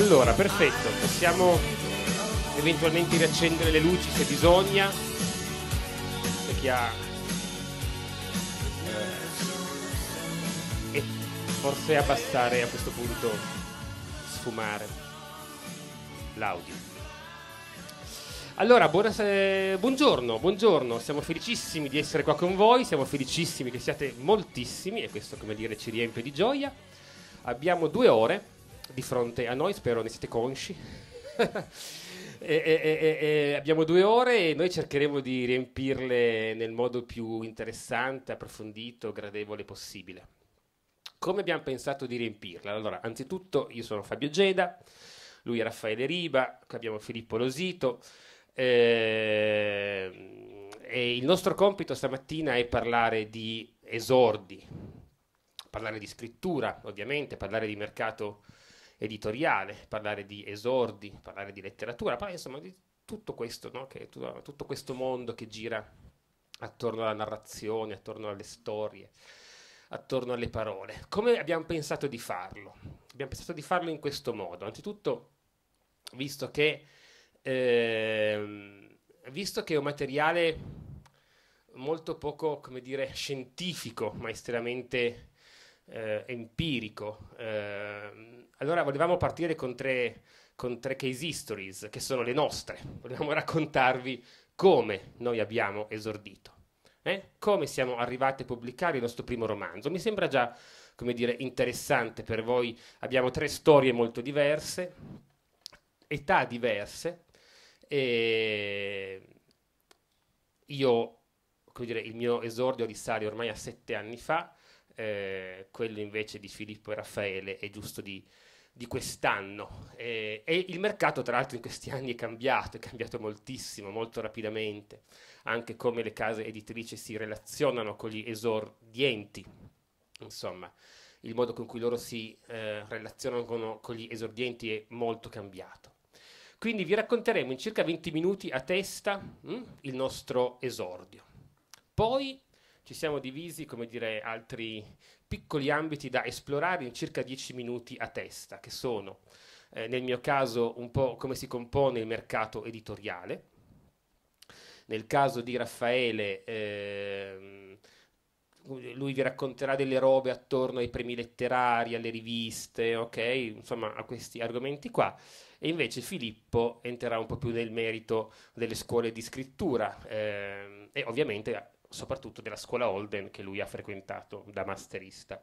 Allora, perfetto, possiamo eventualmente riaccendere le luci se bisogna. Per chi ha... Eh, e forse abbassare a questo punto, sfumare l'audio. Allora, buona, buongiorno, buongiorno, siamo felicissimi di essere qua con voi, siamo felicissimi che siate moltissimi e questo, come dire, ci riempie di gioia. Abbiamo due ore di fronte a noi, spero ne siete consci. E, e, e, abbiamo due ore e noi cercheremo di riempirle nel modo più interessante, approfondito, gradevole possibile. Come abbiamo pensato di riempirla? Allora, anzitutto io sono Fabio Geda, lui è Raffaele Riba, qui abbiamo Filippo Losito. Eh, e il nostro compito stamattina è parlare di esordi, parlare di scrittura, ovviamente, parlare di mercato editoriale, parlare di esordi, parlare di letteratura, parlare insomma di tutto questo, no? che, tutto, tutto questo mondo che gira attorno alla narrazione, attorno alle storie, attorno alle parole. Come abbiamo pensato di farlo? Abbiamo pensato di farlo in questo modo. Anzitutto, visto che, eh, visto che è un materiale molto poco, come dire, scientifico, ma estremamente eh, empirico. Eh, allora volevamo partire con tre, con tre case histories, che sono le nostre. Volevamo raccontarvi come noi abbiamo esordito, eh? come siamo arrivati a pubblicare il nostro primo romanzo. Mi sembra già, come dire, interessante per voi. Abbiamo tre storie molto diverse, età diverse, e io, come dire, il mio esordio risale ormai a sette anni fa, eh, quello invece di Filippo e Raffaele è giusto di, di quest'anno. Eh, e il mercato, tra l'altro, in questi anni è cambiato, è cambiato moltissimo, molto rapidamente, anche come le case editrici si relazionano con gli esordienti, insomma. Il modo con cui loro si eh, relazionano con, con gli esordienti è molto cambiato. Quindi vi racconteremo in circa 20 minuti a testa mh, mm, il nostro esordio. Poi ci siamo divisi, come dire, altri piccoli ambiti da esplorare in circa 10 minuti a testa, che sono eh, nel mio caso un po' come si compone il mercato editoriale, nel caso di Raffaele ehm, lui vi racconterà delle robe attorno ai premi letterari, alle riviste, ok? Insomma, a questi argomenti qua. E invece Filippo entrerà un po' più nel merito delle scuole di scrittura ehm, e ovviamente soprattutto della scuola Holden che lui ha frequentato da masterista.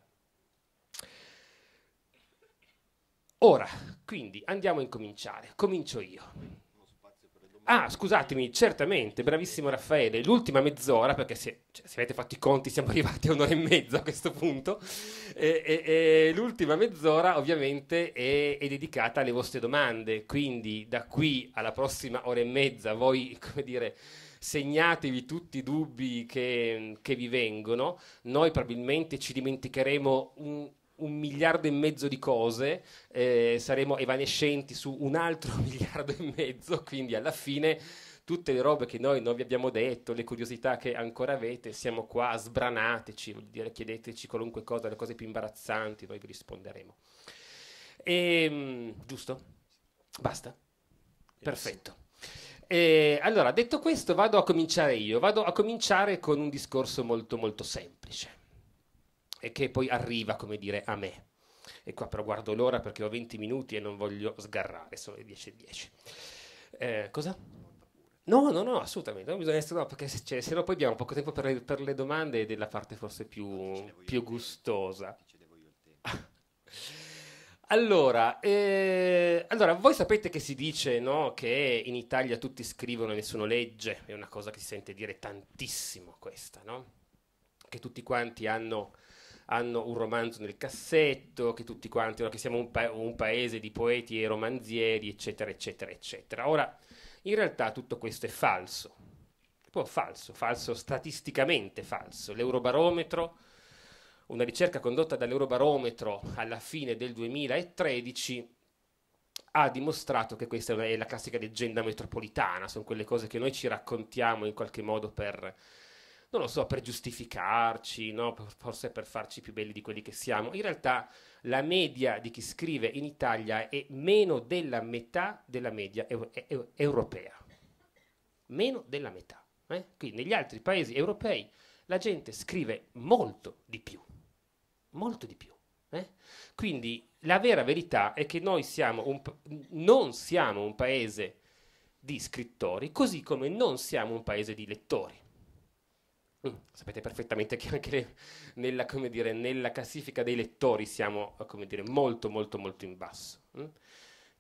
Ora, quindi andiamo a incominciare. Comincio io. Ah, scusatemi, certamente, bravissimo Raffaele. L'ultima mezz'ora, perché se, cioè, se, avete fatto i conti siamo arrivati a un'ora e mezza a questo punto. E, e, e, l'ultima mezz'ora ovviamente è, è, dedicata alle vostre domande. Quindi da qui alla prossima ora e mezza voi, come dire, segnatevi tutti i dubbi che, che vi vengono, noi probabilmente ci dimenticheremo un, un miliardo e mezzo di cose, eh, saremo evanescenti su un altro miliardo e mezzo, quindi alla fine tutte le robe che noi non vi abbiamo detto, le curiosità che ancora avete, siamo qua, sbranateci, vuol dire chiedeteci qualunque cosa, le cose più imbarazzanti, noi vi risponderemo. E, ehm, giusto? Basta? Yes. Perfetto. E allora, detto questo, vado a cominciare io. Vado a cominciare con un discorso molto, molto semplice e che poi arriva, come dire, a me. E qua però guardo l'ora perché ho 20 minuti e non voglio sgarrare, sono le 10.10. 10. Eh, cosa? No, no, no, assolutamente, non bisogna essere, no, perché se, cioè, se no poi abbiamo poco tempo per le, per le domande della parte forse più, no, più gustosa. Te, ah. Allora, eh, allora, voi sapete che si dice no, che in Italia tutti scrivono e nessuno legge, è una cosa che si sente dire tantissimo questa, no? che tutti quanti hanno, hanno un romanzo nel cassetto, che tutti quanti, no, che siamo un, pa- un paese di poeti e romanzieri, eccetera, eccetera, eccetera. Ora, in realtà tutto questo è falso, proprio falso, falso statisticamente falso. L'eurobarometro una ricerca condotta dall'Eurobarometro alla fine del 2013 ha dimostrato che questa è la classica leggenda metropolitana, sono quelle cose che noi ci raccontiamo in qualche modo per, non lo so, per giustificarci, no? forse per farci più belli di quelli che siamo. In realtà la media di chi scrive in Italia è meno della metà della media eu- eu- europea. Meno della metà. Eh? Quindi negli altri paesi europei la gente scrive molto di più molto di più. Eh? Quindi la vera verità è che noi siamo un, non siamo un paese di scrittori, così come non siamo un paese di lettori. Mm, sapete perfettamente che anche le, nella, dire, nella, classifica dei lettori siamo dire, molto molto molto in basso. Mm?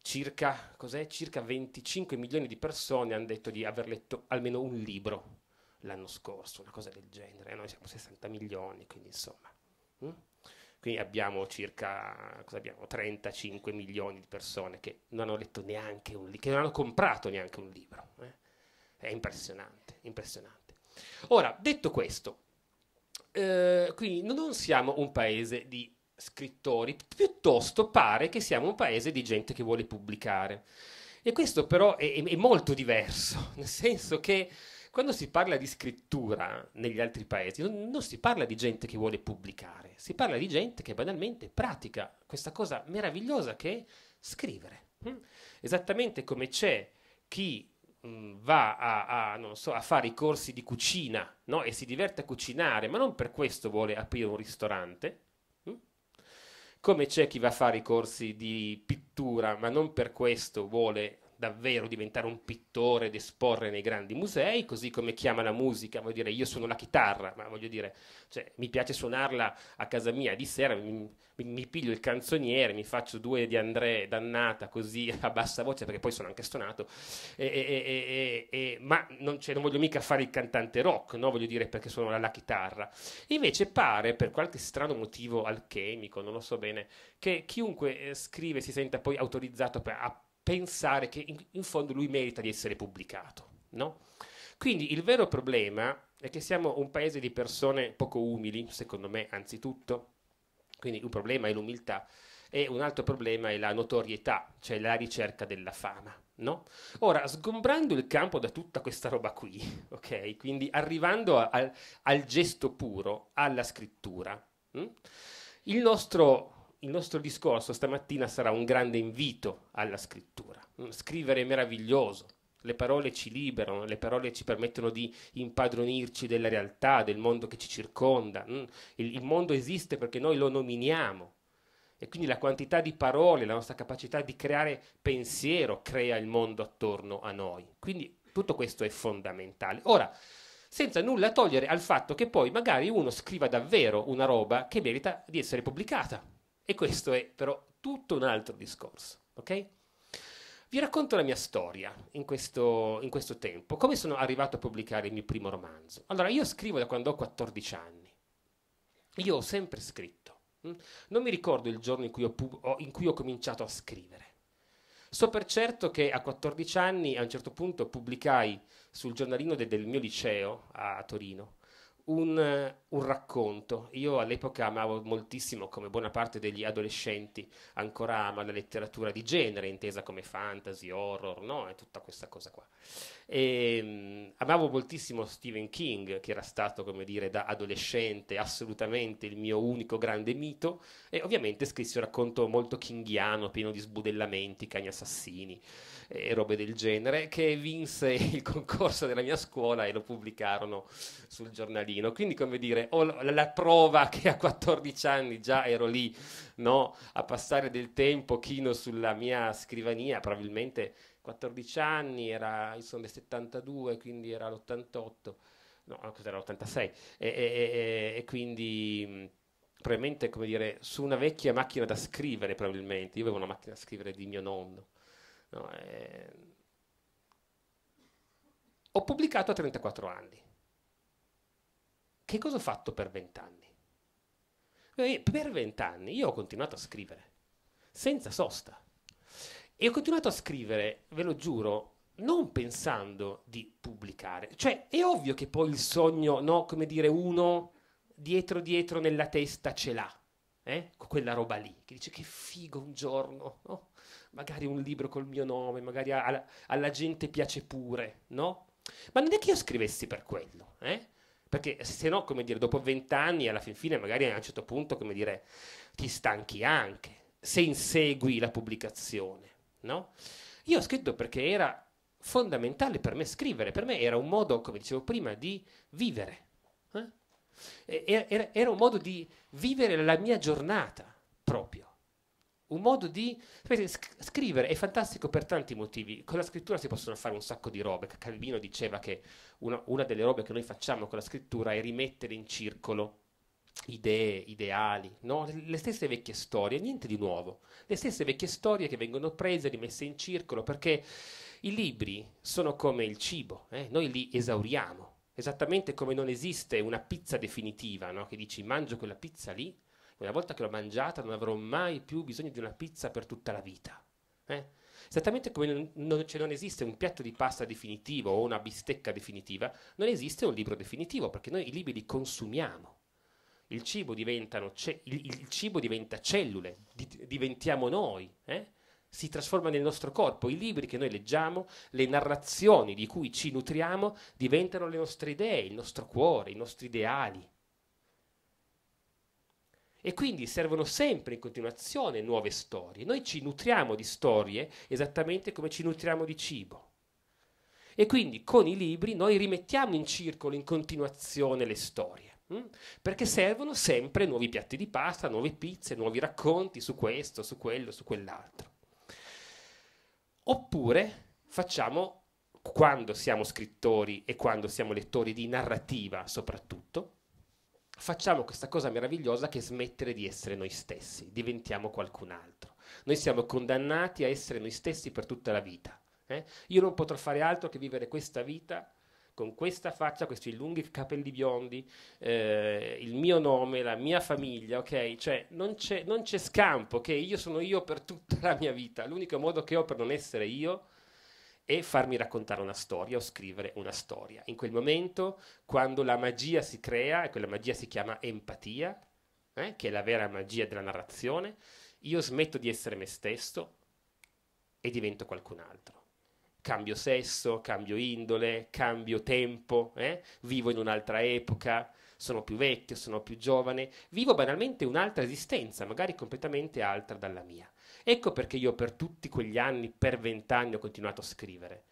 Circa, Circa 25 milioni di persone hanno detto di aver letto almeno un libro l'anno scorso, una cosa del genere. Eh? Noi siamo 60 milioni, quindi insomma. Mm? Quindi abbiamo circa abbiamo, 35 milioni di persone che non hanno letto neanche un libro, che non hanno comprato neanche un libro. Eh? È impressionante, impressionante. Ora, detto questo, eh, quindi non siamo un paese di scrittori, piuttosto pare che siamo un paese di gente che vuole pubblicare. E questo però è, è molto diverso, nel senso che quando si parla di scrittura negli altri paesi, non, non, si parla di gente che vuole pubblicare, si parla di gente che banalmente pratica questa cosa meravigliosa che è scrivere. Mm? Esattamente come c'è chi mh, mm, va a, a, so, a, fare i corsi di cucina no? e si diverte a cucinare, ma non per questo vuole aprire un ristorante, mm? come c'è chi va a fare i corsi di pittura, ma non per questo vuole davvero diventare un pittore ed esporre nei grandi musei, così come chiama la musica, voglio dire, io suono la chitarra, ma voglio dire, cioè, mi piace suonarla a casa mia di sera, mi, mi piglio il canzoniere, mi faccio due di André dannata così a bassa voce, perché poi sono anche stonato, e, e, e, ma non, cioè, non, voglio mica fare il cantante rock, no? voglio dire, perché suono la, la chitarra. Invece pare, per qualche strano motivo alchemico, non lo so bene, che chiunque eh, scrive si senta poi autorizzato a pensare che in, in fondo lui merita di essere pubblicato. No? Quindi il vero problema è che siamo un paese di persone poco umili, secondo me, anzitutto. Quindi un problema è l'umiltà e un altro problema è la notorietà, cioè la ricerca della fama. No? Ora, sgombrando il campo da tutta questa roba qui, ok? Quindi arrivando a, a, al gesto puro, alla scrittura, mh? Hm? il nostro il nostro discorso stamattina sarà un grande invito alla scrittura. Mm, scrivere è meraviglioso, le parole ci liberano, le parole ci permettono di impadronirci della realtà, del mondo che ci circonda. Mm, il, il mondo esiste perché noi lo nominiamo. E quindi la quantità di parole, la nostra capacità di creare pensiero crea il mondo attorno a noi. Quindi tutto questo è fondamentale. Ora, senza nulla togliere al fatto che poi magari uno scriva davvero una roba che merita di essere pubblicata e questo è però tutto un altro discorso, ok? Vi racconto la mia storia in questo, in questo tempo, come sono arrivato a pubblicare il mio primo romanzo. Allora, io scrivo da quando ho 14 anni. Io ho sempre scritto. Mm? Non mi ricordo il giorno in cui ho, pub- in cui ho cominciato a scrivere. So per certo che a 14 anni a un certo punto pubblicai sul giornalino de- del mio liceo a-, a Torino un, un, racconto. Io all'epoca amavo moltissimo, come buona parte degli adolescenti ancora ama la letteratura di genere, intesa come fantasy, horror, no? E tutta questa cosa qua. E, um, amavo moltissimo Stephen King, che era stato, come dire, da adolescente assolutamente il mio unico grande mito, e ovviamente scrissi un racconto molto kinghiano, pieno di sbudellamenti, cani assassini e robe del genere, che vinse il concorso della mia scuola e lo pubblicarono sul giornalino. Quindi, come dire, ho la, la prova che a 14 anni già ero lì no, a passare del tempo chino sulla mia scrivania, probabilmente 14 anni, era, io sono del 72, quindi era l'88, no, cos'era l'86, e, e, e, e quindi probabilmente, come dire, su una vecchia macchina da scrivere, probabilmente, io avevo una macchina da scrivere di mio nonno, No, eh... Ho pubblicato a 34 anni. Che cosa ho fatto per 20 anni? Eh, per 20 anni io ho continuato a scrivere, senza sosta. E ho continuato a scrivere, ve lo giuro, non pensando di pubblicare. Cioè, è ovvio che poi il sogno, no, come dire, uno dietro dietro nella testa ce l'ha, eh? quella roba lì, che dice che figo un giorno, no? magari un libro col mio nome, magari alla, alla gente piace pure, no? Ma non è che io scrivessi per quello, eh? Perché se no, come dire, dopo vent'anni, alla fin fine, magari a un certo punto, come dire, ti stanchi anche se insegui la pubblicazione, no? Io ho scritto perché era fondamentale per me scrivere, per me era un modo, come dicevo prima, di vivere. Eh? Era, era, un modo di vivere la mia giornata proprio un modo di sapete, scrivere è fantastico per tanti motivi. Con la scrittura si possono fare un sacco di robe. Calvino diceva che una, una delle robe che noi facciamo con la scrittura è rimettere in circolo idee, ideali, no? le stesse vecchie storie, niente di nuovo, le stesse vecchie storie che vengono prese, rimesse in circolo, perché i libri sono come il cibo, eh? noi li esauriamo, esattamente come non esiste una pizza definitiva, no? che dici mangio quella pizza lì una volta che l'ho mangiata non avrò mai più bisogno di una pizza per tutta la vita. Eh? Esattamente come non, cioè non, esiste un piatto di pasta definitivo o una bistecca definitiva, non esiste un libro definitivo, perché noi i libri li consumiamo. Il cibo, ce, il, il cibo diventa cellule, di, diventiamo noi. Eh? si trasforma nel nostro corpo. I libri che noi leggiamo, le narrazioni di cui ci nutriamo diventano le nostre idee, il nostro cuore, i nostri ideali. E quindi servono sempre in continuazione nuove storie. Noi ci nutriamo di storie esattamente come ci nutriamo di cibo. E quindi con i libri noi rimettiamo in circolo in continuazione le storie. Mh? Mm? Perché servono sempre nuovi piatti di pasta, nuove pizze, nuovi racconti su questo, su quello, su quell'altro. Oppure facciamo quando siamo scrittori e quando siamo lettori di narrativa soprattutto, facciamo questa cosa meravigliosa che è smettere di essere noi stessi, diventiamo qualcun altro. Noi siamo condannati a essere noi stessi per tutta la vita. Eh? Io non potrò fare altro che vivere questa vita con questa faccia, questi lunghi capelli biondi, eh, il mio nome, la mia famiglia, ok? Cioè non c'è, non c'è scampo, che okay? io sono io per tutta la mia vita. L'unico modo che ho per non essere io e farmi raccontare una storia o scrivere una storia. In quel momento, quando la magia si crea, e quella magia si chiama empatia, eh, che è la vera magia della narrazione, io smetto di essere me stesso e divento qualcun altro. Cambio sesso, cambio indole, cambio tempo, eh? vivo in un'altra epoca, sono più vecchio, sono più giovane, vivo banalmente un'altra esistenza, magari completamente altra dalla mia. Ecco perché io per tutti quegli anni, per vent'anni, ho continuato a scrivere.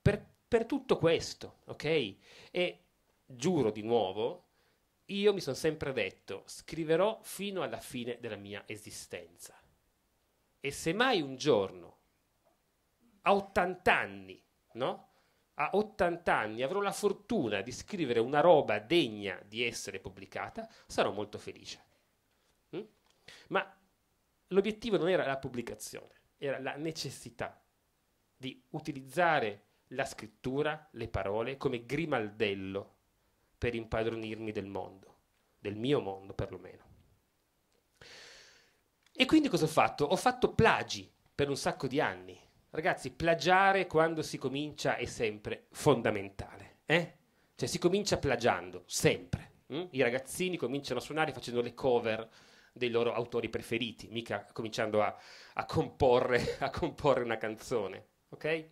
Per, per tutto questo, ok? E giuro di nuovo, io mi sono sempre detto, scriverò fino alla fine della mia esistenza. E se mai un giorno, a 80 anni, no? A 80 anni avrò la fortuna di scrivere una roba degna di essere pubblicata, sarò molto felice. Mm? Ma l'obiettivo non era la pubblicazione, era la necessità di utilizzare la scrittura, le parole, come grimaldello per impadronirmi del mondo, del mio mondo perlomeno. E quindi cosa ho fatto? Ho fatto plagi per un sacco di anni. Ragazzi, plagiare quando si comincia è sempre fondamentale. Eh? Cioè si comincia plagiando, sempre. Mm? I ragazzini cominciano a suonare facendo le cover dei loro autori preferiti, mica cominciando a, a, comporre, a comporre, una canzone. Okay?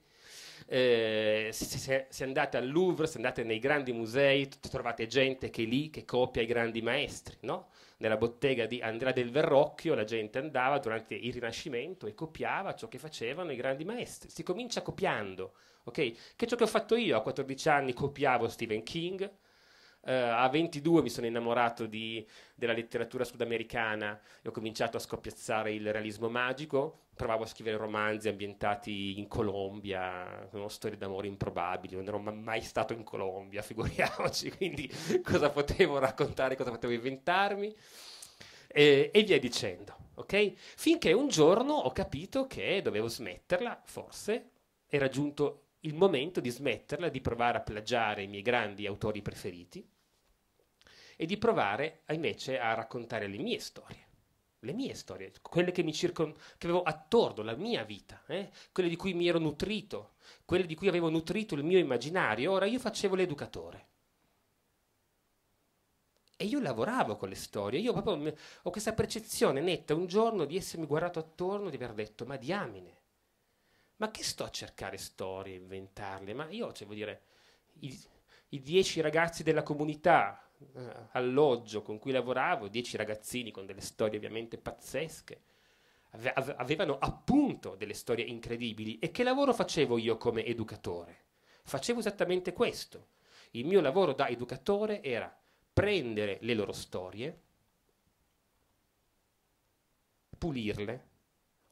Eh, se, se, andate al Louvre, se andate nei grandi musei, trovate gente che è lì che copia i grandi maestri. No? Nella bottega di Andrea del Verrocchio la gente andava durante il Rinascimento e copiava ciò che facevano i grandi maestri. Si comincia copiando. Okay? Che ciò che ho fatto io a 14 anni copiavo Stephen King, Uh, a 22 mi sono innamorato di, della letteratura sudamericana e ho cominciato a scoppiazzare il realismo magico. Provavo a scrivere romanzi ambientati in Colombia, con storie d'amore improbabili. Non ero mai stato in Colombia, figuriamoci, quindi cosa potevo raccontare, cosa potevo inventarmi. E, e via dicendo, ok? Finché un giorno ho capito che dovevo smetterla, forse, era giunto il momento di smetterla di provare a plagiare i miei grandi autori preferiti e di provare invece a raccontare le mie storie. Le mie storie, quelle che, mi circon- che avevo attorno, la mia vita, eh? quelle di cui mi ero nutrito, quelle di cui avevo nutrito il mio immaginario, ora io facevo l'educatore. E io lavoravo con le storie, io proprio ho questa percezione netta un giorno di essermi guardato attorno e di aver detto, ma diamine, ma che sto a cercare storie, inventarle? Ma io, cioè, vuol dire, i, i dieci ragazzi della comunità, eh, alloggio con cui lavoravo, dieci ragazzini con delle storie ovviamente pazzesche, ave- avevano appunto delle storie incredibili. E che lavoro facevo io come educatore? Facevo esattamente questo. Il mio lavoro da educatore era prendere le loro storie, pulirle,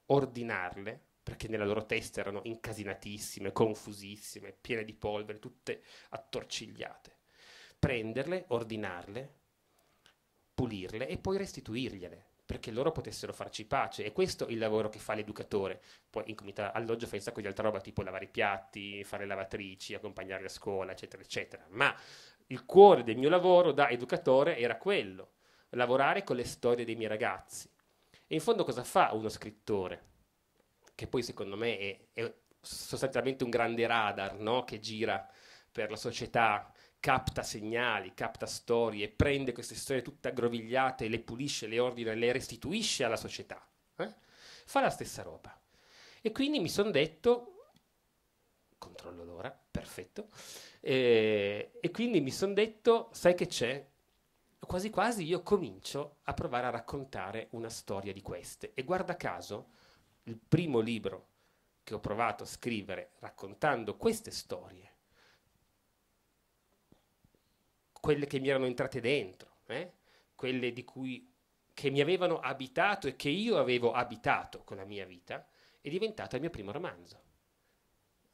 ordinarle, perché nella loro testa erano incasinatissime, confusissime, piene di polvere, tutte attorcigliate prenderle, ordinarle, pulirle e poi restituirgliele perché loro potessero farci pace e questo è il lavoro che fa l'educatore poi in comunità alloggio fai un sacco di altra roba tipo lavare i piatti, fare lavatrici accompagnarli a scuola eccetera eccetera ma il cuore del mio lavoro da educatore era quello lavorare con le storie dei miei ragazzi e in fondo cosa fa uno scrittore che poi secondo me è, è sostanzialmente un grande radar no? che gira per la società capta segnali, capta storie, prende queste storie tutte aggrovigliate, le pulisce, le ordina, e le restituisce alla società. Eh? Fa la stessa roba. E quindi mi sono detto, controllo l'ora, perfetto, eh, e quindi mi sono detto, sai che c'è? Quasi quasi io comincio a provare a raccontare una storia di queste. E guarda caso, il primo libro che ho provato a scrivere raccontando queste storie quelle che mi erano entrate dentro, eh? quelle di cui, che mi avevano abitato e che io avevo abitato con la mia vita, è diventato il mio primo romanzo.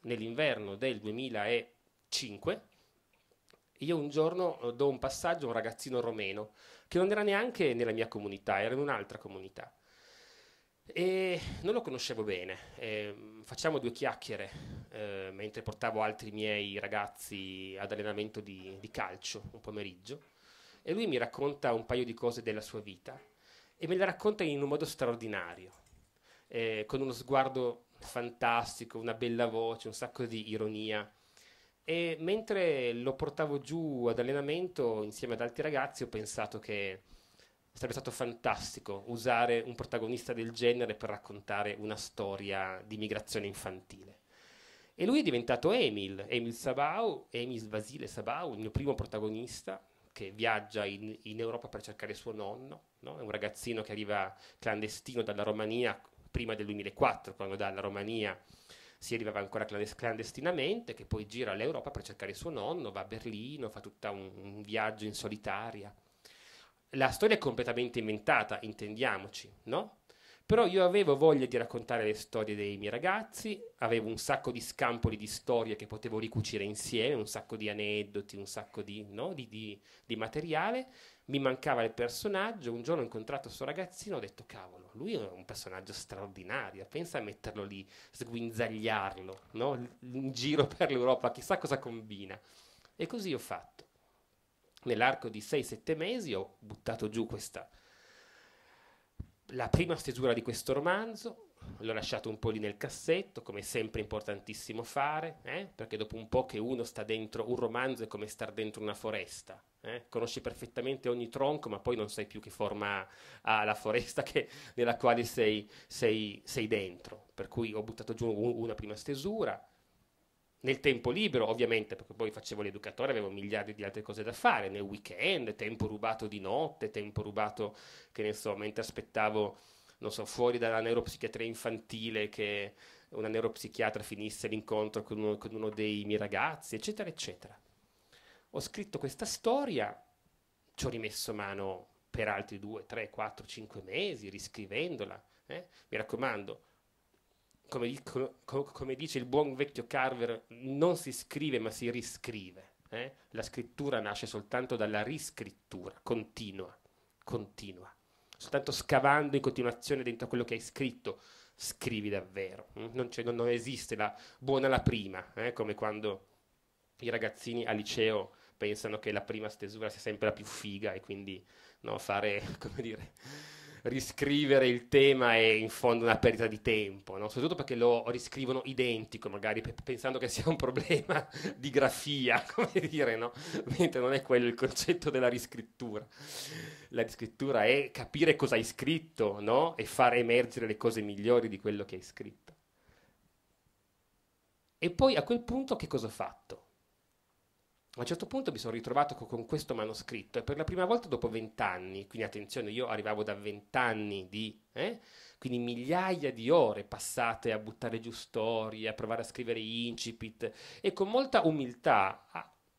Nell'inverno del 2005 io un giorno eh, do un passaggio a un ragazzino romeno che non era neanche nella mia comunità, era in un'altra comunità e non lo conoscevo bene, eh, facciamo due chiacchiere eh, mentre portavo altri miei ragazzi ad allenamento di, di, calcio un pomeriggio e lui mi racconta un paio di cose della sua vita e me le racconta in un modo straordinario, eh, con uno sguardo fantastico, una bella voce, un sacco di ironia e mentre lo portavo giù ad allenamento insieme ad altri ragazzi ho pensato che sarebbe stato fantastico usare un protagonista del genere per raccontare una storia di migrazione infantile. E lui è diventato Emil, Emil Sabau, Emil Vasile Sabau, il mio primo protagonista, che viaggia in, in Europa per cercare suo nonno, no? è un ragazzino che arriva clandestino dalla Romania prima del 2004, quando dalla Romania si arrivava ancora clandestinamente, che poi gira all'Europa per cercare suo nonno, va a Berlino, fa tutto un, un viaggio in solitaria la storia è completamente inventata, intendiamoci, no? Però io avevo voglia di raccontare le storie dei miei ragazzi, avevo un sacco di scampoli di storie che potevo ricucire insieme, un sacco di aneddoti, un sacco di, no? di, di, di materiale. Mi mancava il personaggio, un giorno ho incontrato questo ragazzino, e ho detto cavolo, lui è un personaggio straordinario, pensa a metterlo lì, sguinzagliarlo, no? in giro per l'Europa, chissà cosa combina. E così ho fatto nell'arco di 6-7 mesi ho buttato giù questa, la prima stesura di questo romanzo, l'ho lasciato un po' lì nel cassetto, come sempre importantissimo fare, eh? perché dopo un po' che uno sta dentro un romanzo è come star dentro una foresta. Eh? Conosci perfettamente ogni tronco, ma poi non sai più che forma ha la foresta che, nella quale sei, sei, sei dentro. Per cui ho buttato giù una prima stesura, nel tempo libero, ovviamente, perché poi facevo l'educatore, avevo miliardi di altre cose da fare, nel weekend, tempo rubato di notte, tempo rubato che ne so, mentre aspettavo, non so, fuori dalla neuropsichiatria infantile che una neuropsichiatra finisse l'incontro con uno, con uno dei miei ragazzi, eccetera, eccetera. Ho scritto questa storia, ci ho rimesso mano per altri due, tre, quattro, cinque mesi, riscrivendola. Eh? Mi raccomando, come, dico, come, dice il buon vecchio Carver, non si scrive ma si riscrive. Eh? La scrittura nasce soltanto dalla riscrittura continua, continua. Soltanto scavando in continuazione dentro quello che hai scritto, scrivi davvero. Mm? Non, non, non esiste la buona la prima, eh? come quando i ragazzini al liceo pensano che la prima stesura sia sempre la più figa e quindi no, fare, come dire riscrivere il tema è in fondo una perdita di tempo, no? soprattutto perché lo riscrivono identico, magari pe- pensando che sia un problema di grafia, come dire, no? mentre non è quello il concetto della riscrittura. La riscrittura è capire cosa hai scritto no? e fare emergere le cose migliori di quello che hai scritto. E poi a quel punto che cosa ho fatto? a un certo punto mi sono ritrovato con questo manoscritto e per la prima volta dopo vent'anni, quindi attenzione, io arrivavo da vent'anni di, eh, quindi migliaia di ore passate a buttare giù storie, a provare a scrivere incipit e con molta umiltà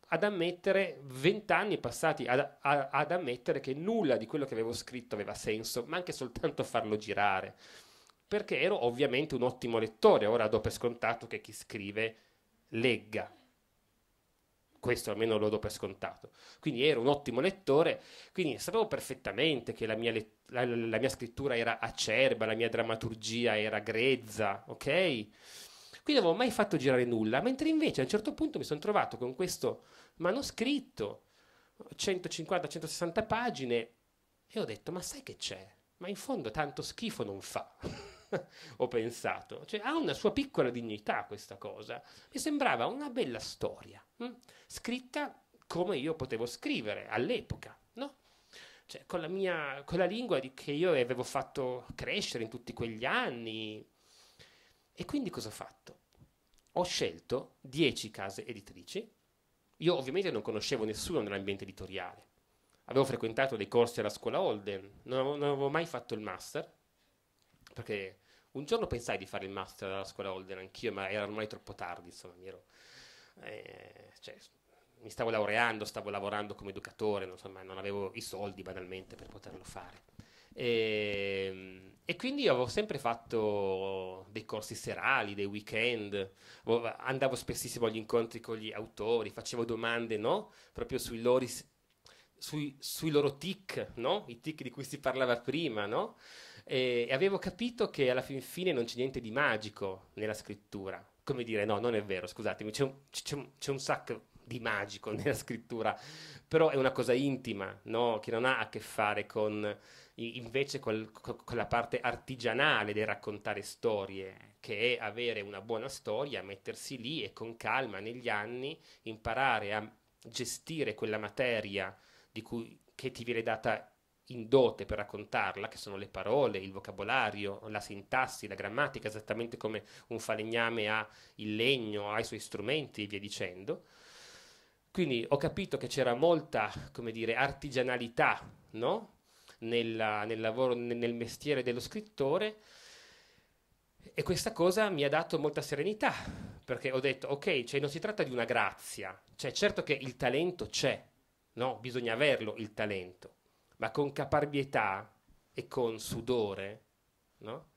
ad ammettere, vent'anni passati ad, a, ad ammettere che nulla di quello che avevo scritto aveva senso, ma anche soltanto farlo girare, perché ero ovviamente un ottimo lettore, ora do per scontato che chi scrive legga questo almeno lo do per scontato. Quindi ero un ottimo lettore, quindi sapevo perfettamente che la mia, let- la, la mia scrittura era acerba, la mia drammaturgia era grezza, ok? Quindi non avevo mai fatto girare nulla, mentre invece a un certo punto mi sono trovato con questo manoscritto, 150-160 pagine, e ho detto, ma sai che c'è? Ma in fondo tanto schifo non fa. ho pensato. Cioè, ha una sua piccola dignità questa cosa. Mi sembrava una bella storia, mh? Hm? scritta come io potevo scrivere all'epoca, no? Cioè, con la, mia, con la lingua di, che io avevo fatto crescere in tutti quegli anni. E quindi cosa ho fatto? Ho scelto dieci case editrici. Io ovviamente non conoscevo nessuno nell'ambiente editoriale. Avevo frequentato dei corsi alla scuola Holden, non avevo, non avevo mai fatto il master, perché un giorno pensai di fare il master alla scuola Holden anch'io, ma era ormai troppo tardi, insomma, mi, ero, eh, cioè, mi stavo laureando, stavo lavorando come educatore, non, so, non avevo i soldi banalmente per poterlo fare. E, ehm, e, quindi avevo sempre fatto dei corsi serali, dei weekend, andavo spessissimo agli incontri con gli autori, facevo domande no? proprio sui, loro, sui, sui loro tic, no? i tic di cui si parlava prima, no? E, e avevo capito che alla fin fine non c'è niente di magico nella scrittura. Come dire, no, non è vero, scusatemi, c'è un, c'è un, c'è un sacco di magico nella scrittura, però è una cosa intima, no? che non ha a che fare con invece col, col, con la parte artigianale del raccontare storie, che è avere una buona storia, mettersi lì e con calma negli anni imparare a gestire quella materia di cui, che ti viene data in dote per raccontarla, che sono le parole, il vocabolario, la sintassi, la grammatica, esattamente come un falegname ha il legno, ha i suoi strumenti e via dicendo. Quindi ho capito che c'era molta, come dire, artigianalità no? Nella, nel lavoro, nel, nel mestiere dello scrittore e questa cosa mi ha dato molta serenità, perché ho detto, ok, cioè non si tratta di una grazia, cioè certo che il talento c'è, no? bisogna averlo il talento, ma con caparbietà e con sudore, no?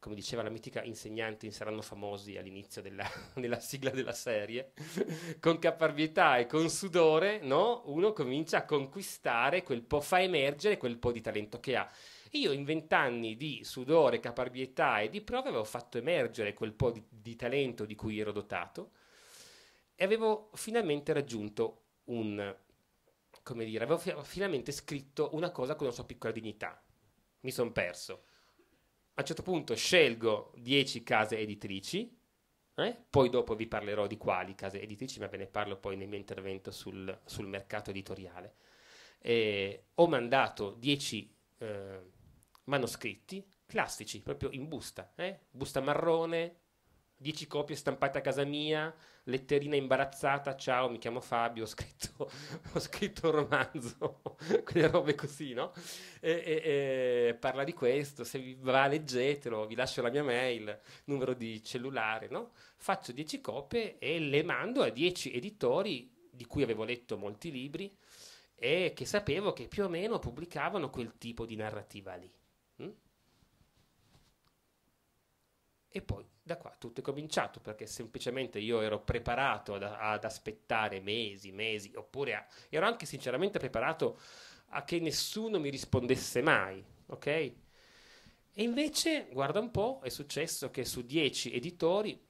come diceva la mitica insegnante in Saranno Famosi all'inizio della, della sigla della serie, con caparbietà e con sudore, no? uno comincia a conquistare quel po', fa emergere quel po' di talento che ha. Io in vent'anni di sudore, caparbietà e di prove avevo fatto emergere quel po' di, di talento di cui ero dotato e avevo finalmente raggiunto un come dire, avevo fi- finalmente scritto una cosa con una sua piccola dignità. Mi sono perso. A un certo punto scelgo 10 case editrici, eh? poi dopo vi parlerò di quali case editrici, ma ve ne parlo poi nel mio intervento sul, sul mercato editoriale. Eh, ho mandato 10 eh, manoscritti classici, proprio in busta, eh? busta marrone, 10 copie stampate a casa mia, letterina imbarazzata, ciao, mi chiamo Fabio, ho scritto, ho scritto un romanzo, quelle robe così, no? E, e, e, parla di questo, se vi va leggetelo, vi lascio la mia mail, numero di cellulare, no? Faccio 10 copie e le mando a 10 editori di cui avevo letto molti libri e che sapevo che più o meno pubblicavano quel tipo di narrativa lì. Mm? E poi da qua tutto è cominciato perché semplicemente io ero preparato ad, ad aspettare mesi, mesi, oppure a, ero anche sinceramente preparato a che nessuno mi rispondesse mai, ok? E invece, guarda un po', è successo che su dieci editori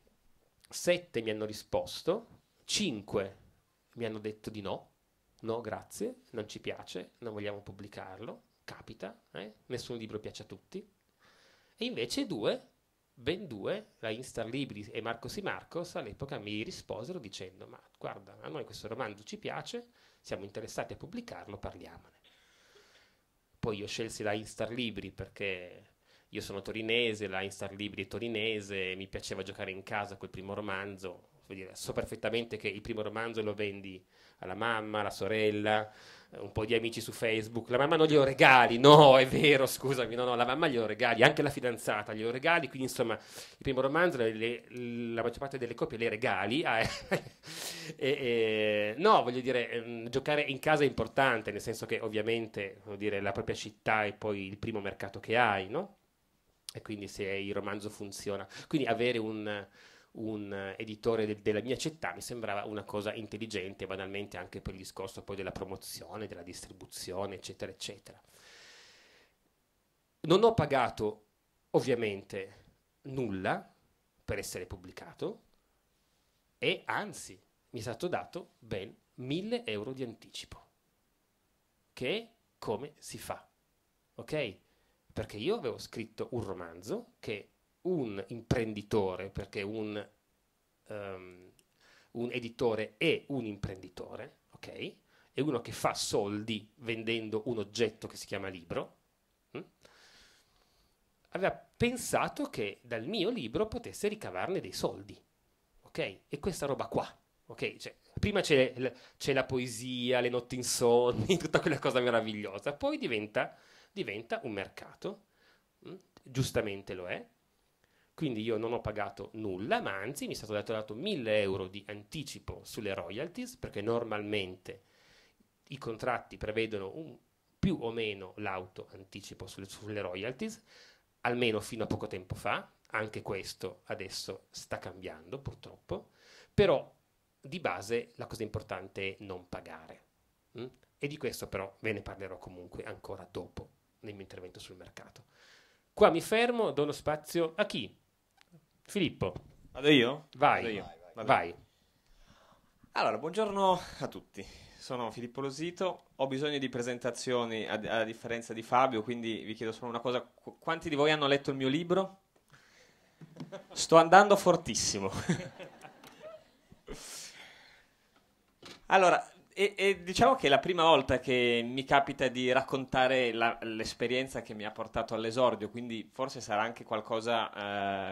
sette mi hanno risposto, cinque mi hanno detto di no, no grazie, non ci piace, non vogliamo pubblicarlo, capita, eh? nessun libro piace a tutti, e invece 2 ben due, la Instar Libris e Marcos e Marcos, all'epoca mi risposero dicendo ma guarda, a noi questo romanzo ci piace, siamo interessati a pubblicarlo, parliamone. Poi io scelsi la Instar Libri perché io sono torinese, la Instar Libri è torinese, mi piaceva giocare in casa col primo romanzo, dire, so perfettamente che il primo romanzo lo vendi alla mamma, alla sorella, eh, un po' di amici su Facebook. La mamma non glielo regali, no, è vero, scusami, no, no, la mamma glielo regali, anche la fidanzata glielo regali, quindi insomma il primo romanzo, le, le, la maggior parte delle copie le regali. Ah, eh, eh, no, voglio dire, eh, giocare in casa è importante, nel senso che ovviamente dire, la propria città è poi il primo mercato che hai, no? E quindi se il romanzo funziona. Quindi avere un un editore de- della mia città mi sembrava una cosa intelligente, banalmente anche per il discorso poi della promozione, della distribuzione, eccetera, eccetera. Non ho pagato ovviamente nulla per essere pubblicato e anzi mi è stato dato ben 1000 euro di anticipo, che come si fa, ok? Perché io avevo scritto un romanzo che un imprenditore, perché un, um, un editore è un imprenditore, ok? È uno che fa soldi vendendo un oggetto che si chiama libro. Hm? Aveva pensato che dal mio libro potesse ricavarne dei soldi, ok? E questa roba qua, ok? Cioè, prima c'è, c'è la poesia, le notti insonni, tutta quella cosa meravigliosa, poi diventa, diventa un mercato, hm? giustamente lo è, quindi io non ho pagato nulla, ma anzi mi è stato dato, dato 1000 euro di anticipo sulle royalties, perché normalmente i contratti prevedono un, più o meno l'auto anticipo sulle, sulle royalties, almeno fino a poco tempo fa, anche questo adesso sta cambiando purtroppo, però di base la cosa importante è non pagare. Mh? Mm? E di questo però ve ne parlerò comunque ancora dopo nel mio intervento sul mercato. Qua mi fermo, do lo spazio a chi? Filippo. Vado io? Vai. Vado io. Vai, vai, vai. Allora, buongiorno a tutti. Sono Filippo Losito, ho bisogno di presentazioni a, a, differenza di Fabio, quindi vi chiedo solo una cosa, Qu- quanti di voi hanno letto il mio libro? Sto andando fortissimo. allora, e, e, diciamo che è la prima volta che mi capita di raccontare la, l'esperienza che mi ha portato all'esordio, quindi forse sarà anche qualcosa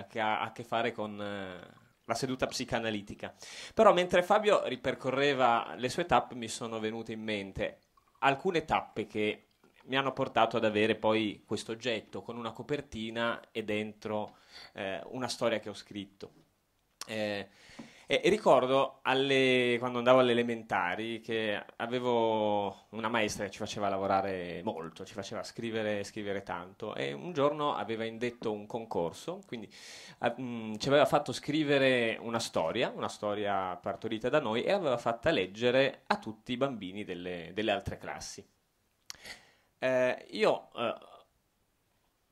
eh, che ha a che fare con eh, la seduta psicanalitica. Però mentre Fabio ripercorreva le sue tappe mi sono venute in mente alcune tappe che mi hanno portato ad avere poi questo oggetto con una copertina e dentro eh, una storia che ho scritto. Eh, e, ricordo alle, quando andavo alle elementari che avevo una maestra che ci faceva lavorare molto, ci faceva scrivere, e scrivere tanto e un giorno aveva indetto un concorso, quindi a, eh, mh, mm, ci aveva fatto scrivere una storia, una storia partorita da noi e l'aveva fatta leggere a tutti i bambini delle, delle altre classi. Eh, io eh,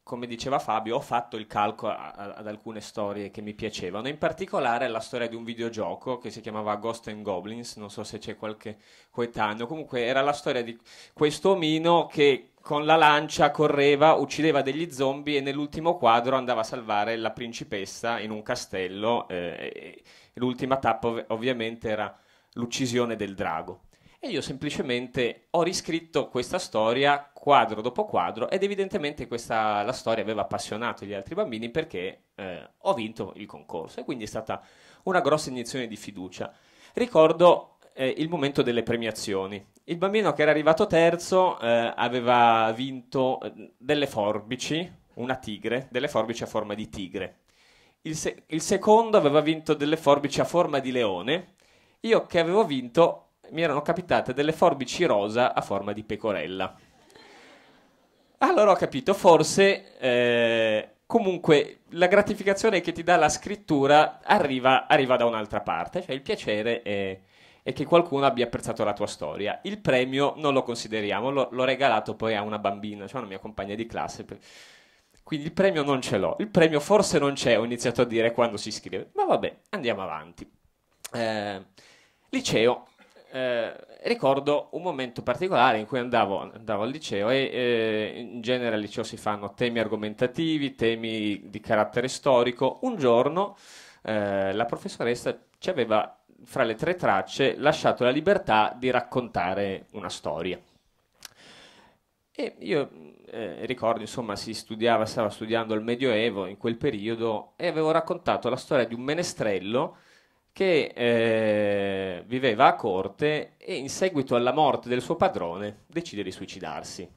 come diceva Fabio, ho fatto il calco a, a, ad alcune storie che mi piacevano, in particolare la storia di un videogioco che si chiamava Ghost and Goblins, non so se c'è qualche coetaneo, comunque era la storia di questo omino che con la lancia correva, uccideva degli zombie e nell'ultimo quadro andava a salvare la principessa in un castello, eh, l'ultima tappa ov- ovviamente era l'uccisione del drago e io semplicemente ho riscritto questa storia quadro dopo quadro ed evidentemente questa, la storia aveva appassionato gli altri bambini perché eh, ho vinto il concorso e quindi è stata una grossa iniezione di fiducia. Ricordo eh, il momento delle premiazioni. Il bambino che era arrivato terzo eh, aveva vinto eh, delle forbici, una tigre, delle forbici a forma di tigre. Il, se- il secondo aveva vinto delle forbici a forma di leone. Io che avevo vinto mi erano capitate delle forbici rosa a forma di pecorella. Allora ho capito, forse eh, comunque la gratificazione che ti dà la scrittura arriva, arriva da un'altra parte, cioè il piacere è, è, che qualcuno abbia apprezzato la tua storia. Il premio non lo consideriamo, lo, l'ho regalato poi a una bambina, cioè una mia compagna di classe. Quindi il premio non ce l'ho, il premio forse non c'è, ho iniziato a dire quando si scrive, ma vabbè, andiamo avanti. Eh, liceo, eh, ricordo un momento particolare in cui andavo, andavo al liceo e eh, in genere al liceo si fanno temi argomentativi, temi di carattere storico. Un giorno eh, la professoressa ci aveva fra le tre tracce lasciato la libertà di raccontare una storia. E io eh, ricordo, insomma, si studiava, stava studiando il Medioevo in quel periodo e avevo raccontato la storia di un menestrello che eh, viveva a corte e in seguito alla morte del suo padrone decide di suicidarsi.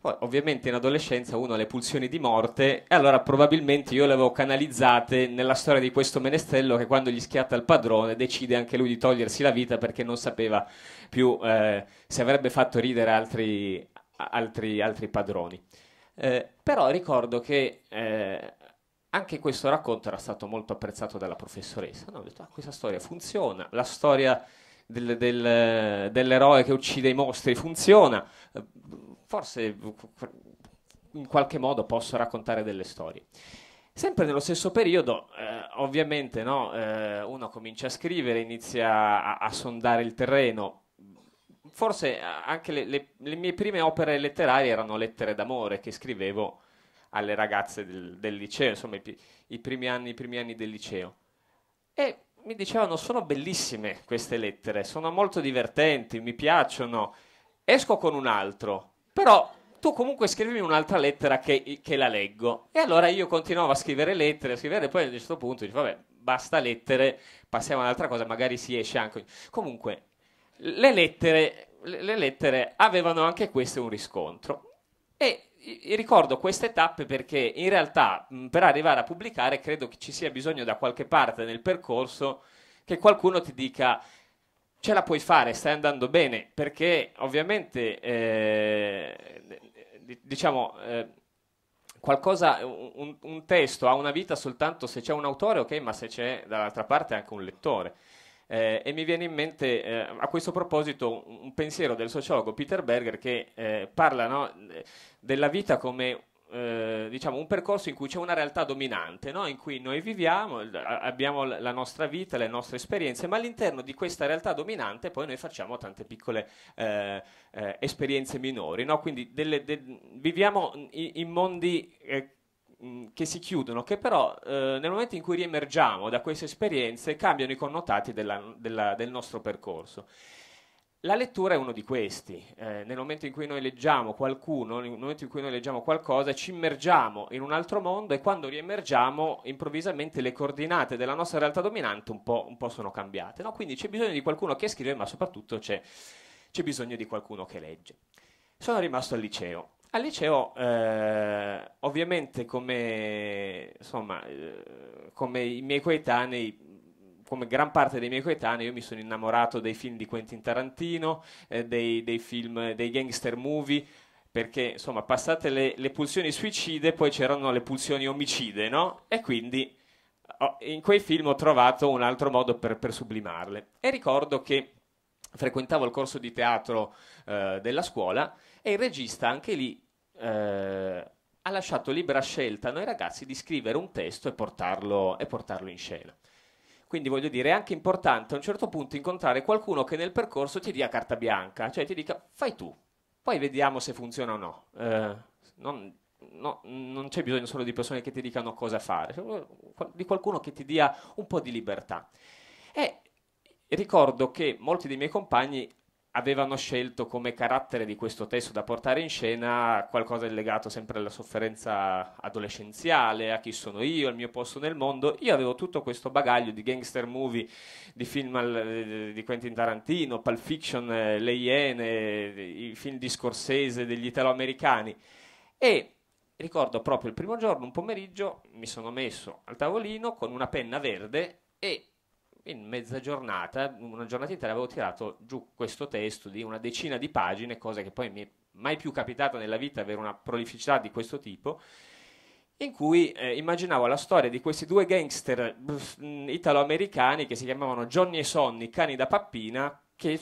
Poi, ovviamente in adolescenza uno ha le pulsioni di morte e allora probabilmente io le avevo canalizzate nella storia di questo menestrello che quando gli schiatta il padrone decide anche lui di togliersi la vita perché non sapeva più eh, se avrebbe fatto ridere altri, altri, altri padroni. Eh, però ricordo che eh, anche questo racconto era stato molto apprezzato dalla professoressa. No, ho detto, ah, questa storia funziona, la storia del, del, dell'eroe che uccide i mostri funziona, forse in qualche modo posso raccontare delle storie. Sempre nello stesso periodo, eh, ovviamente, no, eh, uno comincia a scrivere, inizia a, a sondare il terreno. Forse eh, anche le, le, le mie prime opere letterarie erano lettere d'amore che scrivevo alle ragazze del, del liceo, insomma i, i, primi anni, i primi anni del liceo. E mi dicevano sono bellissime queste lettere, sono molto divertenti, mi piacciono, esco con un altro, però tu comunque scrivimi un'altra lettera che, che la leggo. E allora io continuavo a scrivere lettere, a scrivere, e poi a un certo punto dici vabbè, basta lettere, passiamo ad un'altra cosa, magari si esce anche... Comunque, le lettere, le lettere avevano anche questo un riscontro. E ricordo queste tappe perché in realtà per arrivare a pubblicare credo che ci sia bisogno da qualche parte nel percorso che qualcuno ti dica ce la puoi fare, stai andando bene, perché ovviamente eh, diciamo eh, qualcosa, un, un testo ha una vita soltanto se c'è un autore, ok, ma se c'è dall'altra parte anche un lettore. Eh, e mi viene in mente eh, a questo proposito un pensiero del sociologo Peter Berger che eh, parla no, della vita come eh, diciamo, un percorso in cui c'è una realtà dominante, no? in cui noi viviamo, abbiamo la nostra vita, le nostre esperienze, ma all'interno di questa realtà dominante poi noi facciamo tante piccole eh, eh, esperienze minori, no? quindi delle, de, viviamo in, in mondi eh, Mm, che si chiudono, che però eh, nel momento in cui riemergiamo da queste esperienze cambiano i connotati della, della, del nostro percorso. La lettura è uno di questi. Eh, nel momento in cui noi leggiamo qualcuno, nel momento in cui noi leggiamo qualcosa, ci immergiamo in un altro mondo e quando riemergiamo, improvvisamente le coordinate della nostra realtà dominante un po', un po sono cambiate. No? Quindi c'è bisogno di qualcuno che scrive, ma soprattutto c'è bisogno di qualcuno che legge. Sono rimasto al liceo. Al liceo, eh, ovviamente, come, insomma, eh, come i miei coetanei, come gran parte dei miei coetanei, io mi sono innamorato dei film di Quentin Tarantino, eh, dei, dei, film, dei gangster movie, perché, insomma, passate le, le pulsioni suicide, poi c'erano le pulsioni omicide, no? E quindi oh, in quei film ho trovato un altro modo per, per sublimarle. E ricordo che frequentavo il corso di teatro eh, della scuola e il regista anche lì eh, ha lasciato libera scelta a noi ragazzi di scrivere un testo e portarlo, e portarlo in scena. Quindi voglio dire, è anche importante a un certo punto incontrare qualcuno che nel percorso ti dia carta bianca, cioè ti dica fai tu, poi vediamo se funziona o no. Eh, non, no non, c'è bisogno solo di persone che ti dicano cosa fare, cioè, di qualcuno che ti dia un po' di libertà. E ricordo che molti dei miei compagni avevano scelto come carattere di questo testo da portare in scena qualcosa legato sempre alla sofferenza adolescenziale, a chi sono io, al mio posto nel mondo. Io avevo tutto questo bagaglio di gangster movie, di film al, eh, di Quentin Tarantino, Pulp Fiction, eh, Le Iene, i film di Scorsese, degli italoamericani e ricordo proprio il primo giorno, un pomeriggio, mi sono messo al tavolino con una penna verde e in mezza giornata, una giornata intera, avevo tirato giù questo testo di una decina di pagine, cosa che poi mi è mai più capitata nella vita avere una prolificità di questo tipo, in cui eh, immaginavo la storia di questi due gangster mm, italo-americani che si chiamavano Johnny e Sonny, cani da pappina, che,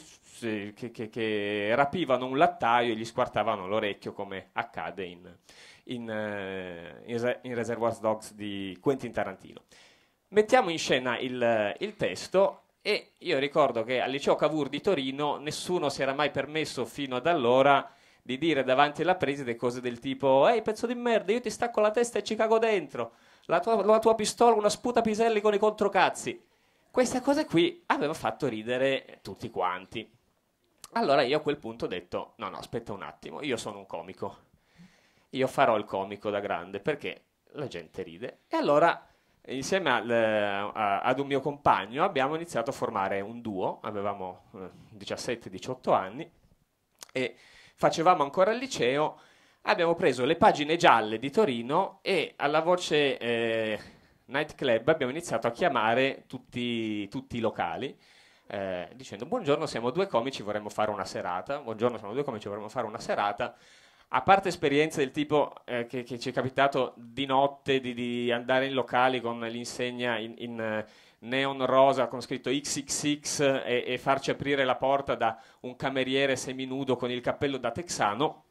che, che, che rapivano un lattaio e gli squartavano l'orecchio come accade in, in, eh, in, in Reservoir Dogs di Quentin Tarantino. Mettiamo in scena il, il testo e io ricordo che al liceo Cavour di Torino nessuno si era mai permesso fino ad allora di dire davanti alla preside cose del tipo «Ehi, pezzo di merda, io ti stacco la testa e ci cago dentro!» «La tua, la tua pistola, una sputa piselli con i controcazzi!» Questa cosa qui aveva fatto ridere tutti quanti. Allora io a quel punto ho detto «No, no, aspetta un attimo, io sono un comico. Io farò il comico da grande perché la gente ride». E allora insieme al, eh, a, ad un mio compagno abbiamo iniziato a formare un duo, avevamo eh, 17-18 anni e facevamo ancora il liceo, abbiamo preso le pagine gialle di Torino e alla voce eh, nightclub abbiamo iniziato a chiamare tutti, tutti i locali. Eh, dicendo buongiorno siamo due comici vorremmo fare una serata buongiorno siamo due comici vorremmo fare una serata a parte esperienze del tipo eh, che, che, ci è capitato di notte di, di andare in locali con l'insegna in, in eh, neon rosa con scritto XXX e, e, farci aprire la porta da un cameriere seminudo con il cappello da texano,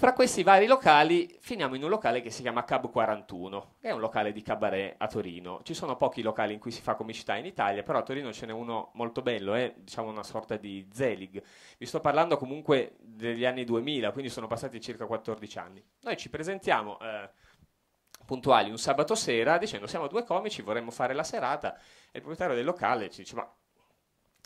fra questi vari locali finiamo in un locale che si chiama Cab 41, che è un locale di cabaret a Torino. Ci sono pochi locali in cui si fa comicità in Italia, però a Torino ce n'è uno molto bello, è eh? diciamo una sorta di Zelig. Vi sto parlando comunque degli anni 2000, quindi sono passati circa 14 anni. Noi ci presentiamo eh, puntuali un sabato sera dicendo siamo due comici, vorremmo fare la serata e il proprietario del locale ci dice ma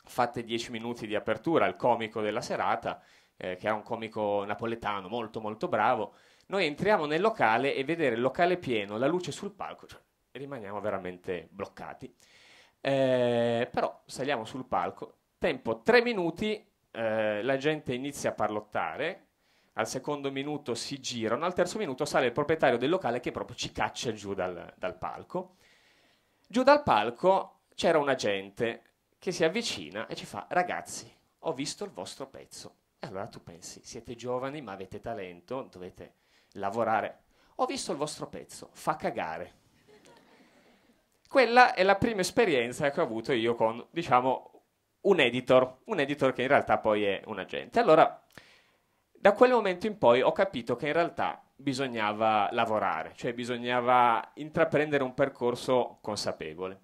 fate 10 minuti di apertura al comico della serata eh, che è un comico napoletano molto molto bravo, noi entriamo nel locale e vedere il locale pieno, la luce sul palco, cioè, rimaniamo veramente bloccati. Eh, però saliamo sul palco, tempo tre minuti, eh, la gente inizia a parlottare, al secondo minuto si girano, al terzo minuto sale il proprietario del locale che proprio ci caccia giù dal, dal palco. Giù dal palco c'era un agente che si avvicina e ci fa ragazzi, ho visto il vostro pezzo, e allora tu pensi, siete giovani ma avete talento, dovete lavorare. Ho visto il vostro pezzo, fa cagare. Quella è la prima esperienza che ho avuto io con, diciamo, un editor, un editor che in realtà poi è un agente. Allora, da quel momento in poi ho capito che in realtà bisognava lavorare, cioè bisognava intraprendere un percorso consapevole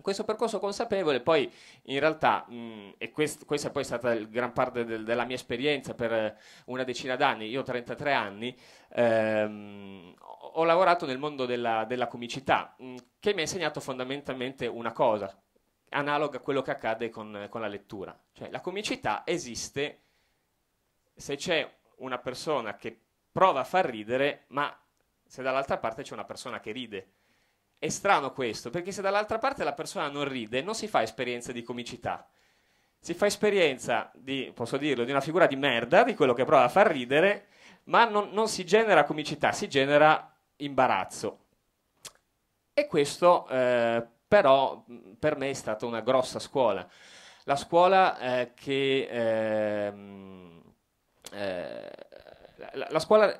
questo percorso consapevole poi in realtà, mh, e quest- questa è poi stata gran parte del- della mia esperienza per una decina d'anni, io ho 33 anni, ehm, ho lavorato nel mondo della, della comicità, mh, che mi ha insegnato fondamentalmente una cosa, analoga a quello che accade con, con la lettura. Cioè, la comicità esiste se c'è una persona che prova a far ridere, ma se dall'altra parte c'è una persona che ride. È strano questo, perché se dall'altra parte la persona non ride, non si fa esperienza di comicità. Si fa esperienza di, posso dirlo, di una figura di merda, di quello che prova a far ridere, ma non, non si genera comicità, si genera imbarazzo. E questo eh, però per me è stata una grossa scuola. La scuola eh, che... Ehm, eh, la, la scuola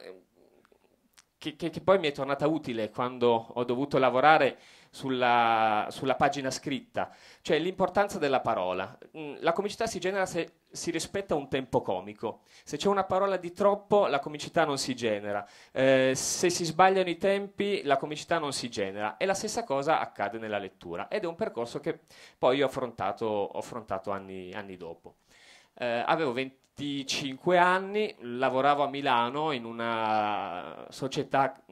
che, che, che, poi mi è tornata utile quando ho dovuto lavorare sulla, sulla pagina scritta, cioè l'importanza della parola. Mm, la comicità si genera se si rispetta un tempo comico. Se c'è una parola di troppo, la comicità non si genera. Eh, se si sbagliano i tempi, la comicità non si genera. E la stessa cosa accade nella lettura. Ed è un percorso che poi ho affrontato, ho affrontato anni, anni, dopo. Eh, avevo 20 25 anni, lavoravo a Milano in una società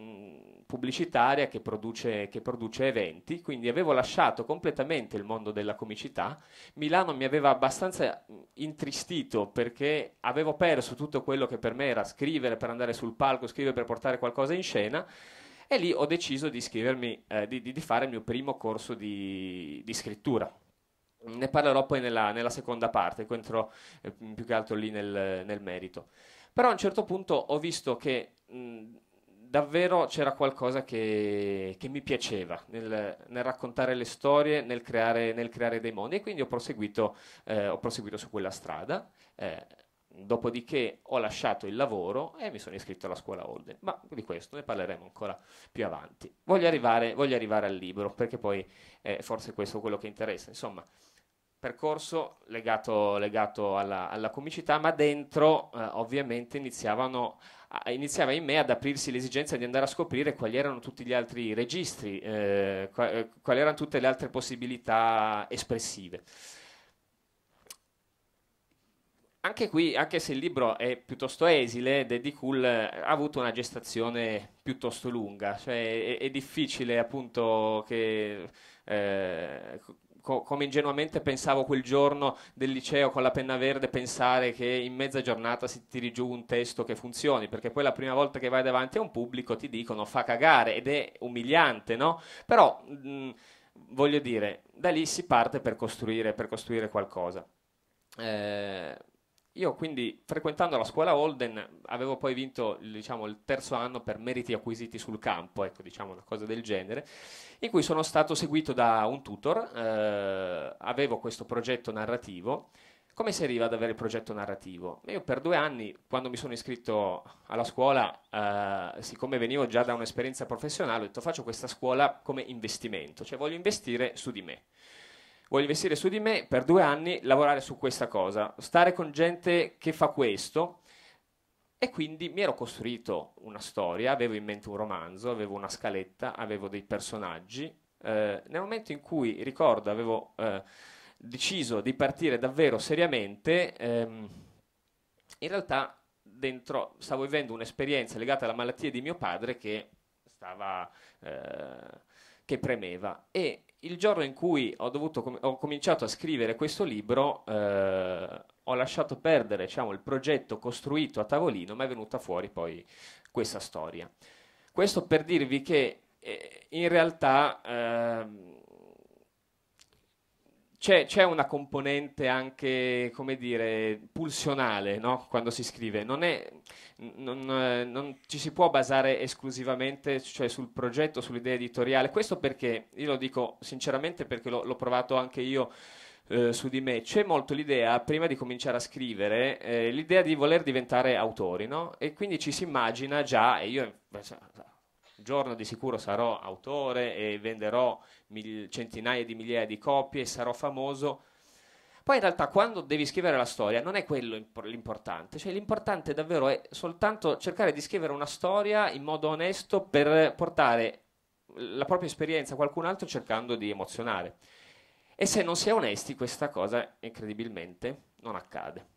pubblicitaria che produce, che produce eventi, quindi avevo lasciato completamente il mondo della comicità. Milano mi aveva abbastanza intristito perché avevo perso tutto quello che per me era scrivere per andare sul palco, scrivere per portare qualcosa in scena e lì ho deciso di, eh, di, di, di fare il mio primo corso di scrittura ne parlerò poi nella, nella seconda parte, entro eh, più che altro lì nel, nel, merito. Però a un certo punto ho visto che mh, davvero c'era qualcosa che, che mi piaceva nel, nel, raccontare le storie, nel creare, nel creare, dei mondi e quindi ho proseguito, eh, ho proseguito su quella strada. Eh, dopodiché ho lasciato il lavoro e mi sono iscritto alla scuola Holden, ma di questo ne parleremo ancora più avanti. Voglio arrivare, voglio arrivare al libro perché poi eh, forse questo è quello che interessa. Insomma, percorso legato, legato alla, alla, comicità, ma dentro eh, ovviamente iniziavano iniziava in me ad aprirsi l'esigenza di andare a scoprire quali erano tutti gli altri registri, eh, quali, eh, quali erano tutte le altre possibilità espressive. Anche qui, anche se il libro è piuttosto esile, Daddy Cool eh, ha avuto una gestazione piuttosto lunga, cioè è, è difficile appunto che... Eh, co- come ingenuamente pensavo quel giorno del liceo con la penna verde, pensare che in mezza giornata si tiri giù un testo che funzioni, perché poi la prima volta che vai davanti a un pubblico ti dicono fa cagare ed è umiliante, no? Però mh, voglio dire, da lì si parte per costruire, per costruire qualcosa. Eh, io quindi frequentando la scuola Holden avevo poi vinto diciamo, il terzo anno per meriti acquisiti sul campo, ecco diciamo una cosa del genere, in cui sono stato seguito da un tutor, eh, avevo questo progetto narrativo. Come si arriva ad avere il progetto narrativo? Io per due anni, quando mi sono iscritto alla scuola, eh, siccome venivo già da un'esperienza professionale, ho detto faccio questa scuola come investimento, cioè voglio investire su di me voglio investire su di me per due anni, lavorare su questa cosa, stare con gente che fa questo. E quindi mi ero costruito una storia, avevo in mente un romanzo, avevo una scaletta, avevo dei personaggi. Eh, nel momento in cui, ricordo, avevo eh, deciso di partire davvero seriamente, ehm, in realtà dentro stavo vivendo un'esperienza legata alla malattia di mio padre che stava... Eh, che premeva. E il giorno in cui ho, dovuto com- ho cominciato a scrivere questo libro, eh, ho lasciato perdere diciamo, il progetto costruito a tavolino, ma è venuta fuori poi questa storia. Questo per dirvi che eh, in realtà ehm, c'è, c'è, una componente anche, come dire, pulsionale no? quando si scrive. Non, è, non, non, ci si può basare esclusivamente cioè, sul progetto, sull'idea editoriale. Questo perché, io lo dico sinceramente perché l'ho, l'ho provato anche io eh, su di me, c'è molto l'idea, prima di cominciare a scrivere, eh, l'idea di voler diventare autori, no? E quindi ci si immagina già, e io giorno di sicuro sarò autore e venderò mil- centinaia di migliaia di copie, e sarò famoso. Poi in realtà quando devi scrivere la storia non è quello imp- l'importante, cioè l'importante davvero è soltanto cercare di scrivere una storia in modo onesto per portare la propria esperienza a qualcun altro cercando di emozionare. E se non si è onesti questa cosa incredibilmente non accade.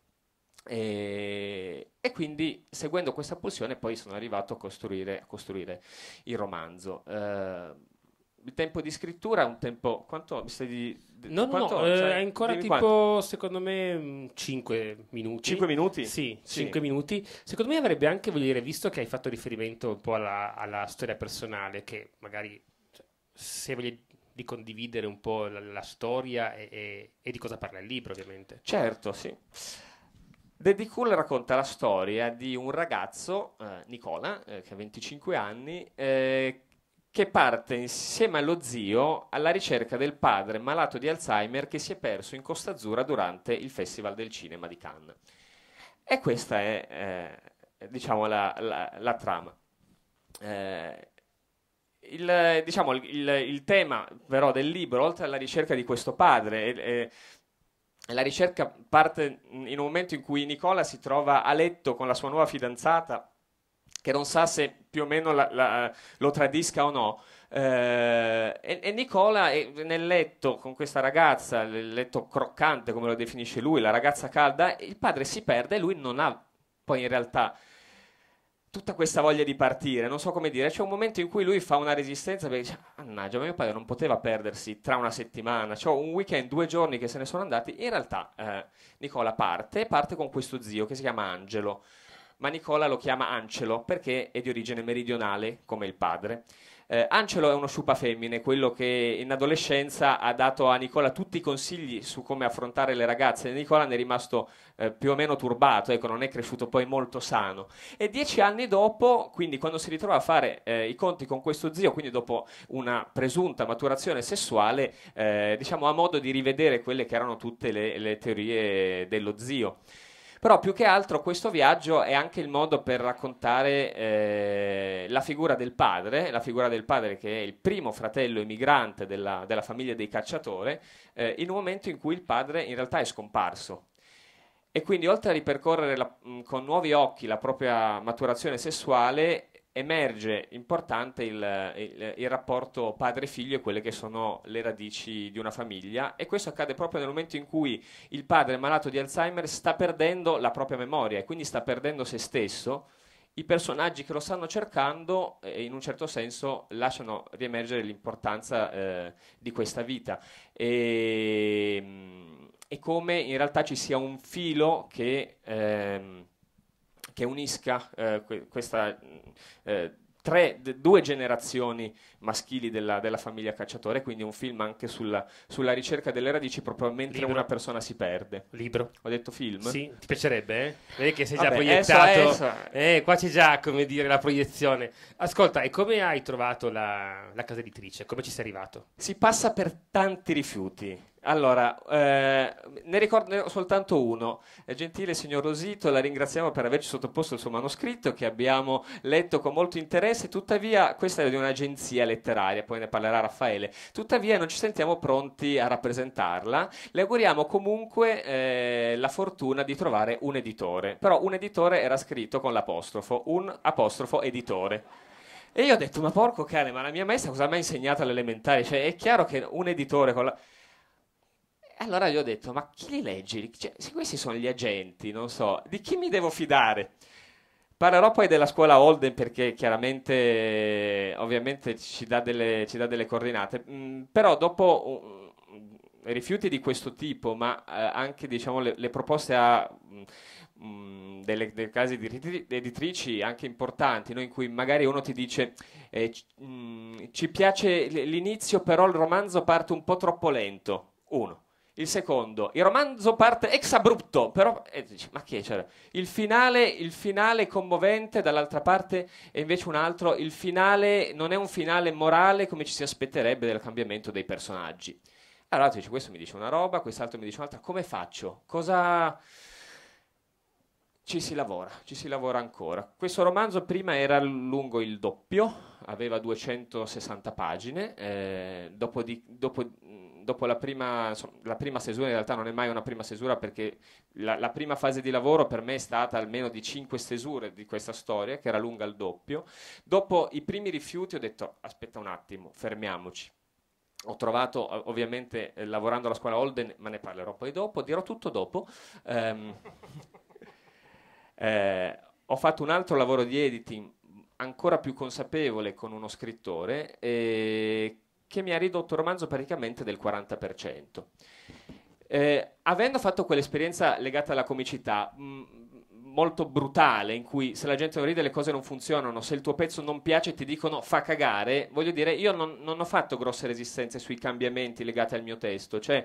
E, e, quindi seguendo questa pulsione poi sono arrivato a costruire, a costruire il romanzo. Eh, il tempo di scrittura è un tempo... Quanto mi stai di... No, quanto, no, eh, cioè, è ancora tipo, quanto? secondo me, 5 mm, minuti. 5 minuti? Sì, sì, 5 minuti. Secondo me avrebbe anche, voglio dire, visto che hai fatto riferimento un po' alla, alla storia personale, che magari cioè, se voglio di condividere un po' la, la storia e, e, e di cosa parla il libro, ovviamente. Certo, sì. Daddy Cool racconta la storia di un ragazzo, eh, Nicola, eh, che ha 25 anni, eh, che parte insieme allo zio alla ricerca del padre malato di Alzheimer che si è perso in Costa Azzurra durante il Festival del Cinema di Cannes. E questa è, eh, diciamo, la, la, la trama. Eh, il, diciamo, il, il, il, tema però del libro, oltre alla ricerca di questo padre, eh, la ricerca parte in un momento in cui Nicola si trova a letto con la sua nuova fidanzata, che non sa se più o meno la, la, lo tradisca o no. Eh, e, e, Nicola è nel letto con questa ragazza, il letto croccante come lo definisce lui, la ragazza calda, il padre si perde e lui non ha poi in realtà tutta questa voglia di partire, non so come dire, c'è un momento in cui lui fa una resistenza perché dice, mannaggia, ma mio padre non poteva perdersi tra una settimana, ho un weekend, due giorni che se ne sono andati, in realtà eh, Nicola parte, parte con questo zio che si chiama Angelo, ma Nicola lo chiama Ancelo perché è di origine meridionale come il padre. Eh, Ancelo è uno sciupa femmine, quello che in adolescenza ha dato a Nicola tutti i consigli su come affrontare le ragazze. Nicola ne è rimasto eh, più o meno turbato, ecco, non è cresciuto poi molto sano. E dieci anni dopo, quindi quando si ritrova a fare eh, i conti con questo zio, quindi dopo una presunta maturazione sessuale, eh, diciamo ha modo di rivedere quelle che erano tutte le, le teorie dello zio. Però più che altro questo viaggio è anche il modo per raccontare eh, la figura del padre, la figura del padre che è il primo fratello emigrante della, della famiglia dei cacciatori, eh, in un momento in cui il padre in realtà è scomparso. E quindi oltre a ripercorrere la, con nuovi occhi la propria maturazione sessuale, emerge importante il, il, il rapporto padre-figlio e quelle che sono le radici di una famiglia e questo accade proprio nel momento in cui il padre malato di Alzheimer sta perdendo la propria memoria e quindi sta perdendo se stesso. I personaggi che lo stanno cercando eh, in un certo senso lasciano riemergere l'importanza eh, di questa vita. E, ehm, e come in realtà ci sia un filo che, ehm, che unisca eh, questa, mm, eh, tre, due generazioni maschili della, della, famiglia cacciatore, quindi un film anche sulla, sulla ricerca delle radici proprio mentre Libro. una persona si perde. Libro. Ho detto film? Sì, ti piacerebbe? Eh? Vedi che sei Vabbè, già proiettato. Essa, essa. Eh, qua c'è già, come dire, la proiezione. Ascolta, e come hai trovato la, la casa editrice? Come ci sei arrivato? Si passa per tanti rifiuti. Allora, eh, ne ricordo soltanto uno. Gentile signor Rosito, la ringraziamo per averci sottoposto il suo manoscritto che abbiamo letto con molto interesse, tuttavia questa è di un'agenzia letteraria, poi ne parlerà Raffaele, tuttavia non ci sentiamo pronti a rappresentarla. Le auguriamo comunque eh, la fortuna di trovare un editore, però un editore era scritto con l'apostrofo, un apostrofo editore. E io ho detto, ma porco cane, ma la mia maestra cosa mi ha insegnato all'elementare? Cioè è chiaro che un editore con la allora gli ho detto, ma chi li legge? Cioè, se questi sono gli agenti, non so, di chi mi devo fidare? Parlerò poi della scuola Holden perché chiaramente, ovviamente, ci dà delle, ci dà delle coordinate, mm, però dopo uh, rifiuti di questo tipo, ma uh, anche diciamo, le, le, proposte a... Mm, mm delle, delle, case editrici anche importanti, no? in cui magari uno ti dice eh, mh, mm, ci piace l'inizio, però il romanzo parte un po' troppo lento. Uno. Il secondo, il romanzo parte ex abrupto, però eh, ma che c'era? Cioè, il finale, il finale commovente dall'altra parte e invece un altro, il finale non è un finale morale come ci si aspetterebbe del cambiamento dei personaggi. Allora tu dici, questo mi dice una roba, quest'altro mi dice un'altra, come faccio? Cosa ci si lavora, ci si lavora ancora. Questo romanzo prima era lungo il doppio, aveva 260 pagine, eh, dopo, di, dopo, dopo la, prima, insomma, la, prima, stesura, in realtà non è mai una prima stesura perché la, la, prima fase di lavoro per me è stata almeno di 5 stesure di questa storia, che era lunga il doppio. Dopo i primi rifiuti ho detto aspetta un attimo, fermiamoci. Ho trovato, ovviamente, eh, lavorando alla scuola Holden, ma ne parlerò poi dopo, dirò tutto dopo. Ehm, eh, ho fatto un altro lavoro di editing ancora più consapevole con uno scrittore eh, che mi ha ridotto il romanzo praticamente del 40%. Eh, avendo fatto quell'esperienza legata alla comicità, mh, mm, molto brutale in cui se la gente non ride le cose non funzionano, se il tuo pezzo non piace ti dicono fa cagare, voglio dire io non, non ho fatto grosse resistenze sui cambiamenti legati al mio testo, cioè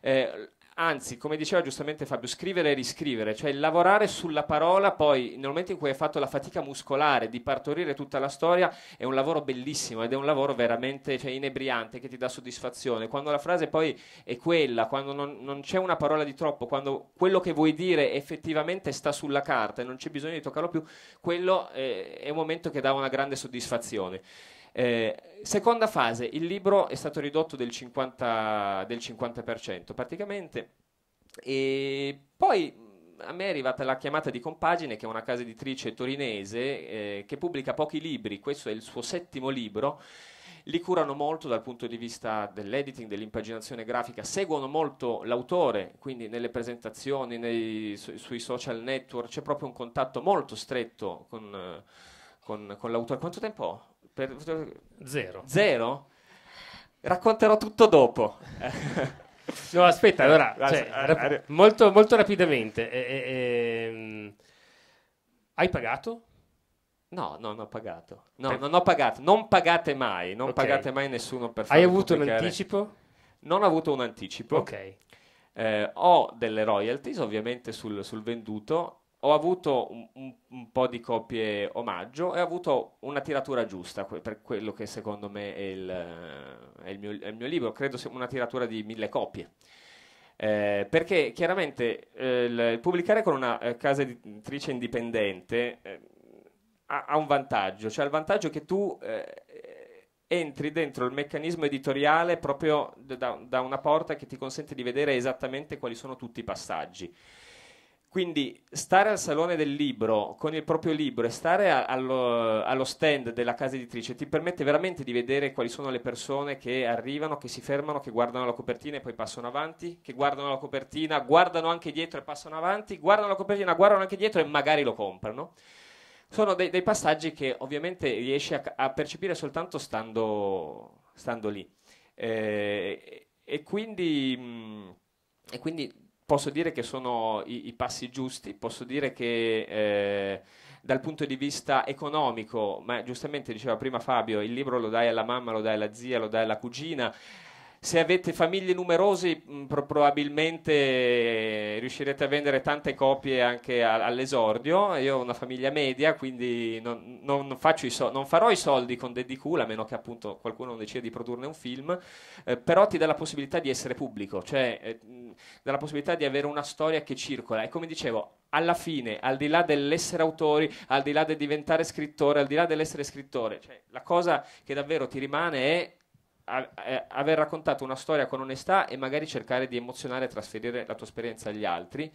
eh, Anzi, come diceva giustamente Fabio, scrivere e riscrivere, cioè lavorare sulla parola poi nel momento in cui hai fatto la fatica muscolare di partorire tutta la storia è un lavoro bellissimo ed è un lavoro veramente cioè, inebriante che ti dà soddisfazione. Quando la frase poi è quella, quando non, non c'è una parola di troppo, quando quello che vuoi dire effettivamente sta sulla carta e non c'è bisogno di toccarlo più, quello eh, è un momento che dà una grande soddisfazione. Eh, seconda fase, il libro è stato ridotto del 50%, del 50% praticamente e poi mm, a me è arrivata la chiamata di Compagine, che è una casa editrice torinese eh, che pubblica pochi libri, questo è il suo settimo libro. Li curano molto dal punto di vista dell'editing, dell'impaginazione grafica, seguono molto l'autore, quindi nelle presentazioni, nei, su, sui social network c'è proprio un contatto molto stretto con, eh, con, con l'autore. Quanto tempo ho? Per... Zero. Zero? Racconterò tutto dopo. no, aspetta, allora, cioè, rap- molto, molto, rapidamente. Eh, eh, hai pagato? No, non ho pagato. No, eh. non ho pagato. Non pagate mai, non okay. pagate mai nessuno per fare Hai avuto pubblicare. un anticipo? Non ho avuto un anticipo. Ok. Eh, ho delle royalties ovviamente sul, sul venduto ho avuto un, un, un, po' di copie omaggio e ho avuto una tiratura giusta que- per quello che secondo me è il, è, il mio, è il, mio, libro, credo sia una tiratura di mille copie. Eh, perché chiaramente eh, il, pubblicare con una eh, casa editrice indipendente eh, ha, ha, un vantaggio, cioè il vantaggio che tu eh, entri dentro il meccanismo editoriale proprio da, da una porta che ti consente di vedere esattamente quali sono tutti i passaggi. Quindi stare al salone del libro con il proprio libro e stare a, allo, allo, stand della casa editrice ti permette veramente di vedere quali sono le persone che arrivano, che si fermano, che guardano la copertina e poi passano avanti, che guardano la copertina, guardano anche dietro e passano avanti, guardano la copertina, guardano anche dietro e magari lo comprano. Sono dei, dei passaggi che ovviamente riesci a, a percepire soltanto stando, stando lì. Eh, e, quindi, e quindi mm, posso dire che sono i, i, passi giusti, posso dire che eh, dal punto di vista economico, ma giustamente diceva prima Fabio, il libro lo dai alla mamma, lo dai alla zia, lo dai alla cugina. Se avete famiglie numerose, pro- probabilmente riuscirete a vendere tante copie anche a- all'esordio. Io ho una famiglia media, quindi non, non, i so- non farò i soldi con Daddy Cool, a meno che appunto qualcuno non decida di produrne un film, eh, però ti dà la possibilità di essere pubblico. Cioè, eh, dalla possibilità di avere una storia che circola. E come dicevo, alla fine, al di là dell'essere autori, al di là del diventare scrittore, al di là dell'essere scrittore, cioè, la cosa che davvero ti rimane è aver raccontato una storia con onestà e magari cercare di emozionare e trasferire la tua esperienza agli altri.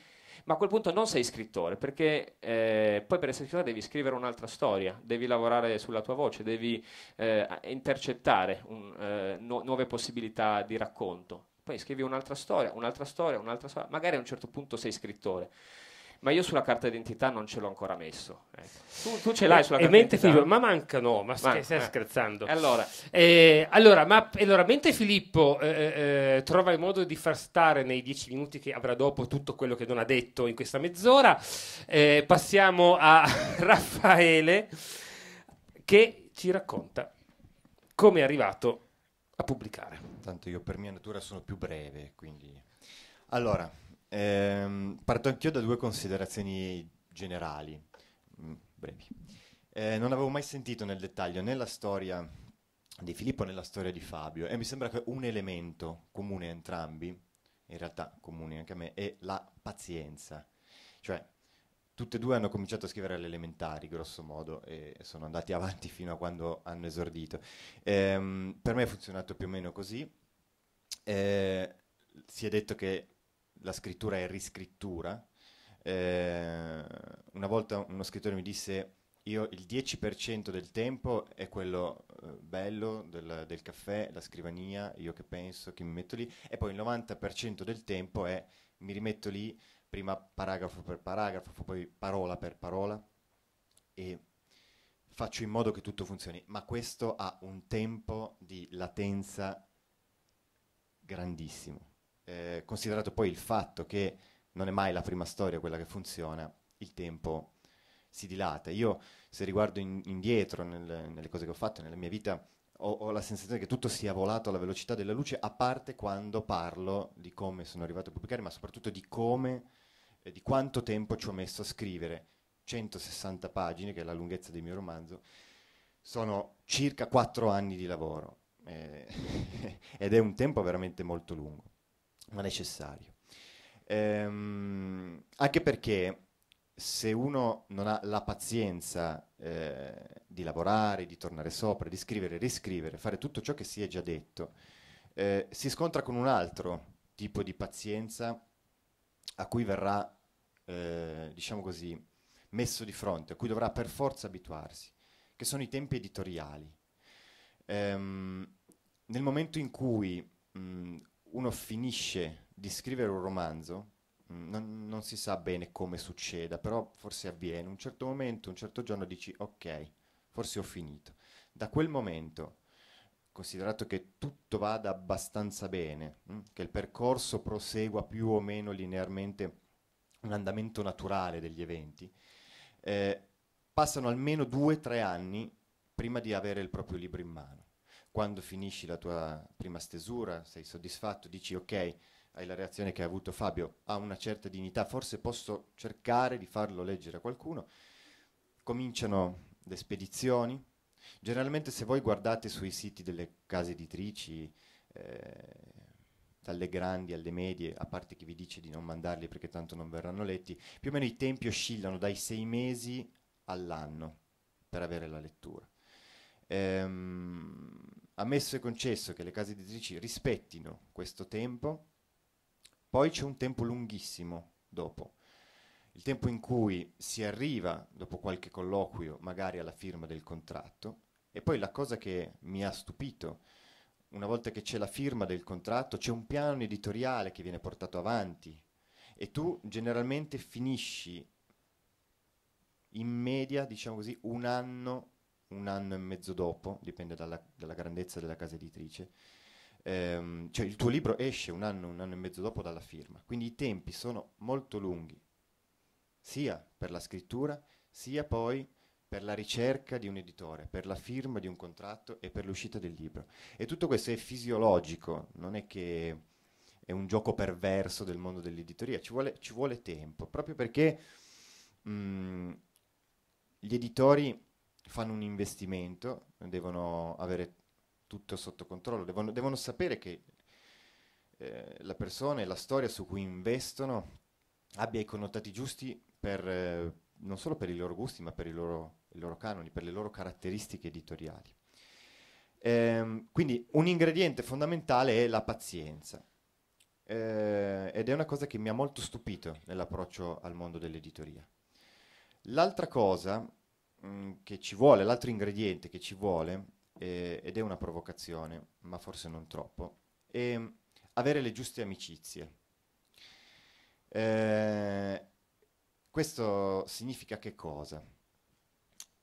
Ma a quel punto non sei scrittore, perché eh, poi per essere scrittore devi scrivere un'altra storia, devi lavorare sulla tua voce, devi eh, intercettare un, eh, nu- nuove possibilità di racconto poi scrivi un'altra storia, un'altra storia, un'altra storia, magari a un certo punto sei scrittore. Ma io sulla carta d'identità non ce l'ho ancora messo. Ecco. Tu, tu, ce l'hai sulla carta d'identità? Filippo, ma mancano, ma stai, stai eh. scherzando. Allora. Eh, allora, ma, allora, mentre Filippo eh, eh, eh, trova il modo di far stare nei dieci minuti che avrà dopo tutto quello che non ha detto in questa mezz'ora, passiamo a Raffaele che ci racconta come è arrivato a pubblicare tanto io per mia natura sono più breve, quindi... Allora, ehm, parto anch'io da due considerazioni generali, mh, mm, brevi. Eh, non avevo mai sentito nel dettaglio né la storia di Filippo né la storia di Fabio e mi sembra che un elemento comune a entrambi, in realtà comune anche a me, è la pazienza. Cioè, Tutte e due hanno cominciato a scrivere alle elementari, grosso modo, e sono andati avanti fino a quando hanno esordito. Ehm, per me è funzionato più o meno così. Eh, si è detto che la scrittura è riscrittura. Eh, una volta uno scrittore mi disse io il 10% del tempo è quello eh, bello del, del, caffè, la scrivania, io che penso, che mi metto lì, e poi il 90% del tempo è mi rimetto lì, prima paragrafo per paragrafo, poi parola per parola e faccio in modo che tutto funzioni, ma questo ha un tempo di latenza grandissimo. Eh, considerato poi il fatto che non è mai la prima storia quella che funziona, il tempo si dilata. Io se riguardo in, indietro nel, nelle cose che ho fatto nella mia vita, ho, ho, la sensazione che tutto sia volato alla velocità della luce, a parte quando parlo di come sono arrivato a pubblicare, ma soprattutto di come di quanto tempo ci ho messo a scrivere 160 pagine, che è la lunghezza del mio romanzo, sono circa 4 anni di lavoro eh, ed è un tempo veramente molto lungo, ma necessario. Ehm, anche perché se uno non ha la pazienza eh, di lavorare, di tornare sopra, di scrivere, riscrivere, fare tutto ciò che si è già detto, eh, si scontra con un altro tipo di pazienza a cui verrà, eh, diciamo così, messo di fronte, a cui dovrà per forza abituarsi, che sono i tempi editoriali. Ehm, nel momento in cui mh, mm, uno finisce di scrivere un romanzo, mh, mm, non, non, si sa bene come succeda, però forse avviene. Un certo momento, un certo giorno dici ok, forse ho finito. Da quel momento considerato che tutto vada abbastanza bene, mh? Mm, che il percorso prosegua più o meno linearmente un andamento naturale degli eventi, eh, passano almeno due o tre anni prima di avere il proprio libro in mano. Quando finisci la tua prima stesura, sei soddisfatto, dici ok, hai la reazione che ha avuto Fabio, ha una certa dignità, forse posso cercare di farlo leggere a qualcuno. Cominciano le spedizioni, Generalmente se voi guardate sui siti delle case editrici, eh, dalle grandi alle medie, a parte chi vi dice di non mandarli perché tanto non verranno letti, più o meno i tempi oscillano dai sei mesi all'anno per avere la lettura. Ehm, ammesso e concesso che le case editrici rispettino questo tempo, poi c'è un tempo lunghissimo dopo, il tempo in cui si arriva, dopo qualche colloquio, magari alla firma del contratto. E poi la cosa che mi ha stupito, una volta che c'è la firma del contratto, c'è un piano editoriale che viene portato avanti e tu generalmente finisci in media, diciamo così, un anno, un anno e mezzo dopo, dipende dalla, dalla grandezza della casa editrice, ehm, cioè il tuo libro esce un anno, un anno e mezzo dopo dalla firma, quindi i tempi sono molto lunghi sia per la scrittura, sia poi per la ricerca di un editore, per la firma di un contratto e per l'uscita del libro. E tutto questo è fisiologico, non è che è un gioco perverso del mondo dell'editoria, ci vuole, ci vuole tempo, proprio perché mh, mm, gli editori fanno un investimento, devono avere tutto sotto controllo, devono, devono sapere che eh, la persona e la storia su cui investono abbia i connotati giusti per, eh, non solo per i loro gusti, ma per i loro, i loro canoni, per le loro caratteristiche editoriali. Ehm, quindi un ingrediente fondamentale è la pazienza. Eh, ed è una cosa che mi ha molto stupito nell'approccio al mondo dell'editoria. L'altra cosa mm, che ci vuole, l'altro ingrediente che ci vuole, eh, ed è una provocazione, ma forse non troppo, è avere le giuste amicizie. Eh, questo significa che cosa?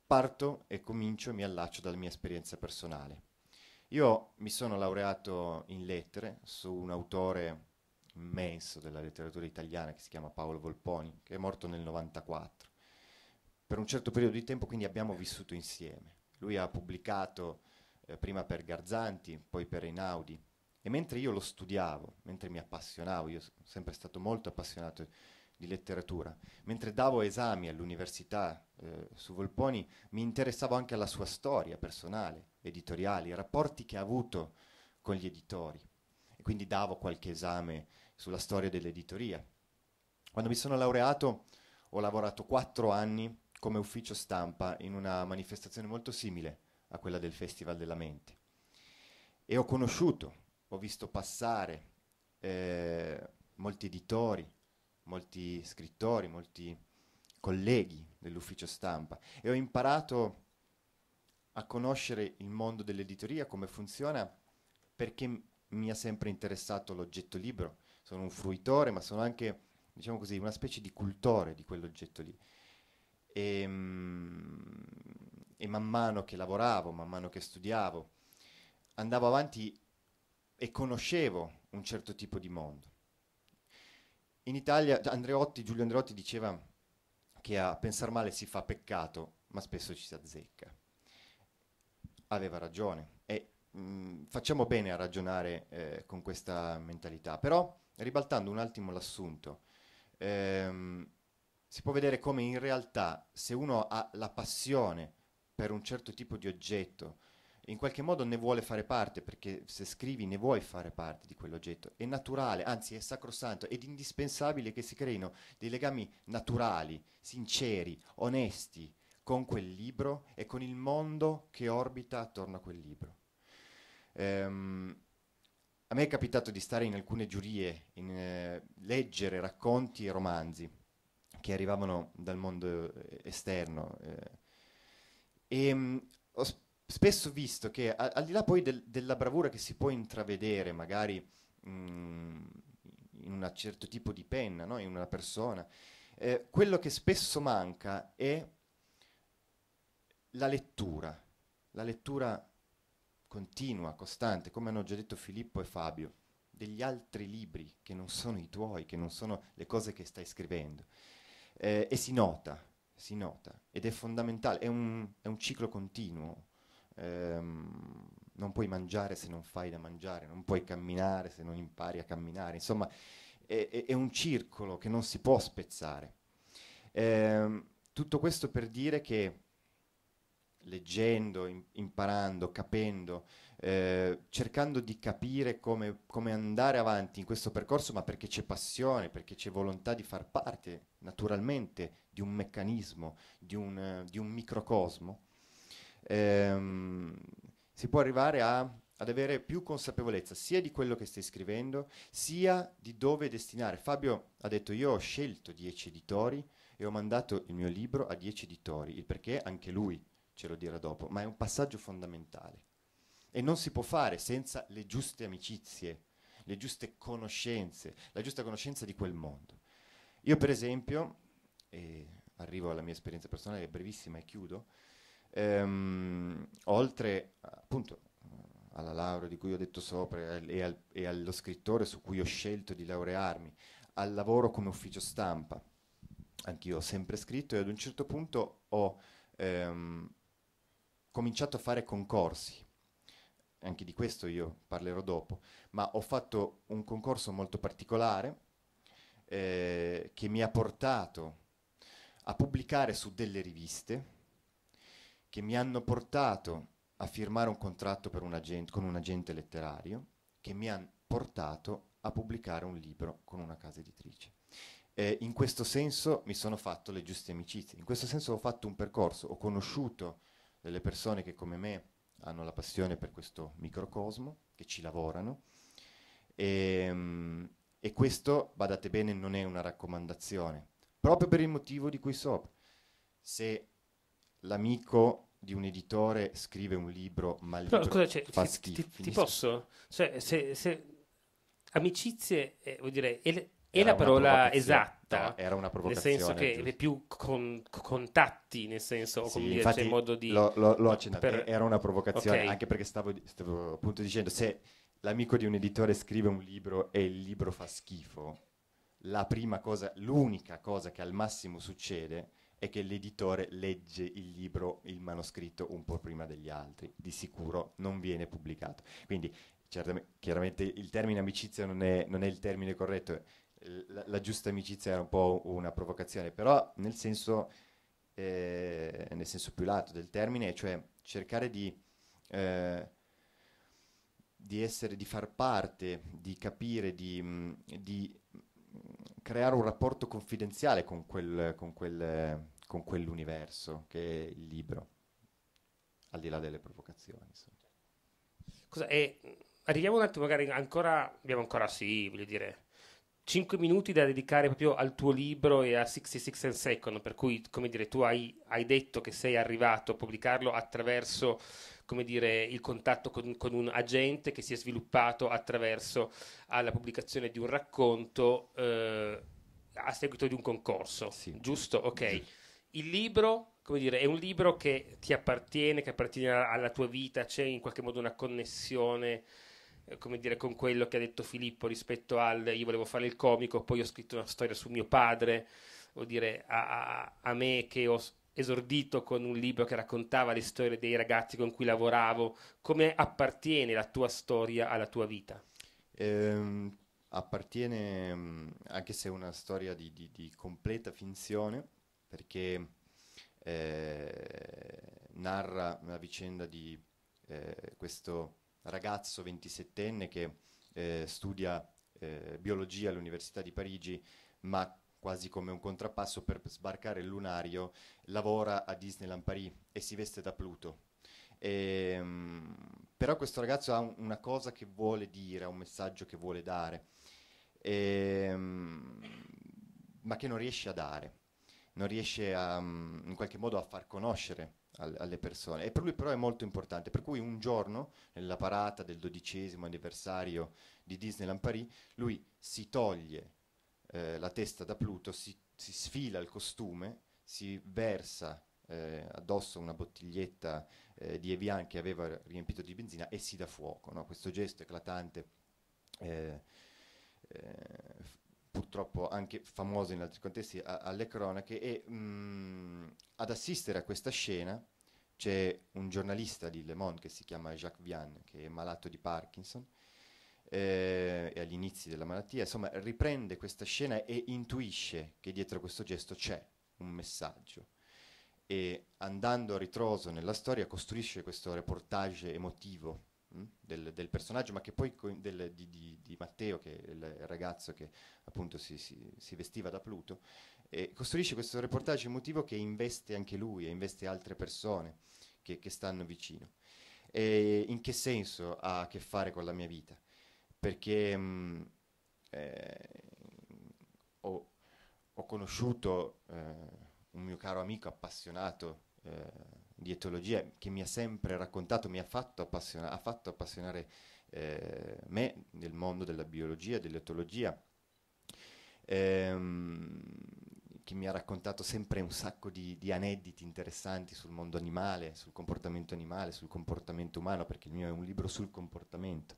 Parto e comincio e mi allaccio dalla mia esperienza personale. Io mi sono laureato in lettere su un autore immenso della letteratura italiana che si chiama Paolo Volponi, che è morto nel 94. Per un certo periodo di tempo quindi abbiamo vissuto insieme. Lui ha pubblicato eh, prima per Garzanti, poi per Einaudi e mentre io lo studiavo, mentre mi appassionavo, io sono sempre stato molto appassionato di letteratura. Mentre davo esami all'università eh, su Volponi mi interessavo anche alla sua storia personale, editoriale, i rapporti che ha avuto con gli editori. E quindi davo qualche esame sulla storia dell'editoria. Quando mi sono laureato ho lavorato quattro anni come ufficio stampa in una manifestazione molto simile a quella del Festival della Mente. E ho conosciuto, ho visto passare eh, molti editori, molti scrittori, molti colleghi dell'ufficio stampa e ho imparato a conoscere il mondo dell'editoria, come funziona, perché mi ha sempre interessato l'oggetto libero. Sono un fruitore, ma sono anche, diciamo così, una specie di cultore di quell'oggetto lì. E, ehm, e man mano che lavoravo, man mano che studiavo, andavo avanti e conoscevo un certo tipo di mondo. In Italia cioè, Andreotti, Giulio Andreotti diceva che a pensare male si fa peccato, ma spesso ci si azzecca. Aveva ragione e mh, mm, facciamo bene a ragionare eh, con questa mentalità, però ribaltando un attimo l'assunto, ehm, si può vedere come in realtà se uno ha la passione per un certo tipo di oggetto, in qualche modo ne vuole fare parte, perché se scrivi ne vuoi fare parte di quell'oggetto. È naturale, anzi è sacrosanto ed indispensabile che si creino dei legami naturali, sinceri, onesti con quel libro e con il mondo che orbita attorno a quel libro. Ehm, a me è capitato di stare in alcune giurie, in, eh, leggere racconti e romanzi che arrivavano dal mondo eh, esterno. Eh, e ehm, mh, ho spesso visto che a, al di là poi del, della bravura che si può intravedere magari mh, mm, in un certo tipo di penna, no? in una persona, eh, quello che spesso manca è la lettura, la lettura continua, costante, come hanno già detto Filippo e Fabio, degli altri libri che non sono i tuoi, che non sono le cose che stai scrivendo. Eh, e si nota, si nota, ed è fondamentale, è un, è un ciclo continuo, ehm, non puoi mangiare se non fai da mangiare, non puoi camminare se non impari a camminare, insomma è, è, è un circolo che non si può spezzare. Eh, tutto questo per dire che leggendo, in, imparando, capendo, eh, cercando di capire come, come, andare avanti in questo percorso, ma perché c'è passione, perché c'è volontà di far parte naturalmente di un meccanismo, di un, eh, di un microcosmo, ehm, si può arrivare a, ad avere più consapevolezza sia di quello che stai scrivendo, sia di dove destinare. Fabio ha detto io ho scelto 10 editori e ho mandato il mio libro a 10 editori, il perché anche lui ce lo dirà dopo, ma è un passaggio fondamentale e non si può fare senza le giuste amicizie, le giuste conoscenze, la giusta conoscenza di quel mondo. Io per esempio, e arrivo alla mia esperienza personale, brevissima e chiudo, ehm, oltre appunto alla laurea di cui ho detto sopra e, al, e allo scrittore su cui ho scelto di laurearmi, al lavoro come ufficio stampa, anch'io ho sempre scritto e ad un certo punto ho ehm, cominciato a fare concorsi. Anche di questo io parlerò dopo, ma ho fatto un concorso molto particolare eh, che mi ha portato a pubblicare su delle riviste che mi hanno portato a firmare un contratto un agente, con un agente letterario, che mi hanno portato a pubblicare un libro con una casa editrice. Eh, in questo senso mi sono fatto le giuste amicizie, in questo senso ho fatto un percorso, ho conosciuto delle persone che come me hanno la passione per questo microcosmo, che ci lavorano. E, ehm, e, questo, badate bene, non è una raccomandazione, proprio per il motivo di cui sopra. Se l'amico di un editore scrive un libro, ma il libro scusa, cioè, fa schifo ti, ti, posso? Cioè, se, se amicizie, eh, vuol dire, è, è la parola esatta. No, era una provocazione. Nel senso che giusto. più con, contatti, nel senso, sì, come infatti, dire, modo di... Lo, lo, l'ho accennato, per... era una provocazione, okay. anche perché stavo, stavo appunto dicendo, se l'amico di un editore scrive un libro e il libro fa schifo, la prima cosa, l'unica cosa che al massimo succede è è che l'editore legge il libro, il manoscritto un po' prima degli altri, di sicuro non viene pubblicato. Quindi chiaramente il termine amicizia non è, non è il termine corretto, la, la, giusta amicizia è un po' una provocazione, però nel senso, eh, nel senso più lato del termine, cioè cercare di... Eh, di essere, di far parte, di capire, di, di creare un rapporto confidenziale con, quel, con, quel, con quell'universo che è il libro, al di là delle provocazioni. Cosa, eh, arriviamo un attimo, magari ancora, abbiamo ancora sì, voglio dire, 5 minuti da dedicare proprio al tuo libro e a 66 and Second, per cui, come dire, tu hai, hai detto che sei arrivato a pubblicarlo attraverso come dire, il contatto con, con, un agente che si è sviluppato attraverso la pubblicazione di un racconto eh, a seguito di un concorso, sì. giusto? Ok. Il libro, come dire, è un libro che ti appartiene, che appartiene alla tua vita, c'è in qualche modo una connessione eh, come dire, con quello che ha detto Filippo rispetto al io volevo fare il comico, poi ho scritto una storia su mio padre, vuol dire a, a, a me che ho esordito con un libro che raccontava le storie dei ragazzi con cui lavoravo, come appartiene la tua storia alla tua vita? Eh, appartiene, mm, anche se è una storia di, di, di completa finzione, perché eh, narra la vicenda di eh, questo ragazzo 27enne che eh, studia eh, biologia all'Università di Parigi, ma quasi come un contrappasso per sbarcare il lunario, lavora a Disneyland Paris e si veste da Pluto. E, ehm, però questo ragazzo ha un, una cosa che vuole dire, ha un messaggio che vuole dare, e, ehm, ma che non riesce a dare, non riesce a, mm, in qualche modo a far conoscere alle persone e per lui però è molto importante per cui un giorno nella parata del dodicesimo anniversario di Disneyland Paris lui si toglie eh, la testa da Pluto si, si, sfila il costume si versa eh, addosso una bottiglietta eh, di Evian che aveva riempito di benzina e si dà fuoco no? questo gesto eclatante eh, eh, purtroppo anche famoso in altri contesti, a, alle cronache e mh, mm, ad assistere a questa scena c'è un giornalista di Le Monde che si chiama Jacques Vian, che è malato di Parkinson eh, e all'inizio della malattia, insomma riprende questa scena e intuisce che dietro questo gesto c'è un messaggio e andando a ritroso nella storia costruisce questo reportage emotivo Mm, del, del, personaggio, ma che poi del, di, di, di, Matteo, che è il ragazzo che appunto si, si, si vestiva da Pluto, eh, costruisce questo reportage emotivo che investe anche lui e investe altre persone che, che stanno vicino. E in che senso ha a che fare con la mia vita? Perché mh, mm, eh, ho, ho, conosciuto eh, un mio caro amico appassionato eh, di etologia che mi ha sempre raccontato, mi ha fatto, appassiona- ha fatto appassionare eh, me nel mondo della biologia, dell'etologia, ehm, che mi ha raccontato sempre un sacco di, di, aneddoti interessanti sul mondo animale, sul comportamento animale, sul comportamento umano, perché il mio è un libro sul comportamento.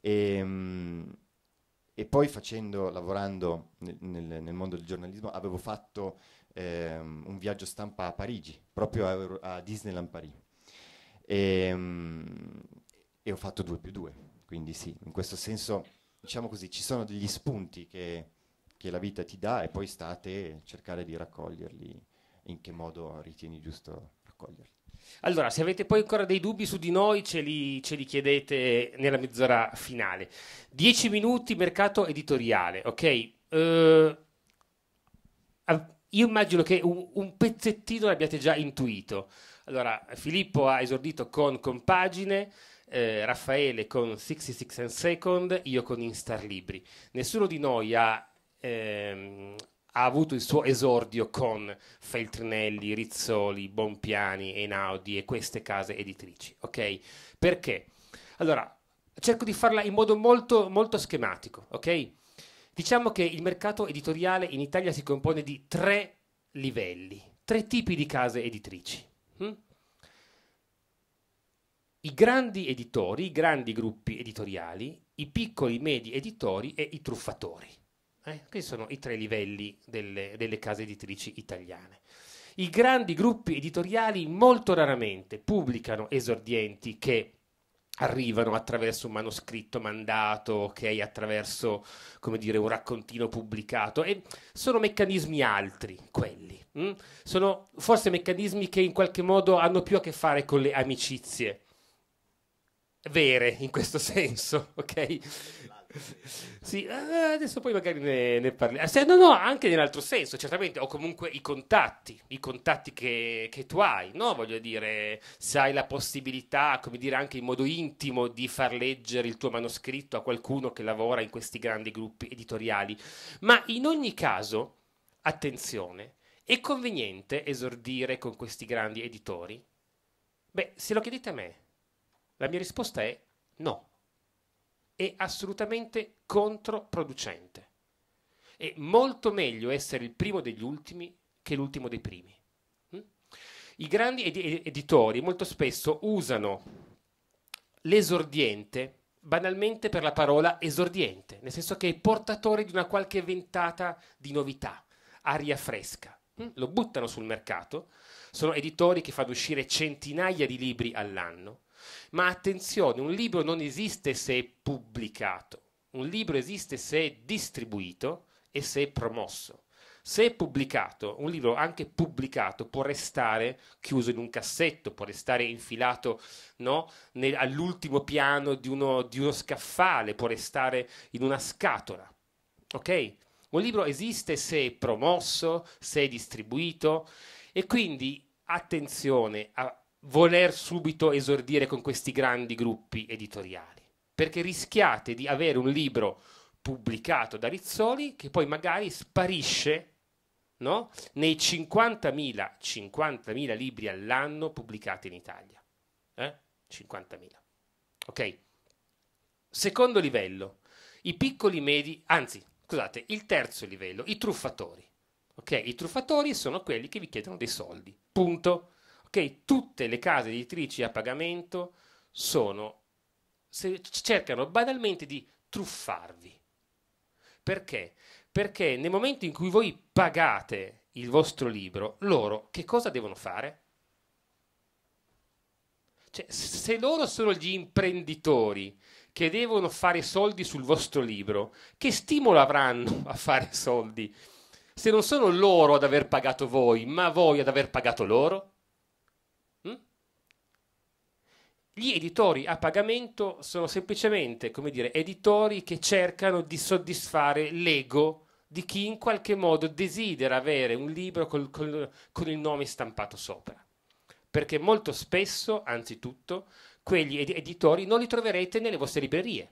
E, ehm, e poi facendo, lavorando nel, nel mondo del giornalismo, avevo fatto ehm, un viaggio stampa a Parigi, proprio a, a Disneyland Paris. E, mm, e ho fatto 2 più 2, quindi sì, in questo senso, diciamo così, ci sono degli spunti che, che la vita ti dà e poi state a cercare di raccoglierli in che modo ritieni giusto raccoglierli. Allora, se avete poi ancora dei dubbi su di noi, ce li, ce li, chiedete nella mezz'ora finale. Dieci minuti mercato editoriale, ok? Uh, io immagino che un, un pezzettino l'abbiate già intuito. Allora, Filippo ha esordito con Compagine, eh, Raffaele con 66 and Second, io con Instar Libri. Nessuno di noi ha, ehm, ha avuto il suo esordio con Feltrinelli, Rizzoli, Bompiani, Einaudi e queste case editrici, ok? Perché? Allora, cerco di farla in modo molto, molto schematico, ok? Diciamo che il mercato editoriale in Italia si compone di tre livelli, tre tipi di case editrici. Hm? I grandi editori, i grandi gruppi editoriali, i piccoli, medi editori e i truffatori. Eh? Questi sono i tre livelli delle, delle case editrici italiane. I grandi gruppi editoriali molto raramente pubblicano esordienti che arrivano attraverso un manoscritto mandato, ok, attraverso, come dire, un raccontino pubblicato e sono meccanismi altri quelli. Mh? Mm? Sono forse meccanismi che in qualche modo hanno più a che fare con le amicizie vere in questo senso, ok? Sì, eh, adesso poi magari ne, ne parliamo. Ah, no, no, anche nell'altro senso, certamente, o comunque i contatti, i contatti che, che, tu hai, no? Voglio dire, se hai la possibilità, come dire, anche in modo intimo di far leggere il tuo manoscritto a qualcuno che lavora in questi grandi gruppi editoriali. Ma in ogni caso, attenzione, è conveniente esordire con questi grandi editori? Beh, se lo chiedete a me, la mia risposta è no è assolutamente controproducente. È molto meglio essere il primo degli ultimi che l'ultimo dei primi. Mm? I grandi ed- editori molto spesso usano l'esordiente banalmente per la parola esordiente, nel senso che è portatore di una qualche ventata di novità, aria fresca. Mm? Lo buttano sul mercato, sono editori che fanno uscire centinaia di libri all'anno, ma attenzione, un libro non esiste se è pubblicato, un libro esiste se è distribuito e se è promosso. Se è pubblicato, un libro anche pubblicato può restare chiuso in un cassetto, può restare infilato no? Nel, all'ultimo piano di uno, di uno scaffale, può restare in una scatola. Ok? Un libro esiste se è promosso, se è distribuito e quindi attenzione a voler subito esordire con questi grandi gruppi editoriali, perché rischiate di avere un libro pubblicato da Rizzoli che poi magari sparisce no? nei 50.000, 50.000 libri all'anno pubblicati in Italia. Eh? 50.000. Ok? Secondo livello, i piccoli medi, anzi, scusate, il terzo livello, i truffatori. Ok? I truffatori sono quelli che vi chiedono dei soldi. Punto che tutte le case editrici a pagamento sono, se, cercano banalmente di truffarvi. Perché? Perché nel momento in cui voi pagate il vostro libro, loro che cosa devono fare? Cioè, se loro sono gli imprenditori che devono fare soldi sul vostro libro, che stimolo avranno a fare soldi se non sono loro ad aver pagato voi, ma voi ad aver pagato loro? Gli editori a pagamento sono semplicemente, come dire, editori che cercano di soddisfare l'ego di chi in qualche modo desidera avere un libro col, col, con il nome stampato sopra. Perché molto spesso, anzitutto, quegli ed- editori non li troverete nelle vostre librerie.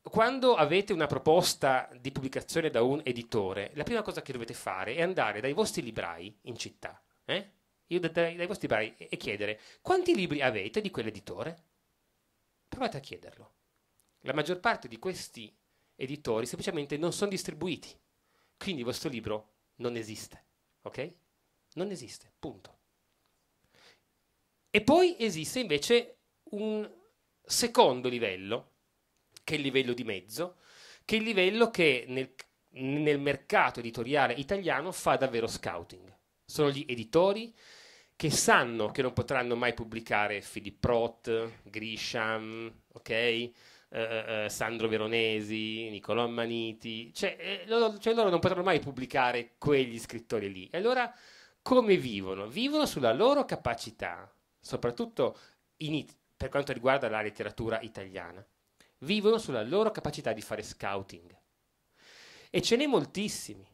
Quando avete una proposta di pubblicazione da un editore, la prima cosa che dovete fare è andare dai vostri librai in città, eh? io dai, dai vostri pari e, chiedere quanti libri avete di quell'editore? Provate a chiederlo. La maggior parte di questi editori semplicemente non sono distribuiti, quindi il vostro libro non esiste, ok? Non esiste, punto. E poi esiste invece un secondo livello, che è il livello di mezzo, che è il livello che nel, nel mercato editoriale italiano fa davvero scouting. Sono gli editori che sanno che non potranno mai pubblicare Philip Roth, Grisham, ok? Uh, uh, Sandro Veronesi, Nicolò Maniti, cioè, eh, loro, cioè, loro, non potranno mai pubblicare quegli scrittori lì. E allora come vivono? Vivono sulla loro capacità, soprattutto it- per quanto riguarda la letteratura italiana, vivono sulla loro capacità di fare scouting. E ce n'è moltissimi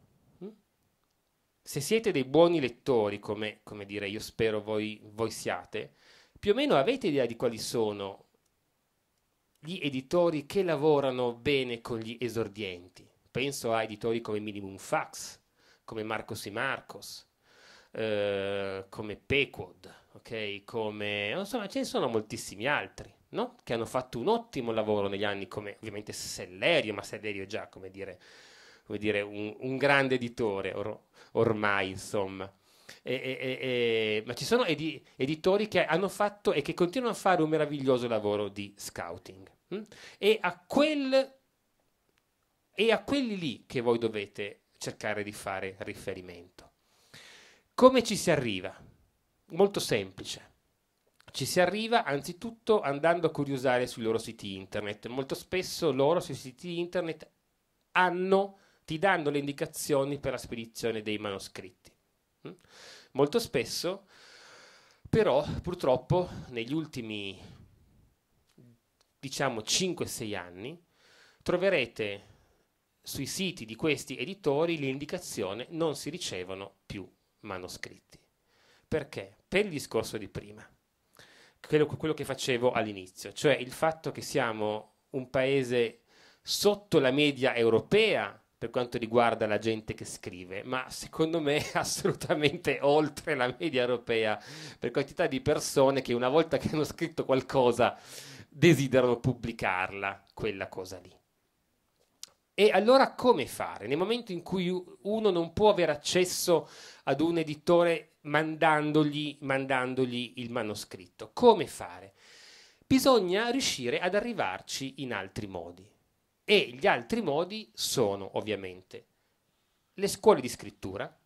se siete dei buoni lettori, come, come dire io spero voi, voi siate, più o meno avete idea di quali sono gli editori che lavorano bene con gli esordienti. Penso a editori come Minimum Fax, come Marcos e Marcos, eh, come Pequod, okay? come insomma ce ne sono moltissimi altri. No? Che hanno fatto un ottimo lavoro negli anni, come ovviamente Sellerio, ma Sellerio è già come dire, come dire un, un grande editore, or- ormai, insomma. E, e, e, ma ci sono edi- editori che hanno fatto e che continuano a fare un meraviglioso lavoro di scouting. Hm? E, a quel, e a quelli lì che voi dovete cercare di fare riferimento. Come ci si arriva? Molto semplice. Ci si arriva anzitutto andando a curiosare sui loro siti internet. Molto spesso loro sui siti internet hanno ti danno le indicazioni per la spedizione dei manoscritti. Mm? Molto spesso, però, purtroppo, negli ultimi, diciamo, 5-6 anni, troverete sui siti di questi editori l'indicazione non si ricevono più manoscritti. Perché? Per il discorso di prima, quello, quello che facevo all'inizio, cioè il fatto che siamo un paese sotto la media europea per quanto riguarda la gente che scrive, ma secondo me è assolutamente oltre la media europea per quantità di persone che una volta che hanno scritto qualcosa desiderano pubblicarla, quella cosa lì. E allora come fare? Nel momento in cui uno non può avere accesso ad un editore mandandogli, mandandogli il manoscritto, come fare? Bisogna riuscire ad arrivarci in altri modi. E gli altri modi sono ovviamente le scuole di scrittura,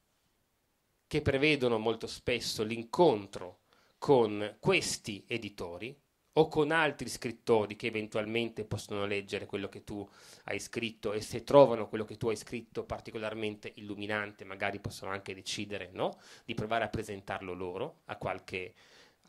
che prevedono molto spesso l'incontro con questi editori o con altri scrittori che eventualmente possono leggere quello che tu hai scritto e se trovano quello che tu hai scritto particolarmente illuminante, magari possono anche decidere no? di provare a presentarlo loro a qualche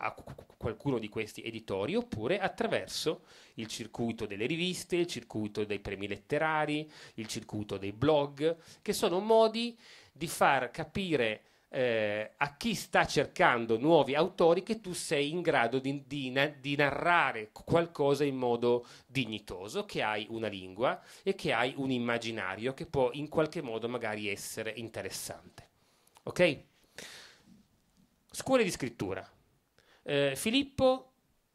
a qualcuno di questi editori oppure attraverso il circuito delle riviste, il circuito dei premi letterari, il circuito dei blog, che sono modi di far capire eh, a chi sta cercando nuovi autori che tu sei in grado di, di, di, narrare qualcosa in modo dignitoso, che hai una lingua e che hai un immaginario che può in qualche modo magari essere interessante. Ok? Scuole di scrittura. Eh, Filippo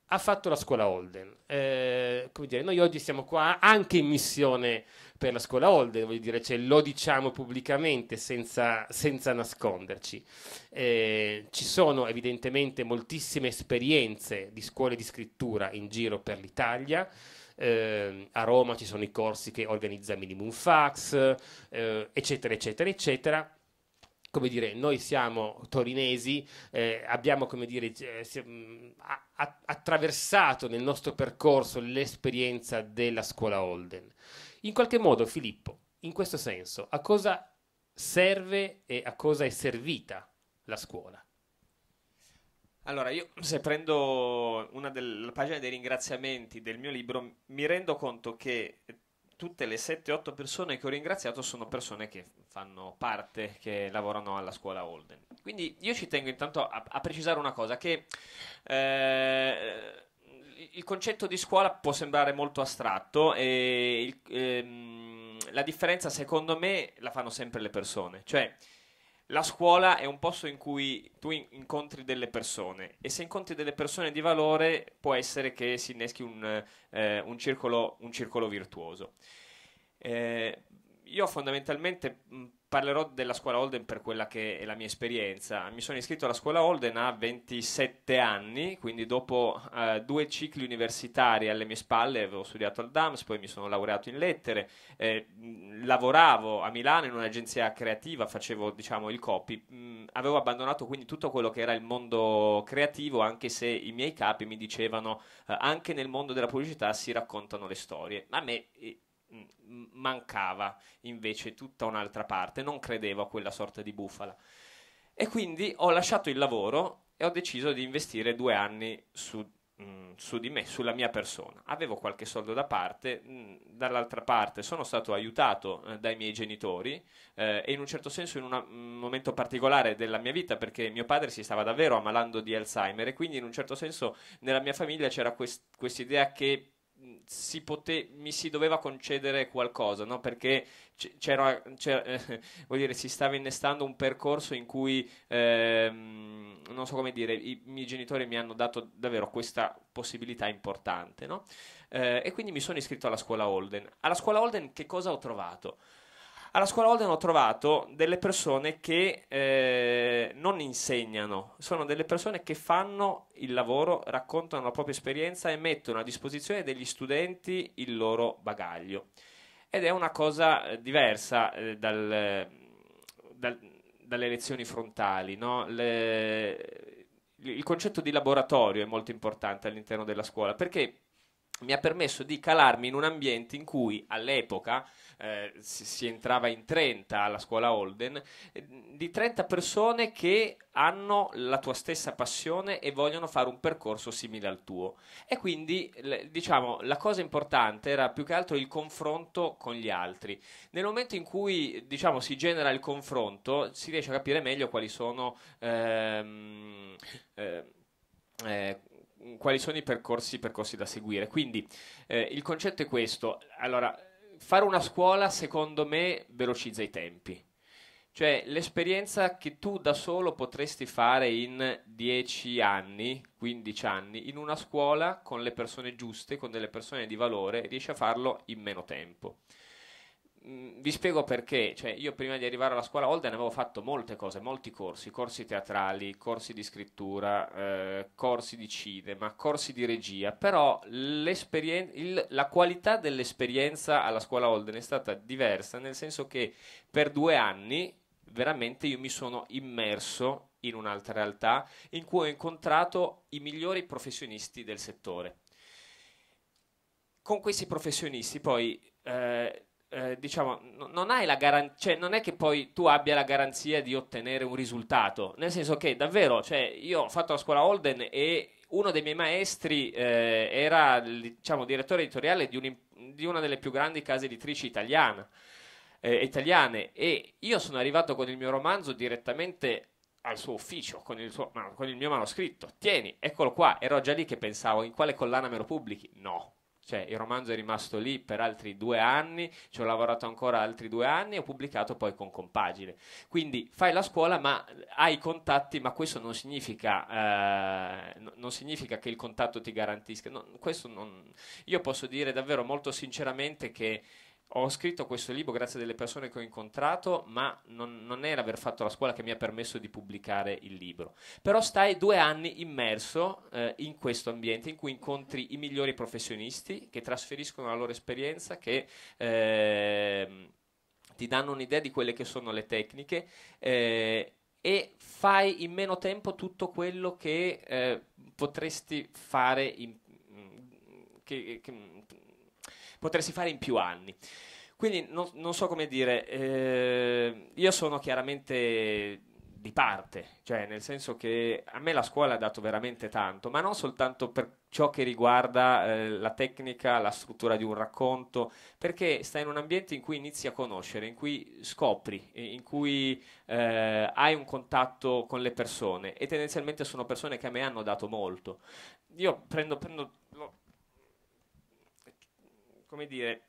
ha fatto la scuola Holden. Eh, dire, noi oggi siamo qua anche in missione per la scuola Holden, voglio dire, cioè, lo diciamo pubblicamente senza, senza nasconderci. Eh, ci sono evidentemente moltissime esperienze di scuole di scrittura in giro per l'Italia. Eh, a Roma ci sono i corsi che organizza Minimum Fax, eh, eccetera, eccetera, eccetera come dire, noi siamo torinesi, eh, abbiamo come dire, eh, mm, attraversato nel nostro percorso l'esperienza della scuola Holden. In qualche modo, Filippo, in questo senso, a cosa serve e a cosa è servita la scuola? Allora, io se prendo una delle pagina dei ringraziamenti del mio libro, mi rendo conto che tutte le 7-8 persone che ho ringraziato sono persone che fanno parte, che lavorano alla scuola Holden. Quindi io ci tengo intanto a, a precisare una cosa, che eh, il concetto di scuola può sembrare molto astratto e il, ehm, la differenza secondo me la fanno sempre le persone. Cioè, la scuola è un posto in cui tu incontri delle persone e se incontri delle persone di valore può essere che si inneschi un, eh, un, circolo, un circolo, virtuoso. Eh, io fondamentalmente parlerò della scuola Holden per quella che è la mia esperienza. Mi sono iscritto alla scuola Holden a 27 anni, quindi dopo eh, due cicli universitari alle mie spalle, avevo studiato al DAMS, poi mi sono laureato in lettere, eh, lavoravo a Milano in un'agenzia creativa, facevo diciamo il copy, mh, avevo abbandonato quindi tutto quello che era il mondo creativo, anche se i miei capi mi dicevano eh, anche nel mondo della pubblicità si raccontano le storie. A me eh, mancava invece tutta un'altra parte, non credevo a quella sorta di bufala. E quindi ho lasciato il lavoro e ho deciso di investire due anni su, mh, su di me, sulla mia persona. Avevo qualche soldo da parte, mh, dall'altra parte sono stato aiutato eh, dai miei genitori eh, e in un certo senso in una, un momento particolare della mia vita perché mio padre si stava davvero ammalando di Alzheimer e quindi in un certo senso nella mia famiglia c'era questa idea che si pote- mi si doveva concedere qualcosa, no? perché c'era, c'era eh, vuol dire, si stava innestando un percorso in cui, ehm, non so come dire, i miei genitori mi hanno dato davvero questa possibilità importante. No? Eh, e quindi mi sono iscritto alla scuola Holden. Alla scuola Holden che cosa ho trovato? Alla scuola Holden ho trovato delle persone che eh, non insegnano, sono delle persone che fanno il lavoro, raccontano la propria esperienza e mettono a disposizione degli studenti il loro bagaglio. Ed è una cosa eh, diversa eh, dal, dal, dalle lezioni frontali, no? Le, il concetto di laboratorio è molto importante all'interno della scuola perché mi ha permesso di calarmi in un ambiente in cui all'epoca eh, si, si, entrava in 30 alla scuola Holden, eh, di 30 persone che hanno la tua stessa passione e vogliono fare un percorso simile al tuo. E quindi diciamo la cosa importante era più che altro il confronto con gli altri. Nel momento in cui diciamo, si genera il confronto si riesce a capire meglio quali sono... Ehm, eh, eh quali sono i percorsi, i percorsi, da seguire. Quindi eh, il concetto è questo. Allora, fare una scuola, secondo me, velocizza i tempi. Cioè, l'esperienza che tu da solo potresti fare in 10 anni, 15 anni, in una scuola con le persone giuste, con delle persone di valore, riesci a farlo in meno tempo. Mm, vi spiego perché, cioè, io prima di arrivare alla scuola Holden avevo fatto molte cose, molti corsi, corsi teatrali, corsi di scrittura, eh, corsi di cinema, corsi di regia, però il, la qualità dell'esperienza alla scuola Holden è stata diversa, nel senso che per due anni veramente io mi sono immerso in un'altra realtà in cui ho incontrato i migliori professionisti del settore. Con questi professionisti poi... Eh, eh, diciamo, no, non hai la garanzia, cioè, non è che poi tu abbia la garanzia di ottenere un risultato, nel senso che davvero, cioè, io ho fatto la scuola Holden e uno dei miei maestri eh, era, diciamo, direttore editoriale di, un, di, una delle più grandi case editrici italiana, eh, italiane e io sono arrivato con il mio romanzo direttamente al suo ufficio con il, suo, con il mio manoscritto. Tieni, eccolo qua. Ero già lì che pensavo in quale collana me lo pubblichi. No, cioè il romanzo è rimasto lì per altri due anni, ci ho lavorato ancora altri due anni e ho pubblicato poi con compagine. Quindi fai la scuola ma hai contatti, ma questo non significa, eh, non significa che il contatto ti garantisca. No, non, io posso dire davvero molto sinceramente che ho scritto questo libro grazie a delle persone che ho incontrato, ma non, non, era aver fatto la scuola che mi ha permesso di pubblicare il libro. Però stai due anni immerso eh, in questo ambiente in cui incontri i migliori professionisti che trasferiscono la loro esperienza, che... Eh, ti danno un'idea di quelle che sono le tecniche eh, e fai in meno tempo tutto quello che eh, potresti fare in, che, che, potersi fare in più anni. Quindi non, non so come dire, eh, io sono chiaramente di parte, cioè nel senso che a me la scuola ha dato veramente tanto, ma non soltanto per ciò che riguarda eh, la tecnica, la struttura di un racconto, perché stai in un ambiente in cui inizi a conoscere, in cui scopri, in cui eh, hai un contatto con le persone e tendenzialmente sono persone che a me hanno dato molto. Io prendo, prendo come dire,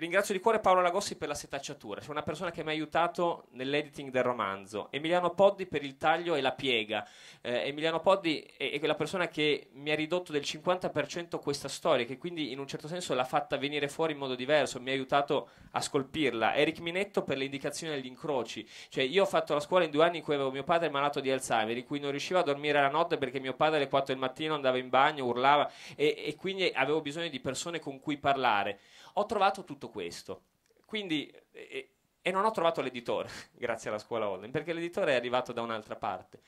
Ringrazio di cuore Paolo Lagossi per la setacciatura, c'è una persona che mi ha aiutato nell'editing del romanzo, Emiliano Poddi per il taglio e la piega. Eh, Emiliano Poddi è, è, quella persona che mi ha ridotto del 50% questa storia, che quindi in un certo senso l'ha fatta venire fuori in modo diverso, mi ha aiutato a scolpirla. Eric Minetto per le indicazioni agli incroci, cioè io ho fatto la scuola in due anni in cui avevo mio padre malato di Alzheimer, in cui non riuscivo a dormire la notte perché mio padre alle 4 del mattino andava in bagno, urlava e, e quindi avevo bisogno di persone con cui parlare. Ho trovato tutto questo. Quindi, e, e non ho trovato l'editore, grazie alla scuola online, perché l'editore è arrivato da un'altra parte.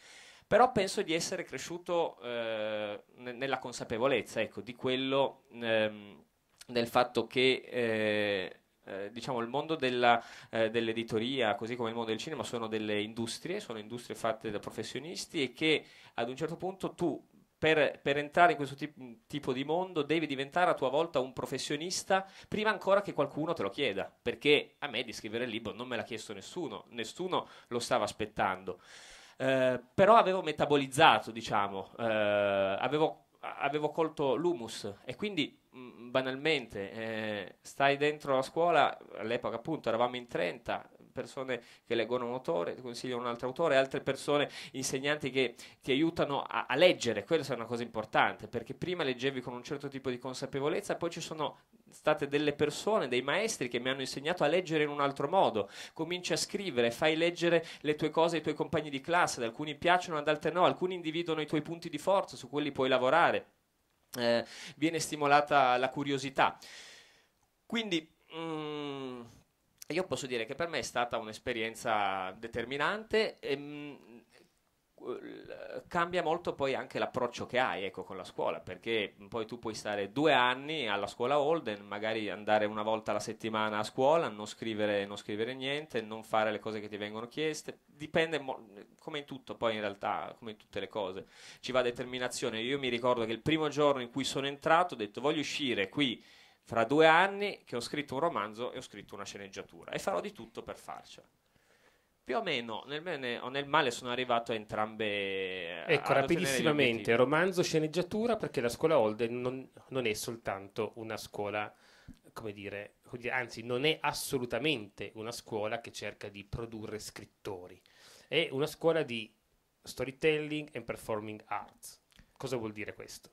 Però penso di essere cresciuto eh, nella consapevolezza ecco, di quello, ehm, del fatto che... Eh, eh, diciamo, il mondo della, eh, dell'editoria, così come il mondo del cinema, sono delle industrie, sono industrie fatte da professionisti e che ad un certo punto tu per, per entrare in questo tip- tipo di mondo devi diventare a tua volta un professionista prima ancora che qualcuno te lo chieda, perché a me di scrivere il libro non me l'ha chiesto nessuno, nessuno lo stava aspettando. Eh, però avevo metabolizzato, diciamo, eh, avevo, avevo, colto l'humus e quindi mm, banalmente eh, stai dentro la scuola, all'epoca appunto eravamo in 30, persone che leggono un autore, ti consigliano un altro autore, altre persone, insegnanti che ti aiutano a, a leggere, questa è una cosa importante, perché prima leggevi con un certo tipo di consapevolezza, poi ci sono state delle persone, dei maestri che mi hanno insegnato a leggere in un altro modo. Cominci a scrivere, fai leggere le tue cose ai tuoi compagni di classe, ad alcuni piacciono, ad altri no, alcuni individuano i tuoi punti di forza, su quelli puoi lavorare. Eh, viene stimolata la curiosità. Quindi mh, mm, io posso dire che per me è stata un'esperienza determinante. E, ehm, mh, cambia molto poi anche l'approccio che hai ecco, con la scuola, perché poi tu puoi stare due anni alla scuola Holden, magari andare una volta alla settimana a scuola, non scrivere, non scrivere niente, non fare le cose che ti vengono chieste, dipende mo- come in tutto poi in realtà, come in tutte le cose, ci va determinazione. Io mi ricordo che il primo giorno in cui sono entrato ho detto voglio uscire qui fra due anni che ho scritto un romanzo e ho scritto una sceneggiatura e farò di tutto per farcela. Più o meno nel bene o nel male sono arrivato a entrambe. Eh, ecco, rapidissimamente, romanzo, sceneggiatura, perché la scuola Holden non, non è soltanto una scuola, come dire, anzi non è assolutamente una scuola che cerca di produrre scrittori, è una scuola di storytelling and performing arts. Cosa vuol dire questo?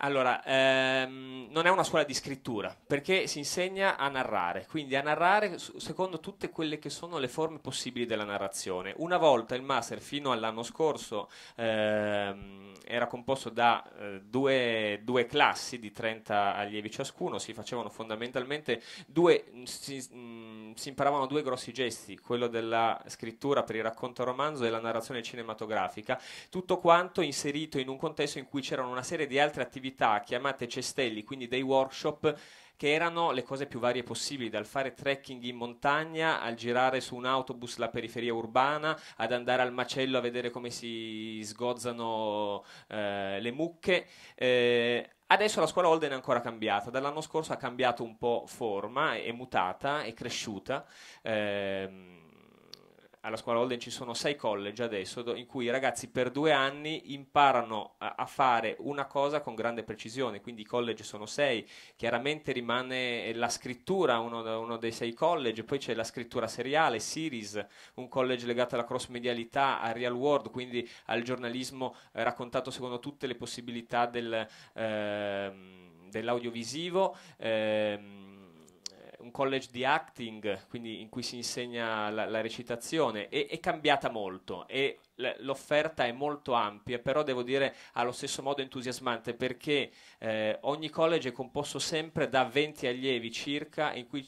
Allora, ehm, non è una scuola di scrittura, perché si insegna a narrare, quindi a narrare secondo tutte quelle che sono le forme possibili della narrazione. Una volta il master fino all'anno scorso ehm, era composto da eh, due, due, classi di 30 allievi ciascuno, si facevano fondamentalmente due, mm, si, mh, mm, si imparavano due grossi gesti, quello della scrittura per il racconto romanzo e la narrazione cinematografica, tutto quanto inserito in un contesto in cui c'erano una serie di altre attività attività chiamate cestelli, quindi dei workshop che erano le cose più varie possibili, dal fare trekking in montagna al girare su un autobus la periferia urbana, ad andare al macello a vedere come si sgozzano eh, le mucche. Eh, Adesso la scuola Holden è ancora cambiata, dall'anno scorso ha cambiato un po' forma, è mutata, è cresciuta. Ehm, alla scuola Holden ci sono sei college adesso do, in cui i ragazzi per due anni imparano a, a, fare una cosa con grande precisione, quindi i college sono sei, chiaramente rimane la scrittura uno, uno dei sei college, poi c'è la scrittura seriale, series, un college legato alla cross medialità, al real world, quindi al giornalismo eh, raccontato secondo tutte le possibilità del, eh, dell'audiovisivo. Eh, un college di acting, quindi in cui si insegna la, la recitazione, è, è, cambiata molto e l'offerta è molto ampia, però devo dire allo stesso modo entusiasmante perché eh, ogni college è composto sempre da 20 allievi circa in cui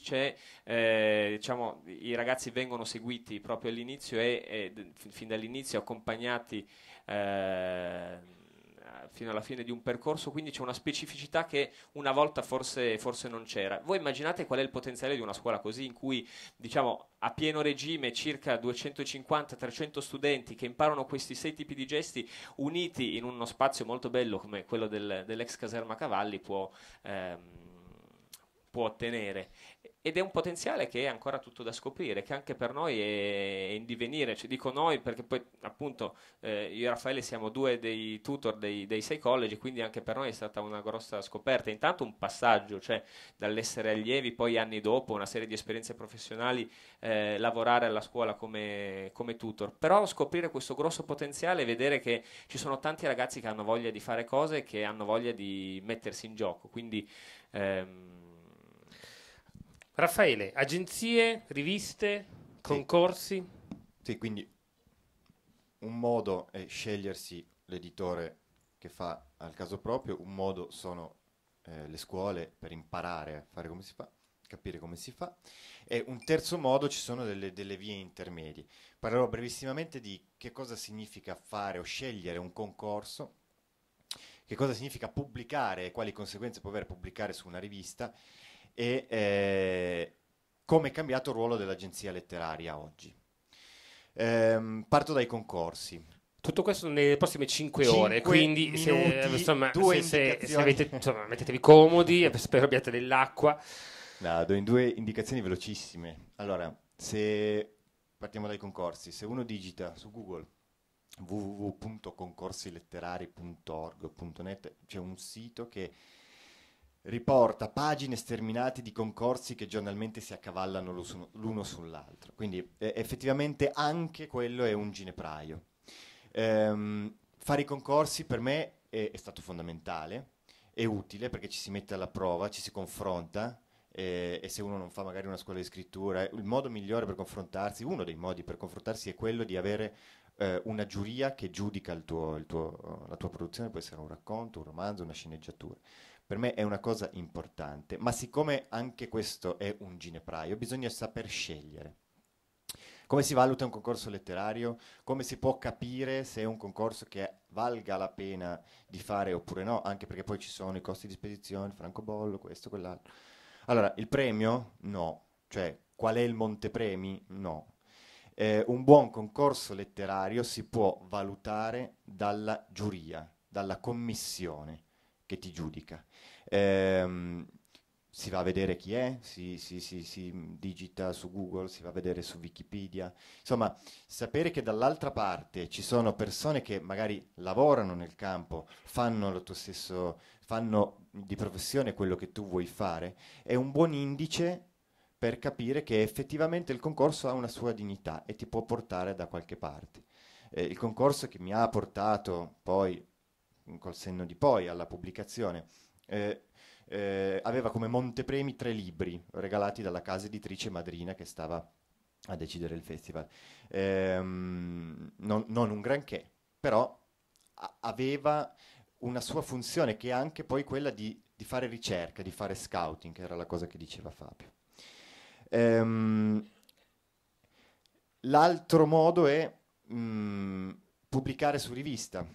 eh, diciamo, i ragazzi vengono seguiti proprio all'inizio e, e fin dall'inizio accompagnati eh, fino alla fine di un percorso, quindi c'è una specificità che una volta forse, forse non c'era. Voi immaginate qual è il potenziale di una scuola così in cui diciamo a pieno regime circa 250-300 studenti che imparano questi sei tipi di gesti uniti in uno spazio molto bello come quello del, dell'ex caserma Cavalli può, ehm, può ottenere ed è un potenziale che è ancora tutto da scoprire, che anche per noi è in divenire, ci cioè, dico noi perché poi appunto eh, io e Raffaele siamo due dei tutor dei, dei sei college, quindi anche per noi è stata una grossa scoperta, intanto un passaggio, cioè dall'essere allievi poi anni dopo una serie di esperienze professionali, eh, lavorare alla scuola come, come, tutor, però scoprire questo grosso potenziale e vedere che ci sono tanti ragazzi che hanno voglia di fare cose, che hanno voglia di mettersi in gioco, quindi... Ehm, Raffaele, agenzie, riviste, concorsi? Sì, quindi un modo è scegliersi l'editore che fa al caso proprio, un modo sono eh, le scuole per imparare a fare come si fa, capire come si fa, e un terzo modo ci sono delle, delle vie intermedie. Parlerò brevissimamente di che cosa significa fare o scegliere un concorso, che cosa significa pubblicare e quali conseguenze può avere pubblicare su una rivista e eh, come è cambiato il ruolo dell'agenzia letteraria oggi. Ehm, parto dai concorsi. Tutto questo nelle prossime 5, ore, quindi minuti, se, insomma, se, se, se avete, insomma, mettetevi comodi, spero abbiate dell'acqua. No, do in due indicazioni velocissime. Allora, se partiamo dai concorsi, se uno digita su Google www.concorsiletterari.org.net c'è un sito che riporta pagine sterminate di concorsi che giornalmente si accavallano l'uno sull'altro. Quindi eh, effettivamente anche quello è un ginepraio. Ehm, fare i concorsi per me è, è, stato fondamentale, è utile perché ci si mette alla prova, ci si confronta. Eh, e se uno non fa magari una scuola di scrittura, il modo migliore per confrontarsi, uno dei modi per confrontarsi è quello di avere eh, una giuria che giudica il tuo, il tuo, la tua produzione, può essere un racconto, un romanzo, una sceneggiatura per me è una cosa importante, ma siccome anche questo è un ginepraio, bisogna saper scegliere. Come si valuta un concorso letterario? Come si può capire se è un concorso che valga la pena di fare oppure no? Anche perché poi ci sono i costi di spedizione, francobollo, questo, quell'altro. Allora, il premio? No. Cioè, qual è il montepremi? No. Eh, un buon concorso letterario si può valutare dalla giuria, dalla commissione che ti giudica. Ehm, si va a vedere chi è, si, si, si, si, digita su Google, si va a vedere su Wikipedia. Insomma, sapere che dall'altra parte ci sono persone che magari lavorano nel campo, fanno lo tuo stesso, fanno di professione quello che tu vuoi fare, è un buon indice per capire che effettivamente il concorso ha una sua dignità e ti può portare da qualche parte. Eh, il concorso che mi ha portato poi col senno di poi alla pubblicazione, eh, eh, aveva come montepremi tre libri regalati dalla casa editrice madrina che stava a decidere il festival. Ehm, non, non, un granché, però a- aveva una sua funzione che è anche poi quella di, di, fare ricerca, di fare scouting, che era la cosa che diceva Fabio. Ehm, l'altro modo è mh, mm, pubblicare su rivista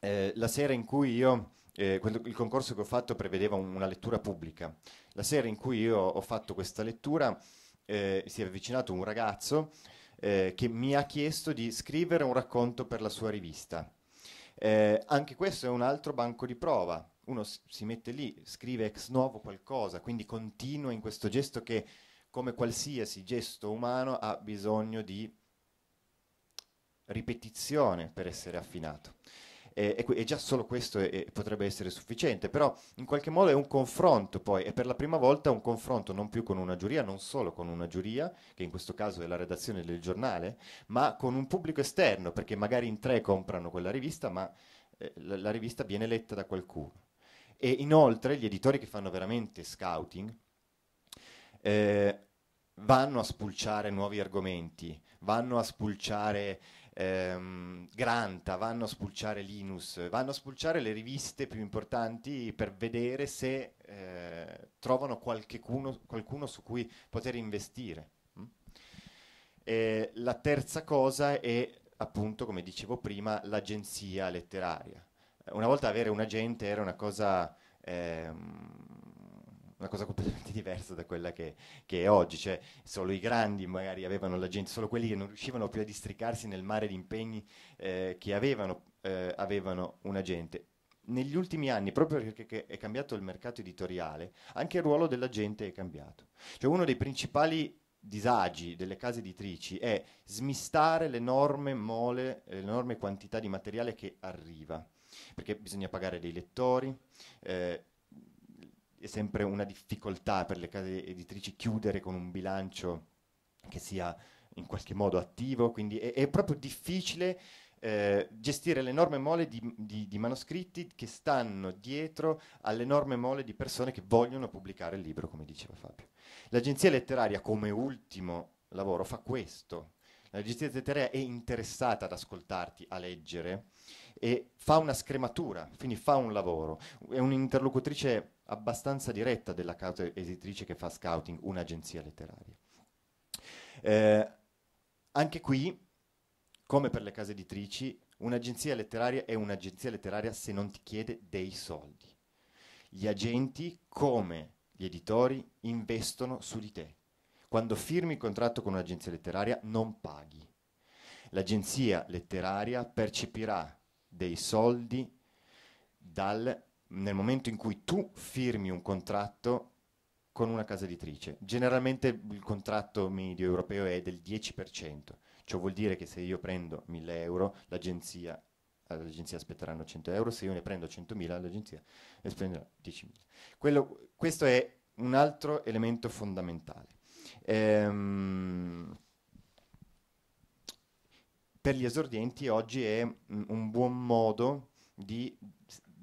eh, la sera in cui io, eh, il concorso che ho fatto prevedeva una lettura pubblica, la sera in cui io ho fatto questa lettura eh, si è avvicinato un ragazzo eh, che mi ha chiesto di scrivere un racconto per la sua rivista. Eh, anche questo è un altro banco di prova, uno si mette lì, scrive ex novo qualcosa, quindi continua in questo gesto che come qualsiasi gesto umano ha bisogno di ripetizione per essere affinato e, e, già solo questo è, potrebbe essere sufficiente, però in qualche modo è un confronto poi, e per la prima volta un confronto non più con una giuria, non solo con una giuria, che in questo caso è la redazione del giornale, ma con un pubblico esterno, perché magari in tre comprano quella rivista, ma eh, la, la rivista viene letta da qualcuno. E inoltre gli editori che fanno veramente scouting, eh, vanno a spulciare nuovi argomenti, vanno a spulciare ehm, Granta, vanno a spulciare Linus, vanno a spulciare le riviste più importanti per vedere se eh, trovano qualcuno, qualcuno su cui poter investire. Mm? E la terza cosa è appunto, come dicevo prima, l'agenzia letteraria. Una volta avere un agente era una cosa ehm, una cosa completamente diversa da quella che, che, è oggi, cioè solo i grandi magari avevano la gente, solo quelli che non riuscivano più a districarsi nel mare di impegni eh, che avevano, eh, avevano una gente. Negli ultimi anni, proprio perché è cambiato il mercato editoriale, anche il ruolo della gente è cambiato. Cioè uno dei principali disagi delle case editrici è smistare l'enorme mole, l'enorme quantità di materiale che arriva, perché bisogna pagare dei lettori, eh, è sempre una difficoltà per le case editrici chiudere con un bilancio che sia in qualche modo attivo, quindi è, è proprio difficile eh, gestire l'enorme mole di, di, di, manoscritti che stanno dietro all'enorme mole di persone che vogliono pubblicare il libro, come diceva Fabio. L'agenzia letteraria, come ultimo lavoro, fa questo. L'agenzia letteraria è interessata ad ascoltarti, a leggere e fa una scrematura, quindi fa un lavoro. È un'interlocutrice abbastanza diretta della casa editrice che fa scouting, un'agenzia letteraria. Eh, anche qui, come per le case editrici, un'agenzia letteraria è un'agenzia letteraria se non ti chiede dei soldi. Gli agenti, come gli editori, investono su di te. Quando firmi il contratto con un'agenzia letteraria non paghi. L'agenzia letteraria percepirà dei soldi dal nel momento in cui tu firmi un contratto con una casa editrice, generalmente il contratto medio europeo è del 10%, ciò vuol dire che se io prendo 1000 euro l'agenzia all'agenzia spetteranno 100 euro, se io ne prendo 100.000 l'agenzia ne spenderà 10.000. Quello, questo è un altro elemento fondamentale. Ehm, per gli esordienti oggi è un buon modo di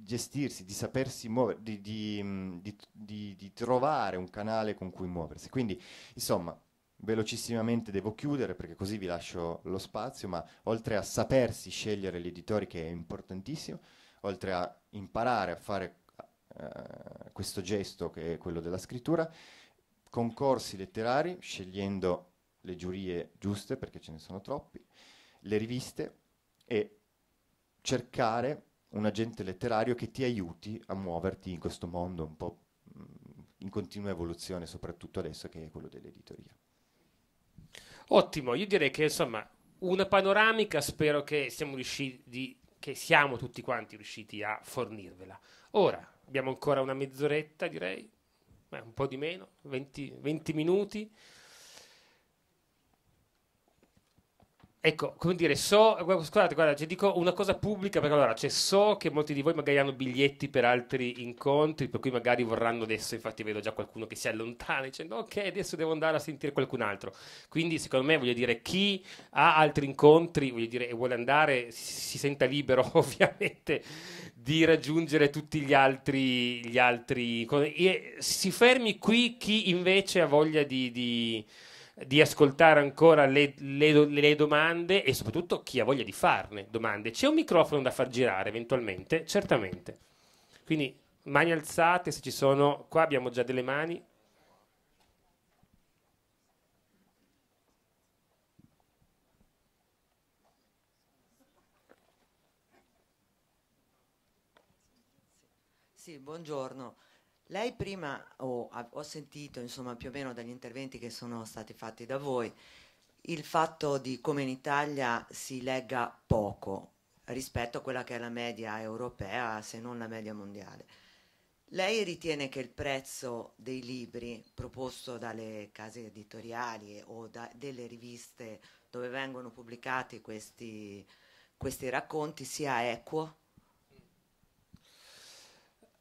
gestirsi, di sapersi muovere, di, mm, di, di, di, trovare un canale con cui muoversi. Quindi, insomma, velocissimamente devo chiudere perché così vi lascio lo spazio, ma oltre a sapersi scegliere gli editori, che è importantissimo, oltre a imparare a fare uh, questo gesto che è quello della scrittura, concorsi letterari, scegliendo le giurie giuste perché ce ne sono troppi, le riviste e cercare un agente letterario che ti aiuti a muoverti in questo mondo un po' mm, in continua evoluzione, soprattutto adesso che è quello dell'editoria. Ottimo, io direi che insomma una panoramica spero che siamo riusciti, che siamo tutti quanti riusciti a fornirvela. Ora abbiamo ancora una mezz'oretta direi, un po' di meno, 20, 20 minuti. Ecco, come dire, so, scusate, guarda, cioè dico una cosa pubblica perché allora, cioè, so che molti di voi magari hanno biglietti per altri incontri, per cui magari vorranno adesso, infatti vedo già qualcuno che si allontana dicendo ok, adesso devo andare a sentire qualcun altro. Quindi secondo me, voglio dire, chi ha altri incontri, voglio dire, e vuole andare, si senta libero ovviamente di raggiungere tutti gli altri, gli altri... si fermi qui chi invece ha voglia di, di di ascoltare ancora le, le, le, domande e soprattutto chi ha voglia di farne domande. C'è un microfono da far girare eventualmente? Certamente. Quindi mani alzate se ci sono, qua abbiamo già delle mani. Sì, buongiorno. Lei prima, oh, ho sentito insomma, più o meno dagli interventi che sono stati fatti da voi, il fatto di come in Italia si legga poco rispetto a quella che è la media europea, se non la media mondiale. Lei ritiene che il prezzo dei libri proposto dalle case editoriali o da, delle riviste dove vengono pubblicati questi, questi racconti sia equo?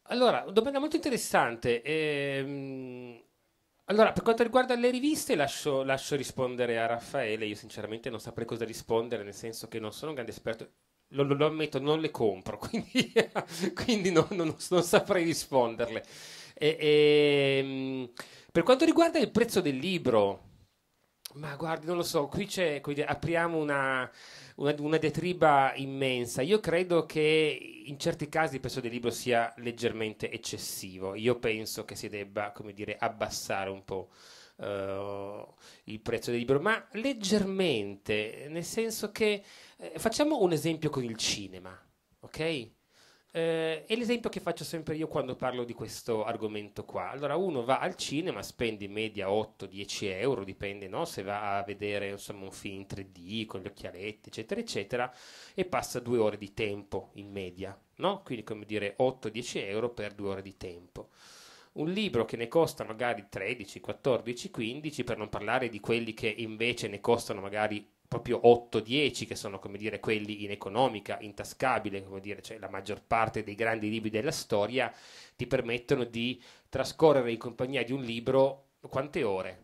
Allora, domanda molto interessante. Ehm, allora, per quanto riguarda le riviste, lascio, lascio, rispondere a Raffaele. Io sinceramente non saprei cosa rispondere, nel senso che non sono un grande esperto. Lo, lo, lo ammetto, non le compro, quindi, quindi no, non, non, saprei risponderle. E, e, ehm, per quanto riguarda il prezzo del libro, ma guardi, non lo so, qui c'è, qui apriamo una, una, una detriba immensa. Io credo che in certi casi il prezzo del libro sia leggermente eccessivo. Io penso che si debba, come dire, abbassare un po'. Uh, il prezzo del libro, ma leggermente, nel senso che eh, facciamo un esempio con il cinema, ok? Eh, è l'esempio che faccio sempre io quando parlo di questo argomento qua. Allora, uno va al cinema, spende in media 8-10 euro, dipende no? se va a vedere insomma, un film in 3D con gli occhialetti, eccetera, eccetera, e passa due ore di tempo in media. No? Quindi, come dire, 8-10 euro per due ore di tempo un libro che ne costa magari 13, 14, 15, per non parlare di quelli che invece ne costano magari proprio 8-10 che sono come dire quelli in economica, intascabile, come dire, cioè la maggior parte dei grandi libri della storia ti permettono di trascorrere in compagnia di un libro quante ore?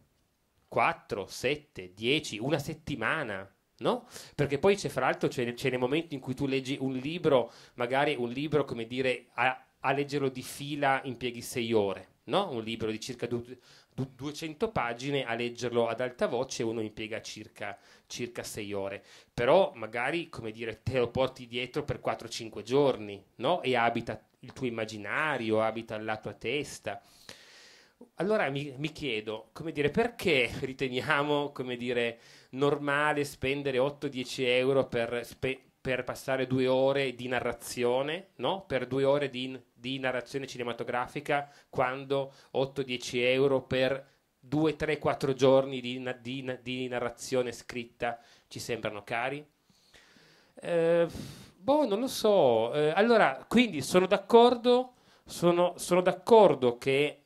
4, 7, 10, una settimana, no? Perché poi c'è fra l'altro c'è, c'è nel momento in cui tu leggi un libro, magari un libro come dire a, a leggerlo di fila impieghi 6 ore, no? Un libro di circa due 200 pagine a leggerlo ad alta voce uno impiega circa, circa 6 ore. Però magari, come dire, te lo porti dietro per 4-5 giorni, no? E abita il tuo immaginario, abita la tua testa. Allora mi, mi chiedo, come dire, perché riteniamo, come dire, normale spendere 8-10 euro per, spe- per passare due ore di narrazione, no? Per due ore di in- di narrazione cinematografica quando 8-10 euro per 2, 3, 4 giorni di, di, di narrazione scritta ci sembrano cari? Eh, boh, non lo so. Eh, allora, quindi sono d'accordo, sono, sono d'accordo che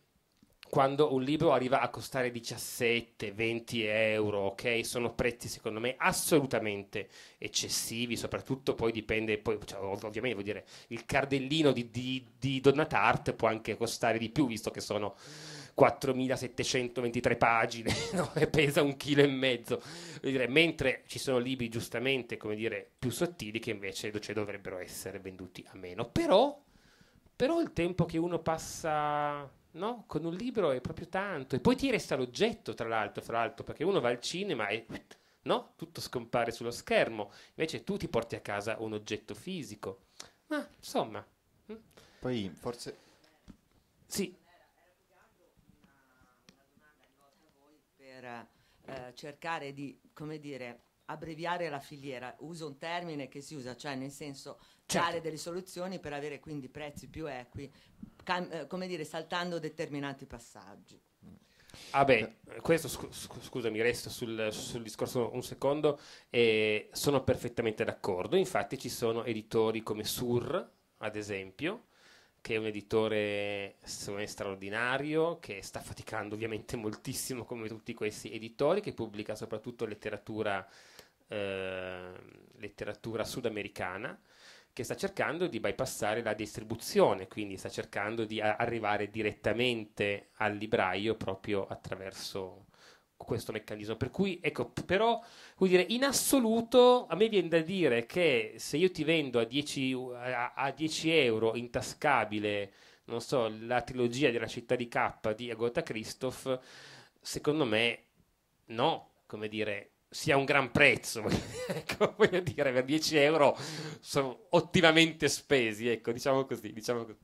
quando un libro arriva a costare 17, 20 euro, ok? Sono prezzi secondo me assolutamente eccessivi, soprattutto poi dipende, poi, cioè, ovviamente vuol dire, il cardellino di, di, di Donatart può anche costare di più, visto che sono 4.723 pagine no? e pesa un chilo e mezzo. Dire, mentre ci sono libri giustamente, come dire, più sottili che invece cioè, dovrebbero essere venduti a meno. Però, però il tempo che uno passa No? Con un libro è proprio tanto. E poi ti resta l'oggetto, tra l'altro, fra l'altro, perché uno va al cinema e no? tutto scompare sullo schermo. Invece tu ti porti a casa un oggetto fisico. Ma insomma. Hm? Poi forse. Sì. Era una domanda Per eh, cercare di, come dire, abbreviare la filiera, uso un termine che si usa, cioè nel senso certo. dare delle soluzioni per avere quindi prezzi più equi, cam- eh, come dire, saltando determinati passaggi. Ah beh, questo scu- scusami, resto sul, sul, discorso un secondo, eh, sono perfettamente d'accordo, infatti ci sono editori come Sur, ad esempio, che è un editore me, straordinario, che sta faticando ovviamente moltissimo come tutti questi editori, che pubblica soprattutto letteratura Ehm, letteratura sudamericana che sta cercando di bypassare la distribuzione, quindi sta cercando di a- arrivare direttamente al libraio proprio attraverso questo meccanismo. Per cui, ecco, però, dire, in assoluto a me viene da dire che se io ti vendo a 10, a, a 10 euro intascabile, non so, la trilogia della città di K di Agota Christoph, secondo me no, come dire, sia un gran prezzo, ecco, voglio dire, per 10 euro sono ottimamente spesi, ecco, diciamo così, diciamo così.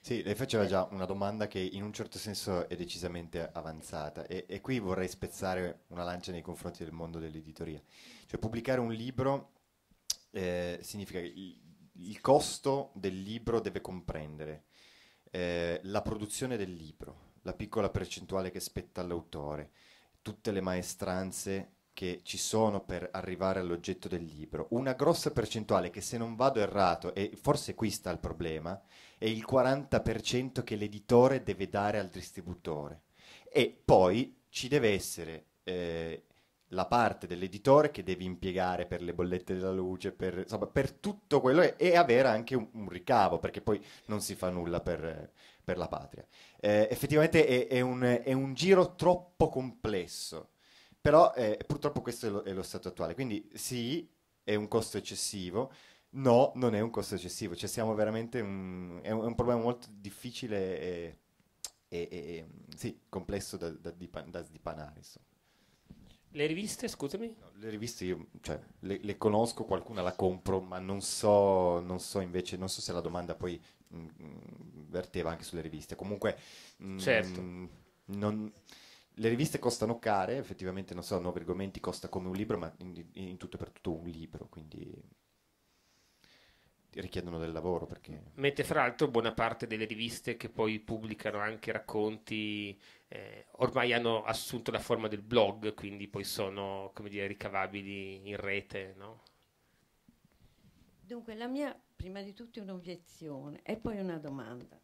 Sì, lei faceva eh. già una domanda che in un certo senso è decisamente avanzata e, e, qui vorrei spezzare una lancia nei confronti del mondo dell'editoria. Cioè pubblicare un libro eh, significa che il, il, costo del libro deve comprendere eh, la produzione del libro, la piccola percentuale che spetta all'autore, tutte le maestranze che ci sono per arrivare all'oggetto del libro, una grossa percentuale che se non vado errato, e forse qui sta il problema, è il 40% che l'editore deve dare al distributore. E poi ci deve essere eh, la parte dell'editore che devi impiegare per le bollette della luce, per, insomma, per tutto quello e, e avere anche un, un, ricavo, perché poi non si fa nulla per, per la patria eh, effettivamente è, è, un, è, un, giro troppo complesso. Però eh, purtroppo questo è lo, è lo stato attuale. Quindi sì, è un costo eccessivo, No, non è un costo eccessivo, cioè siamo veramente un, è, un, è un problema molto difficile e, e, e sì, complesso da, da, da sdipanare. Insomma. Le riviste, scusami? No, le riviste io cioè, le, le, conosco, qualcuna la compro, ma non so, non so invece, non so se la domanda poi Mm, verteva anche sulle riviste. Comunque, mh, mm, certo. mh, non, le riviste costano care, effettivamente, non so, 9 argomenti costa come un libro, ma in, in tutto e per tutto un libro, quindi richiedono del lavoro. Perché... Mette fra l'altro buona parte delle riviste che poi pubblicano anche racconti, eh, ormai hanno assunto la forma del blog, quindi poi sono come dire, ricavabili in rete. No? Dunque, la mia prima di tutto un'obiezione e poi una domanda.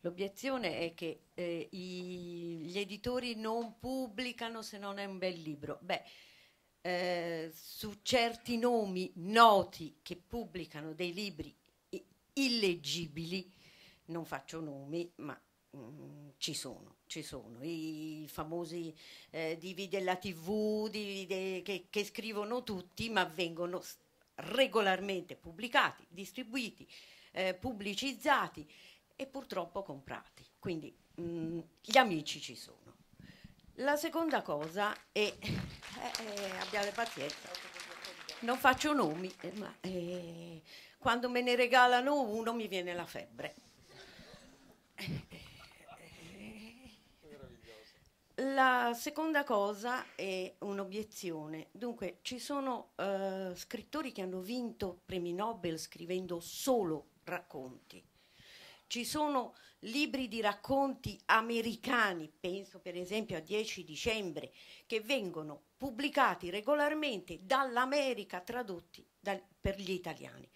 L'obiezione è che eh, i, gli editori non pubblicano se non è un bel libro. Beh, eh, su certi nomi noti che pubblicano dei libri illeggibili, non faccio nomi, ma Mm, ci sono, ci sono i famosi eh, divi della tv divi de, che, che, scrivono tutti ma vengono regolarmente pubblicati, distribuiti, eh, pubblicizzati e purtroppo comprati. Quindi mh, mm, gli amici ci sono. La seconda cosa è, eh, eh, abbiate pazienza, non faccio nomi, eh, ma eh, quando me ne regalano uno mi viene la febbre. La seconda cosa è un'obiezione. Dunque, ci sono eh, scrittori che hanno vinto premi Nobel scrivendo solo racconti. Ci sono libri di racconti americani, penso per esempio a 10 dicembre, che vengono pubblicati regolarmente dall'America, tradotti dal, per gli italiani.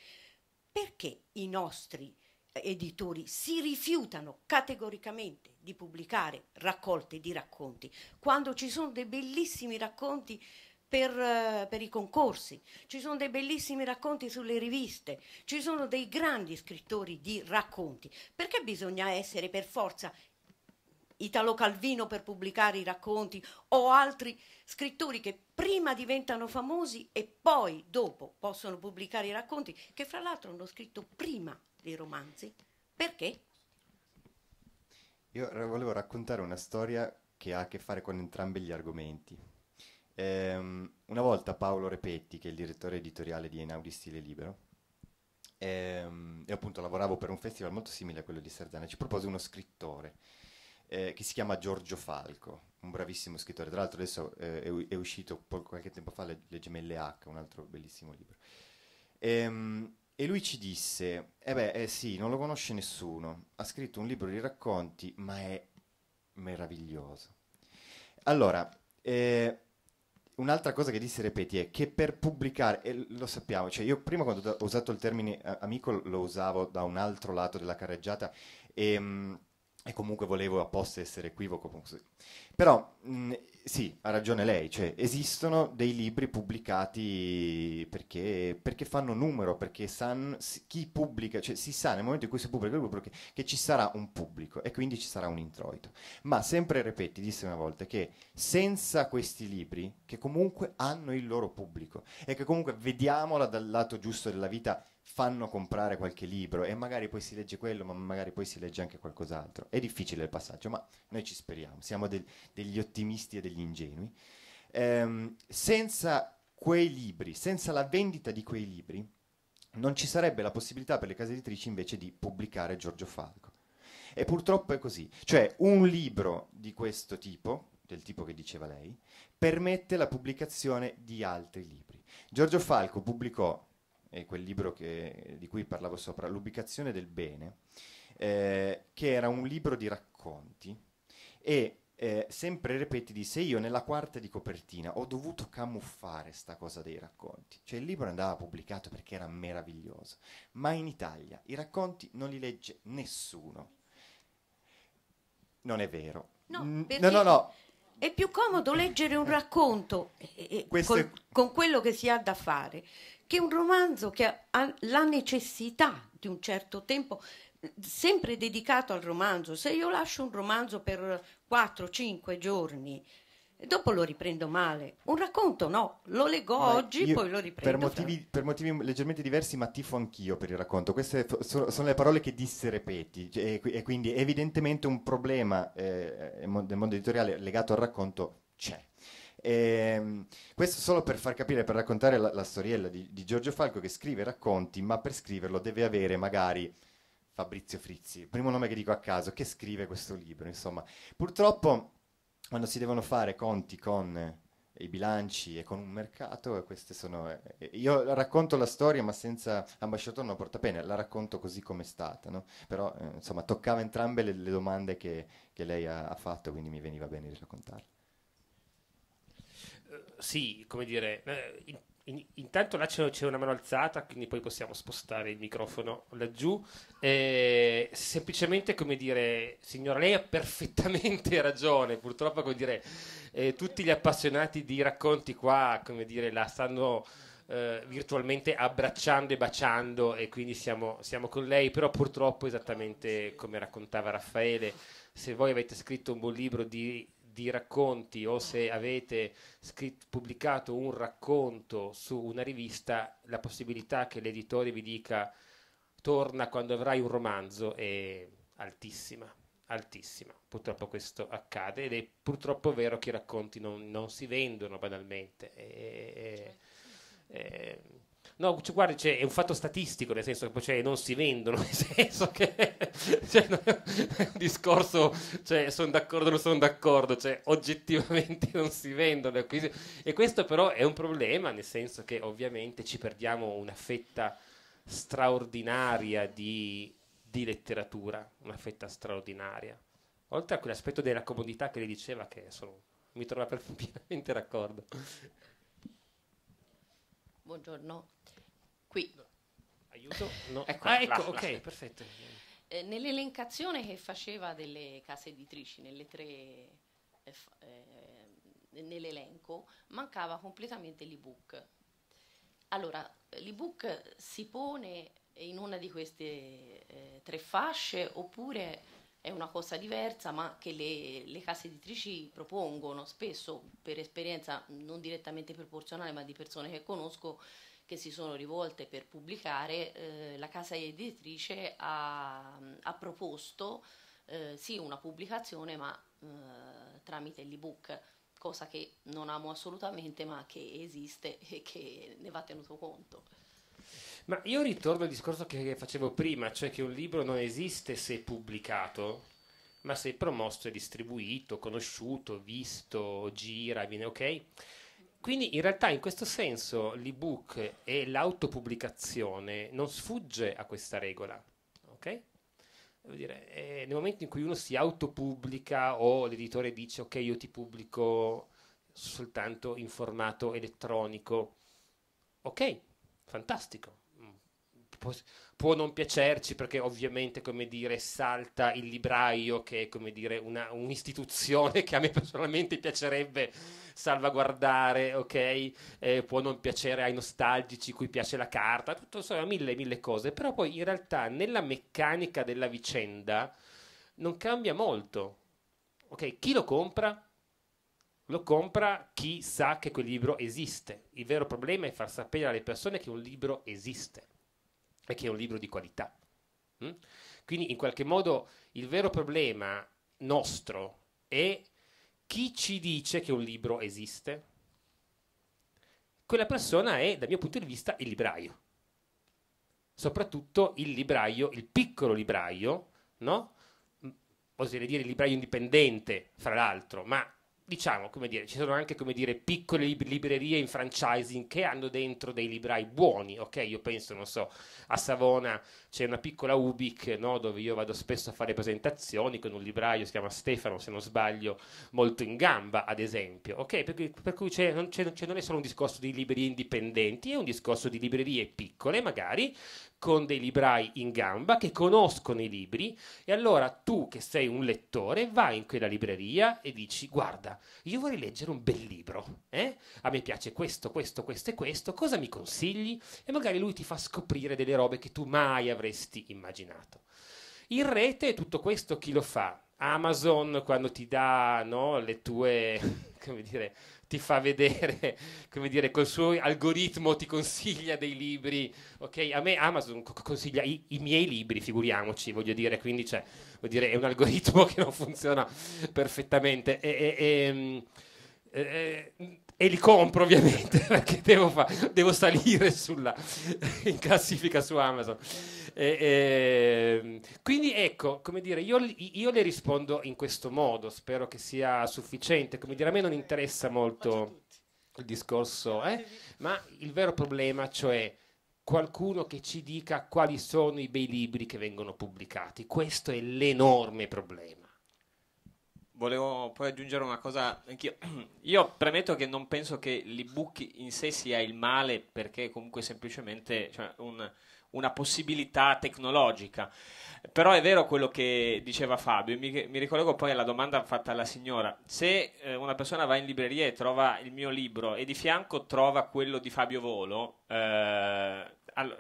Perché i nostri eh, editori si rifiutano categoricamente di pubblicare raccolte di racconti, quando ci sono dei bellissimi racconti per, eh, per, i concorsi, ci sono dei bellissimi racconti sulle riviste, ci sono dei grandi scrittori di racconti. Perché bisogna essere per forza Italo Calvino per pubblicare i racconti o altri scrittori che prima diventano famosi e poi dopo possono pubblicare i racconti, che fra l'altro hanno scritto prima dei romanzi? Perché? Io volevo raccontare una storia che ha a che fare con entrambi gli argomenti. Ehm, una volta Paolo Repetti, che è il direttore editoriale di Enaudi Stile Libero, ehm, e appunto lavoravo per un festival molto simile a quello di Sardegna, ci propose uno scrittore eh, che si chiama Giorgio Falco, un bravissimo scrittore. Tra l'altro adesso eh, è, è, uscito qualche tempo fa Le, Le Gemelle H, un altro bellissimo libro. Ehm, e lui ci disse, eh beh, eh sì, non lo conosce nessuno, ha scritto un libro di racconti, ma è meraviglioso. Allora, eh, un'altra cosa che disse Repeti è che per pubblicare, e lo sappiamo, cioè io prima quando ho usato il termine amico lo usavo da un altro lato della carreggiata e... Ehm, Mh, e comunque volevo apposta essere equivoco. Però mh, mm, sì, ha ragione lei, cioè, esistono dei libri pubblicati perché, perché fanno numero, perché san, chi pubblica, cioè, si sa nel momento in cui si pubblica che, che, ci sarà un pubblico e quindi ci sarà un introito. Ma sempre ripeti, disse una volta, che senza questi libri, che comunque hanno il loro pubblico e che comunque vediamola dal lato giusto della vita, fanno comprare qualche libro e magari poi si legge quello, ma magari poi si legge anche qualcos'altro. È difficile il passaggio, ma noi ci speriamo, siamo del, degli ottimisti e degli ingenui. Ehm, senza quei libri, senza la vendita di quei libri, non ci sarebbe la possibilità per le case editrici invece di pubblicare Giorgio Falco. E purtroppo è così, cioè un libro di questo tipo, del tipo che diceva lei, permette la pubblicazione di altri libri. Giorgio Falco pubblicò eh, quel libro che, di cui parlavo sopra, L'ubicazione del bene, eh, che era un libro di racconti e eh, sempre ripetiti, se io nella quarta di copertina ho dovuto camuffare sta cosa dei racconti, cioè il libro andava pubblicato perché era meraviglioso, ma in Italia i racconti non li legge nessuno. Non è vero. No, mm, no, no, no. È più comodo leggere un racconto eh, eh, col, è... con quello che si ha da fare che è un romanzo che ha la necessità di un certo tempo, sempre dedicato al romanzo. Se io lascio un romanzo per 4-5 giorni, dopo lo riprendo male. Un racconto no, lo leggo Beh, oggi, poi lo riprendo. Per motivi, fra... per motivi, leggermente diversi, ma tifo anch'io per il racconto. Queste sono, sono le parole che disse ripeti, cioè, e, e, quindi evidentemente un problema eh, eh del mondo editoriale legato al racconto c'è. E, ehm, questo solo per far capire, per raccontare la, la storiella di, di, Giorgio Falco che scrive racconti, ma per scriverlo deve avere magari Fabrizio Frizzi, primo nome che dico a caso, che scrive questo libro. Insomma, purtroppo quando si devono fare conti con eh, i bilanci e con un mercato, eh, queste sono... Eh, io racconto la storia ma senza ambasciatore non no portapene, la racconto così come è stata, no? però eh, insomma toccava entrambe le, le domande che, che lei ha, ha fatto, quindi mi veniva bene di raccontarle sì, come dire, eh, in, in, intanto là c'è, c'è, una mano alzata, quindi poi possiamo spostare il microfono laggiù. Eh, semplicemente, come dire, signora, lei ha perfettamente ragione, purtroppo, come dire, eh, tutti gli appassionati di racconti qua, come dire, la stanno... Eh, virtualmente abbracciando e baciando e quindi siamo, siamo con lei, però purtroppo esattamente come raccontava Raffaele, se voi avete scritto un buon libro di di racconti o se ah. avete scritto, pubblicato un racconto su una rivista, la possibilità che l'editore vi dica torna quando avrai un romanzo è altissima, altissima. Purtroppo questo accade ed è purtroppo vero che i racconti non, non si vendono banalmente. E, e, e, No, cioè, guarda, cioè, è un fatto statistico, nel senso che cioè, non si vendono, nel senso che cioè, non è un discorso, cioè, sono d'accordo o non sono d'accordo, cioè, oggettivamente non si vendono. E questo però è un problema, nel senso che ovviamente ci perdiamo una fetta straordinaria di, di letteratura, una fetta straordinaria. Oltre a quell'aspetto della comodità che le diceva, che sono, mi trova pienamente d'accordo. Buongiorno qui. Aiuto? No. Ecco, ah, ecco, la, ok, la. perfetto. Eh, nell'elencazione che faceva delle case editrici, nelle tre, eh, eh, nell'elenco, mancava completamente l'ebook. Allora, l'ebook si pone in una di queste eh, tre fasce oppure è una cosa diversa, ma che le, le, case editrici propongono spesso per esperienza non direttamente proporzionale, ma di persone che conosco, che si sono rivolte per pubblicare, eh, la casa editrice ha, ha proposto eh, sì una pubblicazione ma eh, tramite l'ebook, cosa che non amo assolutamente ma che esiste e che ne va tenuto conto. Ma io ritorno al discorso che facevo prima, cioè che un libro non esiste se pubblicato, ma se promosso e distribuito, conosciuto, visto, gira, viene ok. Quindi in realtà in questo senso l'ebook e l'autopubblicazione non sfugge a questa regola, ok? Devo Dire, eh, nel momento in cui uno si autopubblica o l'editore dice ok io ti pubblico soltanto in formato elettronico, ok, fantastico, può, può, non piacerci perché ovviamente, come dire, salta il libraio che è, come dire, una, un'istituzione che a me personalmente piacerebbe salvaguardare, ok? Eh, può non piacere ai nostalgici cui piace la carta, tutto insomma, mille, mille cose, però poi in realtà nella meccanica della vicenda non cambia molto, ok? Chi lo compra? lo compra chi sa che quel libro esiste. Il vero problema è far sapere alle persone che un libro esiste è che è un libro di qualità. Mm? Quindi in qualche modo il vero problema nostro è chi ci dice che un libro esiste. Quella persona è, dal mio punto di vista, il libraio. Soprattutto il libraio, il piccolo libraio, no? Oserei dire il libraio indipendente, fra l'altro, ma diciamo, come dire, ci sono anche come dire, piccole lib- librerie in franchising che hanno dentro dei librai buoni, ok? Io penso, non so, a Savona c'è una piccola Ubic, no? dove io vado spesso a fare presentazioni con un libraio, si chiama Stefano, se non sbaglio, molto in gamba, ad esempio, ok? Per, cui, per cui c'è, non, c'è, non, è solo un discorso di librerie indipendenti, è un discorso di librerie piccole, magari, con dei librai in gamba che conoscono i libri e allora tu che sei un lettore vai in quella libreria e dici guarda io vorrei leggere un bel libro eh? a me piace questo questo questo e questo cosa mi consigli e magari lui ti fa scoprire delle robe che tu mai avresti immaginato in rete tutto questo chi lo fa Amazon quando ti dà no, le tue come dire, ti fa vedere, come dire, col suo algoritmo ti consiglia dei libri. Ok, a me Amazon consiglia i, i, miei libri, figuriamoci, voglio dire, quindi cioè, voglio dire, è un algoritmo che non funziona perfettamente. E, e, e, ehm, eh, eh, e li compro ovviamente perché devo, fa- devo salire sulla, in classifica su Amazon. E, e, ehm, quindi ecco, come dire, io, io, le rispondo in questo modo, spero che sia sufficiente, come dire, a me non interessa molto il discorso, eh? ma il vero problema cioè qualcuno che ci dica quali sono i bei libri che vengono pubblicati, questo è l'enorme problema volevo poi aggiungere una cosa anch'io. Io premetto che non penso che l'ebook in sé sia il male perché comunque semplicemente cioè, un, una possibilità tecnologica. Però è vero quello che diceva Fabio, mi, mi ricollego poi alla domanda fatta alla signora. Se eh, una persona va in libreria e trova il mio libro e di fianco trova quello di Fabio Volo, eh, allora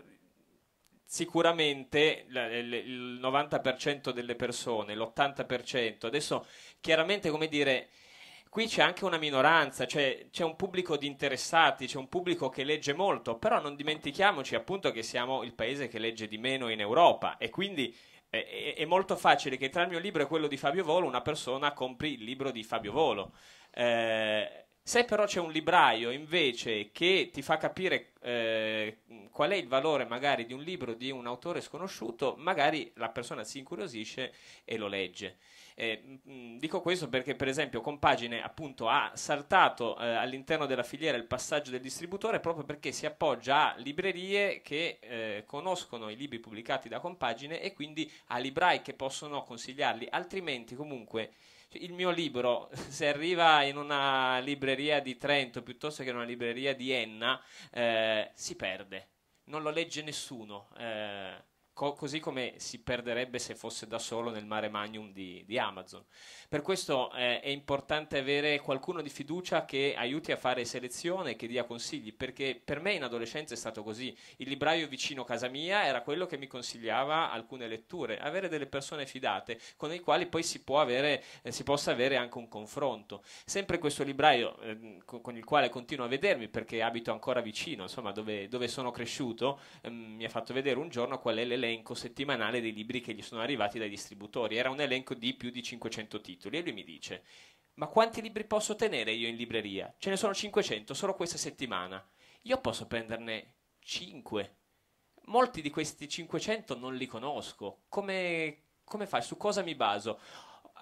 sicuramente il 90% delle persone, l'80%, adesso chiaramente come dire qui c'è anche una minoranza, cioè c'è un pubblico di interessati, c'è un pubblico che legge molto, però non dimentichiamoci appunto che siamo il paese che legge di meno in Europa e quindi è, è molto facile che tra il mio libro e quello di Fabio Volo una persona compri il libro di Fabio Volo. Eh, se però c'è un libraio invece che ti fa capire eh, qual è il valore magari di un libro di un autore sconosciuto, magari la persona si incuriosisce e lo legge. Eh, mh, mm, mm, dico questo perché, per esempio, Compagine appunto, ha saltato eh, all'interno della filiera il passaggio del distributore proprio perché si appoggia a librerie che eh, conoscono i libri pubblicati da Compagine e quindi a librai che possono consigliarli, altrimenti comunque cioè, il mio libro, se arriva in una libreria di Trento piuttosto che in una libreria di Enna, eh, si perde, non lo legge nessuno. Eh, Co- così come si perderebbe se fosse da solo nel mare magnum di, di Amazon. Per questo eh, è importante avere qualcuno di fiducia che aiuti a fare selezione, che dia consigli, perché per me in adolescenza è stato così. Il libraio vicino a casa mia era quello che mi consigliava alcune letture, avere delle persone fidate con le quali poi si, può avere, eh, si possa avere anche un confronto. Sempre questo libraio eh, con, con, il quale continuo a vedermi perché abito ancora vicino, insomma dove, dove sono cresciuto, ehm, mi ha fatto vedere un giorno qual è l'elenco l'elenco settimanale dei libri che gli sono arrivati dai distributori, era un elenco di più di 500 titoli e lui mi dice ma quanti libri posso tenere io in libreria? Ce ne sono 500 solo questa settimana, io posso prenderne 5. Molti di questi 500 non li conosco, come, come fai? Su cosa mi baso?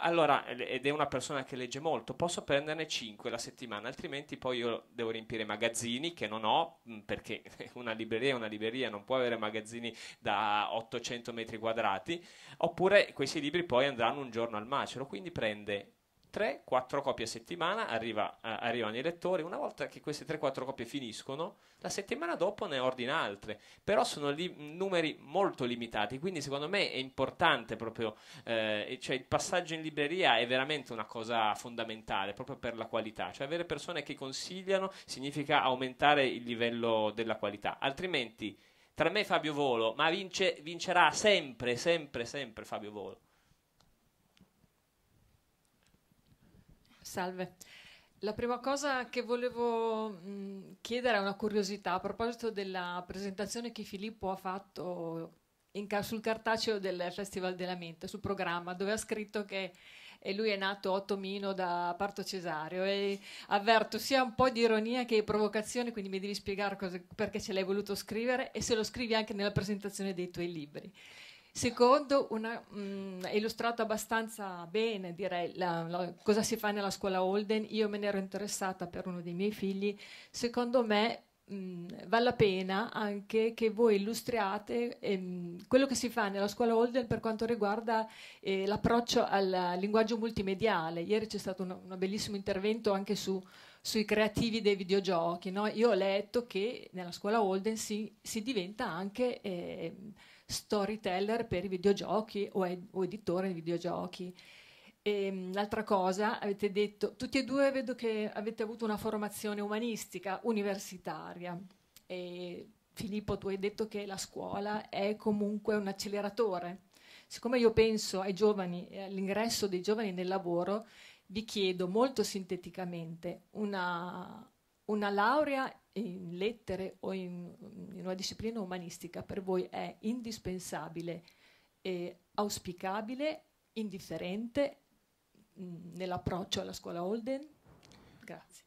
allora, ed è una persona che legge molto, posso prenderne 5 la settimana, altrimenti poi io devo riempire magazzini che non ho, mm, perché una libreria è una libreria, non può avere magazzini da 800 metri quadrati, oppure questi libri poi andranno un giorno al macero, quindi prende 3-4 copie a settimana arriva, eh, arrivano i lettori. Una volta che queste 3-4 copie finiscono, la settimana dopo ne ordina altre. Però sono li- numeri molto limitati. Quindi, secondo me, è importante proprio. Eh, cioè il passaggio in libreria è veramente una cosa fondamentale proprio per la qualità. Cioè, avere persone che consigliano significa aumentare il livello della qualità. Altrimenti, tra me e Fabio Volo, ma vince, vincerà sempre, sempre, sempre Fabio Volo. Salve. La prima cosa che volevo mh, mm, chiedere è una curiosità a proposito della presentazione che Filippo ha fatto ca- sul cartaceo del Festival della Mente, sul programma, dove ha scritto che e eh, lui è nato a Tomino da parto cesareo e avverto sia un po' di ironia che di provocazione, quindi mi devi spiegare cosa, perché ce l'hai voluto scrivere e se lo scrivi anche nella presentazione dei tuoi libri. Secondo, una, mh, mm, illustrato abbastanza bene, direi, la, la, cosa si fa nella scuola Holden. Io me ne ero interessata per uno dei miei figli. Secondo me mh, mm, vale la pena anche che voi illustriate ehm, quello che si fa nella scuola Holden per quanto riguarda eh, l'approccio al linguaggio multimediale. Ieri c'è stato un bellissimo intervento anche su sui creativi dei videogiochi. No? Io ho letto che nella scuola Holden si, si diventa anche eh, storyteller per i videogiochi o, ed- o editore di videogiochi. E, ehm, l'altra cosa, avete detto, tutti e due vedo che avete avuto una formazione umanistica, universitaria. E Filippo, tu hai detto che la scuola è comunque un acceleratore. Siccome io penso ai giovani e eh, all'ingresso dei giovani nel lavoro, vi chiedo molto sinteticamente una, una laurea in lettere o in, in una disciplina umanistica per voi è indispensabile, auspicabile, indifferente mh, mm, nell'approccio alla scuola Holden? Grazie.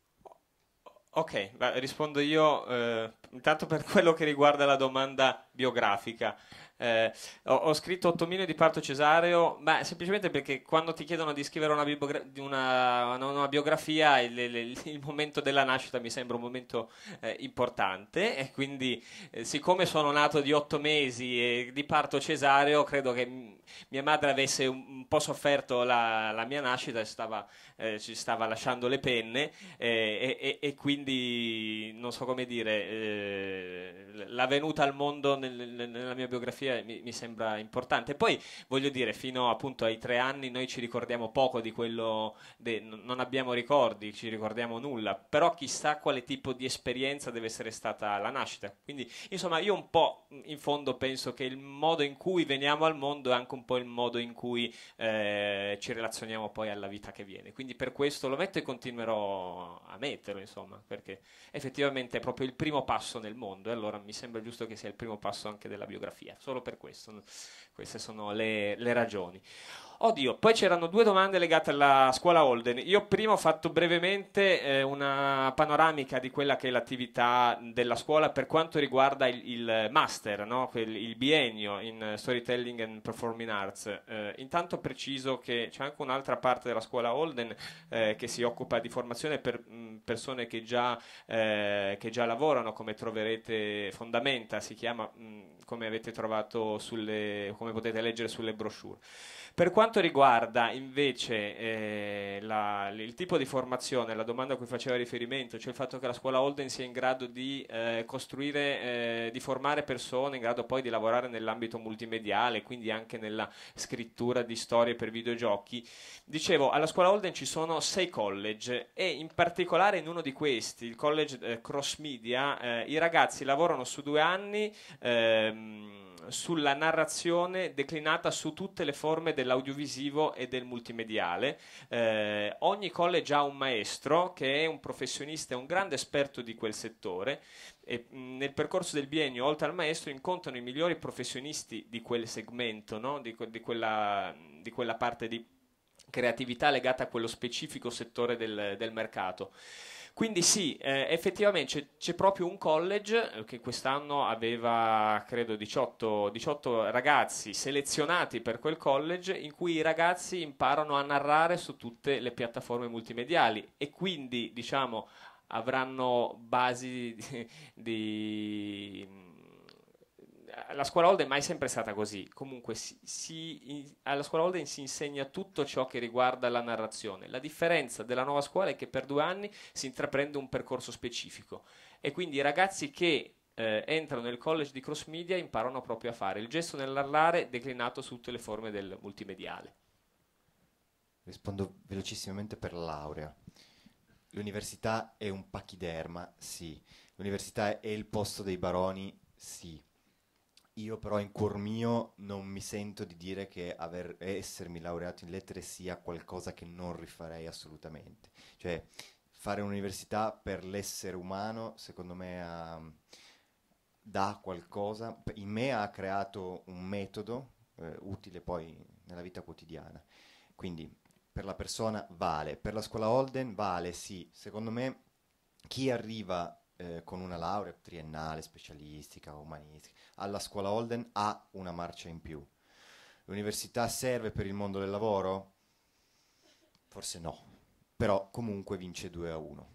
Ok, rispondo io eh, intanto per quello che riguarda la domanda biografica. Eh, ho, ho, scritto 8 milioni di parto cesareo, ma semplicemente perché quando ti chiedono di scrivere una, biogra- una, una, biografia, il, il, il, momento della nascita mi sembra un momento eh, importante e quindi eh, siccome sono nato di 8 mesi e di parto cesareo, credo che m- mia madre avesse un, un po' sofferto la, la, mia nascita e stava, ci eh, stava lasciando le penne eh, e, e, e, quindi non so come dire, eh, la venuta al mondo nel, nel, nella mia biografia storia eh, mi, mi, sembra importante. Poi voglio dire, fino appunto ai tre anni noi ci ricordiamo poco di quello, de, non abbiamo ricordi, ci ricordiamo nulla, però chissà quale tipo di esperienza deve essere stata la nascita. Quindi insomma io un po' in fondo penso che il modo in cui veniamo al mondo è anche un po' il modo in cui eh, ci relazioniamo poi alla vita che viene. Quindi per questo lo metto e continuerò a metterlo, insomma, perché effettivamente è proprio il primo passo nel mondo e allora mi sembra giusto che sia il primo passo anche della biografia. Solo solo per questo. Queste sono le, le ragioni. Oddio, poi c'erano due domande legate alla scuola Holden. Io prima ho fatto brevemente eh, una panoramica di quella che è l'attività della scuola per quanto riguarda il, il master, no? il, il biennio in eh, storytelling and performing arts. Eh, intanto preciso che c'è anche un'altra parte della scuola Holden eh, che si occupa di formazione per mh, mm, persone che già, eh, che già, lavorano, come troverete Fondamenta, si chiama mh, mm, come avete trovato sulle, come potete leggere sulle brochure. Per quanto riguarda invece eh, la, il tipo di formazione, la domanda a cui faceva riferimento, cioè il fatto che la scuola Holden sia in grado di eh, costruire, eh, di formare persone in grado poi di lavorare nell'ambito multimediale, quindi anche nella scrittura di storie per videogiochi, dicevo, alla scuola Holden ci sono sei college e in particolare in uno di questi, il college eh, Cross Media, eh, i ragazzi lavorano su due anni. Ehm, sulla narrazione declinata su tutte le forme dell'audiovisivo e del multimediale. Eh, ogni college ha un maestro che è un professionista e un grande esperto di quel settore e nel percorso del biennio, oltre al maestro, incontrano i migliori professionisti di quel segmento, no? di, di, quella, di quella parte di creatività legata a quello specifico settore del, del mercato. Quindi sì, eh, effettivamente c'è, proprio un college eh, che quest'anno aveva, credo, 18, 18 ragazzi selezionati per quel college in cui i ragazzi imparano a narrare su tutte le piattaforme multimediali e quindi, diciamo, avranno basi di, di la scuola Holden è mai sempre stata così. Comunque, si, si, in, alla scuola Holden si insegna tutto ciò che riguarda la narrazione. La differenza della nuova scuola è che per due anni si intraprende un percorso specifico e quindi i ragazzi che eh, entrano nel college di cross media imparano proprio a fare il gesto nell'arlare declinato su tutte le forme del multimediale. Rispondo velocissimamente per la laurea. L'università è un pachiderma? Sì. L'università è il posto dei baroni? Sì io però in cuor mio non mi sento di dire che aver, essermi laureato in lettere sia qualcosa che non rifarei assolutamente. Cioè, fare un'università per l'essere umano, secondo me, ha, dà qualcosa. In me ha creato un metodo eh, utile poi nella vita quotidiana. Quindi per la persona vale, per la scuola Holden vale, sì. Secondo me chi arriva eh, con una laurea triennale, specialistica, umanistica, alla scuola Holden ha una marcia in più. L'università serve per il mondo del lavoro? Forse no, però comunque vince 2 a 1.